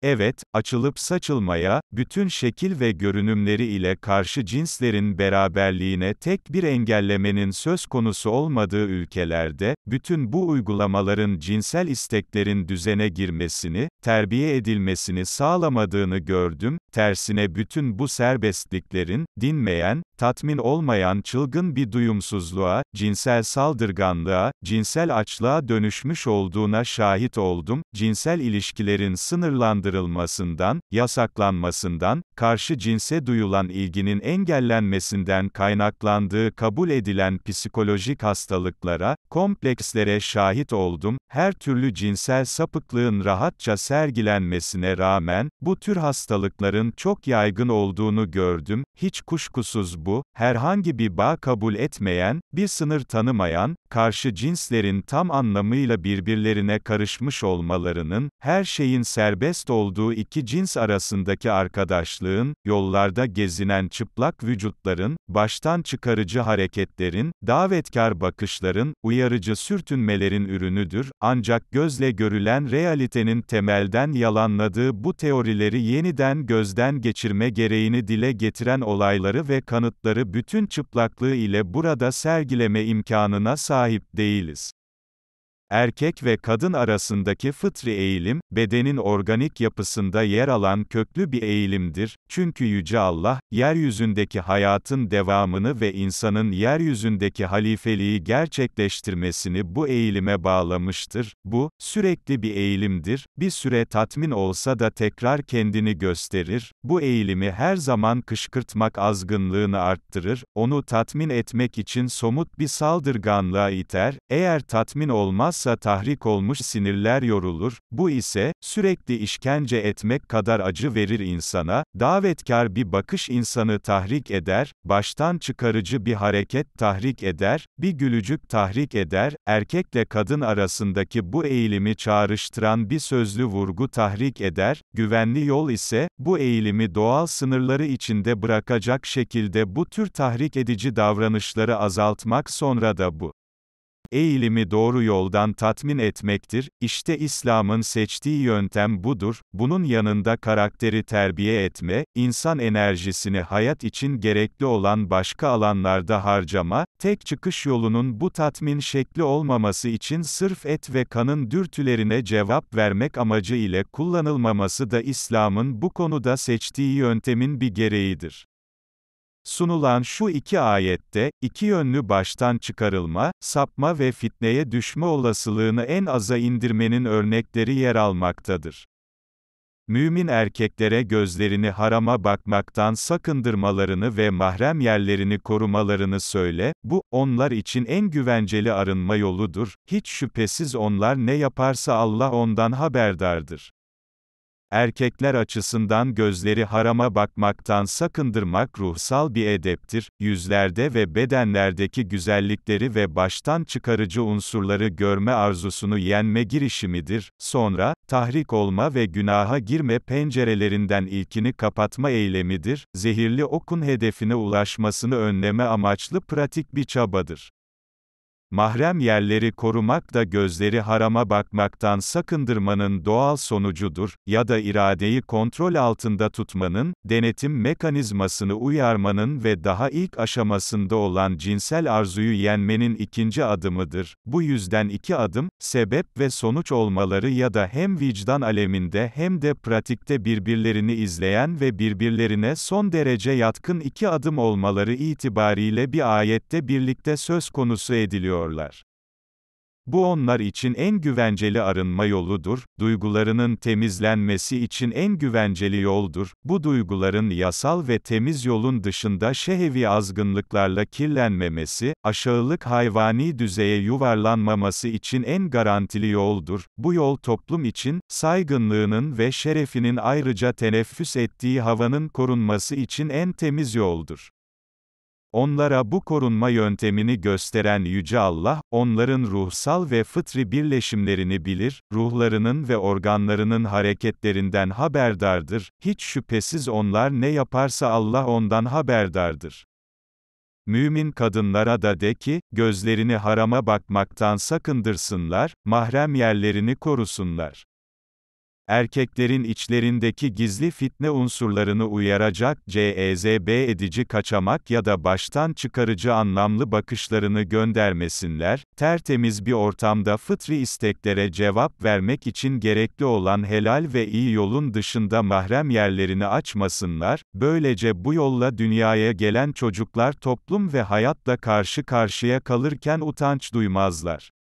Evet, açılıp saçılmaya, bütün şekil ve görünümleri ile karşı cinslerin beraberliğine tek bir engellemenin söz konusu olmadığı ülkelerde, bütün bu uygulamaların cinsel isteklerin düzene girmesini, terbiye edilmesini sağlamadığını gördüm, tersine bütün bu serbestliklerin, dinmeyen, tatmin olmayan çılgın bir duyumsuzluğa, cinsel saldırganlığa, cinsel açlığa dönüşmüş olduğuna şahit oldum, cinsel ilişkilerin sınırlandığı cezalandırılmasından, yasaklanmasından, karşı cinse duyulan ilginin engellenmesinden kaynaklandığı kabul edilen psikolojik hastalıklara, komplekslere şahit oldum, her türlü cinsel sapıklığın rahatça sergilenmesine rağmen, bu tür hastalıkların çok yaygın olduğunu gördüm, hiç kuşkusuz bu, herhangi bir bağ kabul etmeyen, bir sınır tanımayan, karşı cinslerin tam anlamıyla birbirlerine karışmış olmalarının, her şeyin serbest olduğu, olduğu iki cins arasındaki arkadaşlığın, yollarda gezinen çıplak vücutların, baştan çıkarıcı hareketlerin, davetkar bakışların, uyarıcı sürtünmelerin ürünüdür, ancak gözle görülen realitenin temelden yalanladığı bu teorileri yeniden gözden geçirme gereğini dile getiren olayları ve kanıtları bütün çıplaklığı ile burada sergileme imkanına sahip değiliz. Erkek ve kadın arasındaki fıtri eğilim, bedenin organik yapısında yer alan köklü bir eğilimdir. Çünkü Yüce Allah, yeryüzündeki hayatın devamını ve insanın yeryüzündeki halifeliği gerçekleştirmesini bu eğilime bağlamıştır. Bu, sürekli bir eğilimdir, bir süre tatmin olsa da tekrar kendini gösterir. Bu eğilimi her zaman kışkırtmak azgınlığını arttırır, onu tatmin etmek için somut bir saldırganlığa iter, eğer tatmin olmaz, bilhassa tahrik olmuş sinirler yorulur, bu ise, sürekli işkence etmek kadar acı verir insana, davetkar bir bakış insanı tahrik eder, baştan çıkarıcı bir hareket tahrik eder, bir gülücük tahrik eder, erkekle kadın arasındaki bu eğilimi çağrıştıran bir sözlü vurgu tahrik eder, güvenli yol ise, bu eğilimi doğal sınırları içinde bırakacak şekilde bu tür tahrik edici davranışları azaltmak sonra da bu eğilimi doğru yoldan tatmin etmektir, İşte İslam'ın seçtiği yöntem budur, bunun yanında karakteri terbiye etme, insan enerjisini hayat için gerekli olan başka alanlarda harcama, tek çıkış yolunun bu tatmin şekli olmaması için sırf et ve kanın dürtülerine cevap vermek amacı ile kullanılmaması da İslam'ın bu konuda seçtiği yöntemin bir gereğidir. Sunulan şu iki ayette, iki yönlü baştan çıkarılma, sapma ve fitneye düşme olasılığını en aza indirmenin örnekleri yer almaktadır. Mümin erkeklere gözlerini harama bakmaktan sakındırmalarını ve mahrem yerlerini korumalarını söyle, bu, onlar için en güvenceli arınma yoludur, hiç şüphesiz onlar ne yaparsa Allah ondan haberdardır. Erkekler açısından gözleri harama bakmaktan sakındırmak ruhsal bir edeptir. Yüzlerde ve bedenlerdeki güzellikleri ve baştan çıkarıcı unsurları görme arzusunu yenme girişimidir. Sonra, tahrik olma ve günaha girme pencerelerinden ilkini kapatma eylemidir. Zehirli okun hedefine ulaşmasını önleme amaçlı pratik bir çabadır. Mahrem yerleri korumak da gözleri harama bakmaktan sakındırmanın doğal sonucudur ya da iradeyi kontrol altında tutmanın, denetim mekanizmasını uyarmanın ve daha ilk aşamasında olan cinsel arzuyu yenmenin ikinci adımıdır. Bu yüzden iki adım, sebep ve sonuç olmaları ya da hem vicdan aleminde hem de pratikte birbirlerini izleyen ve birbirlerine son derece yatkın iki adım olmaları itibariyle bir ayette birlikte söz konusu ediliyor ediyorlar. Bu onlar için en güvenceli arınma yoludur, duygularının temizlenmesi için en güvenceli yoldur, bu duyguların yasal ve temiz yolun dışında şehevi azgınlıklarla kirlenmemesi, aşağılık hayvani düzeye yuvarlanmaması için en garantili yoldur, bu yol toplum için, saygınlığının ve şerefinin ayrıca teneffüs ettiği havanın korunması için en temiz yoldur. Onlara bu korunma yöntemini gösteren Yüce Allah, onların ruhsal ve fıtri birleşimlerini bilir, ruhlarının ve organlarının hareketlerinden haberdardır, hiç şüphesiz onlar ne yaparsa Allah ondan haberdardır. Mümin kadınlara da de ki, gözlerini harama bakmaktan sakındırsınlar, mahrem yerlerini korusunlar erkeklerin içlerindeki gizli fitne unsurlarını uyaracak, cezb edici kaçamak ya da baştan çıkarıcı anlamlı bakışlarını göndermesinler, tertemiz bir ortamda fıtri isteklere cevap vermek için gerekli olan helal ve iyi yolun dışında mahrem yerlerini açmasınlar, böylece bu yolla dünyaya gelen çocuklar toplum ve hayatla karşı karşıya kalırken utanç duymazlar.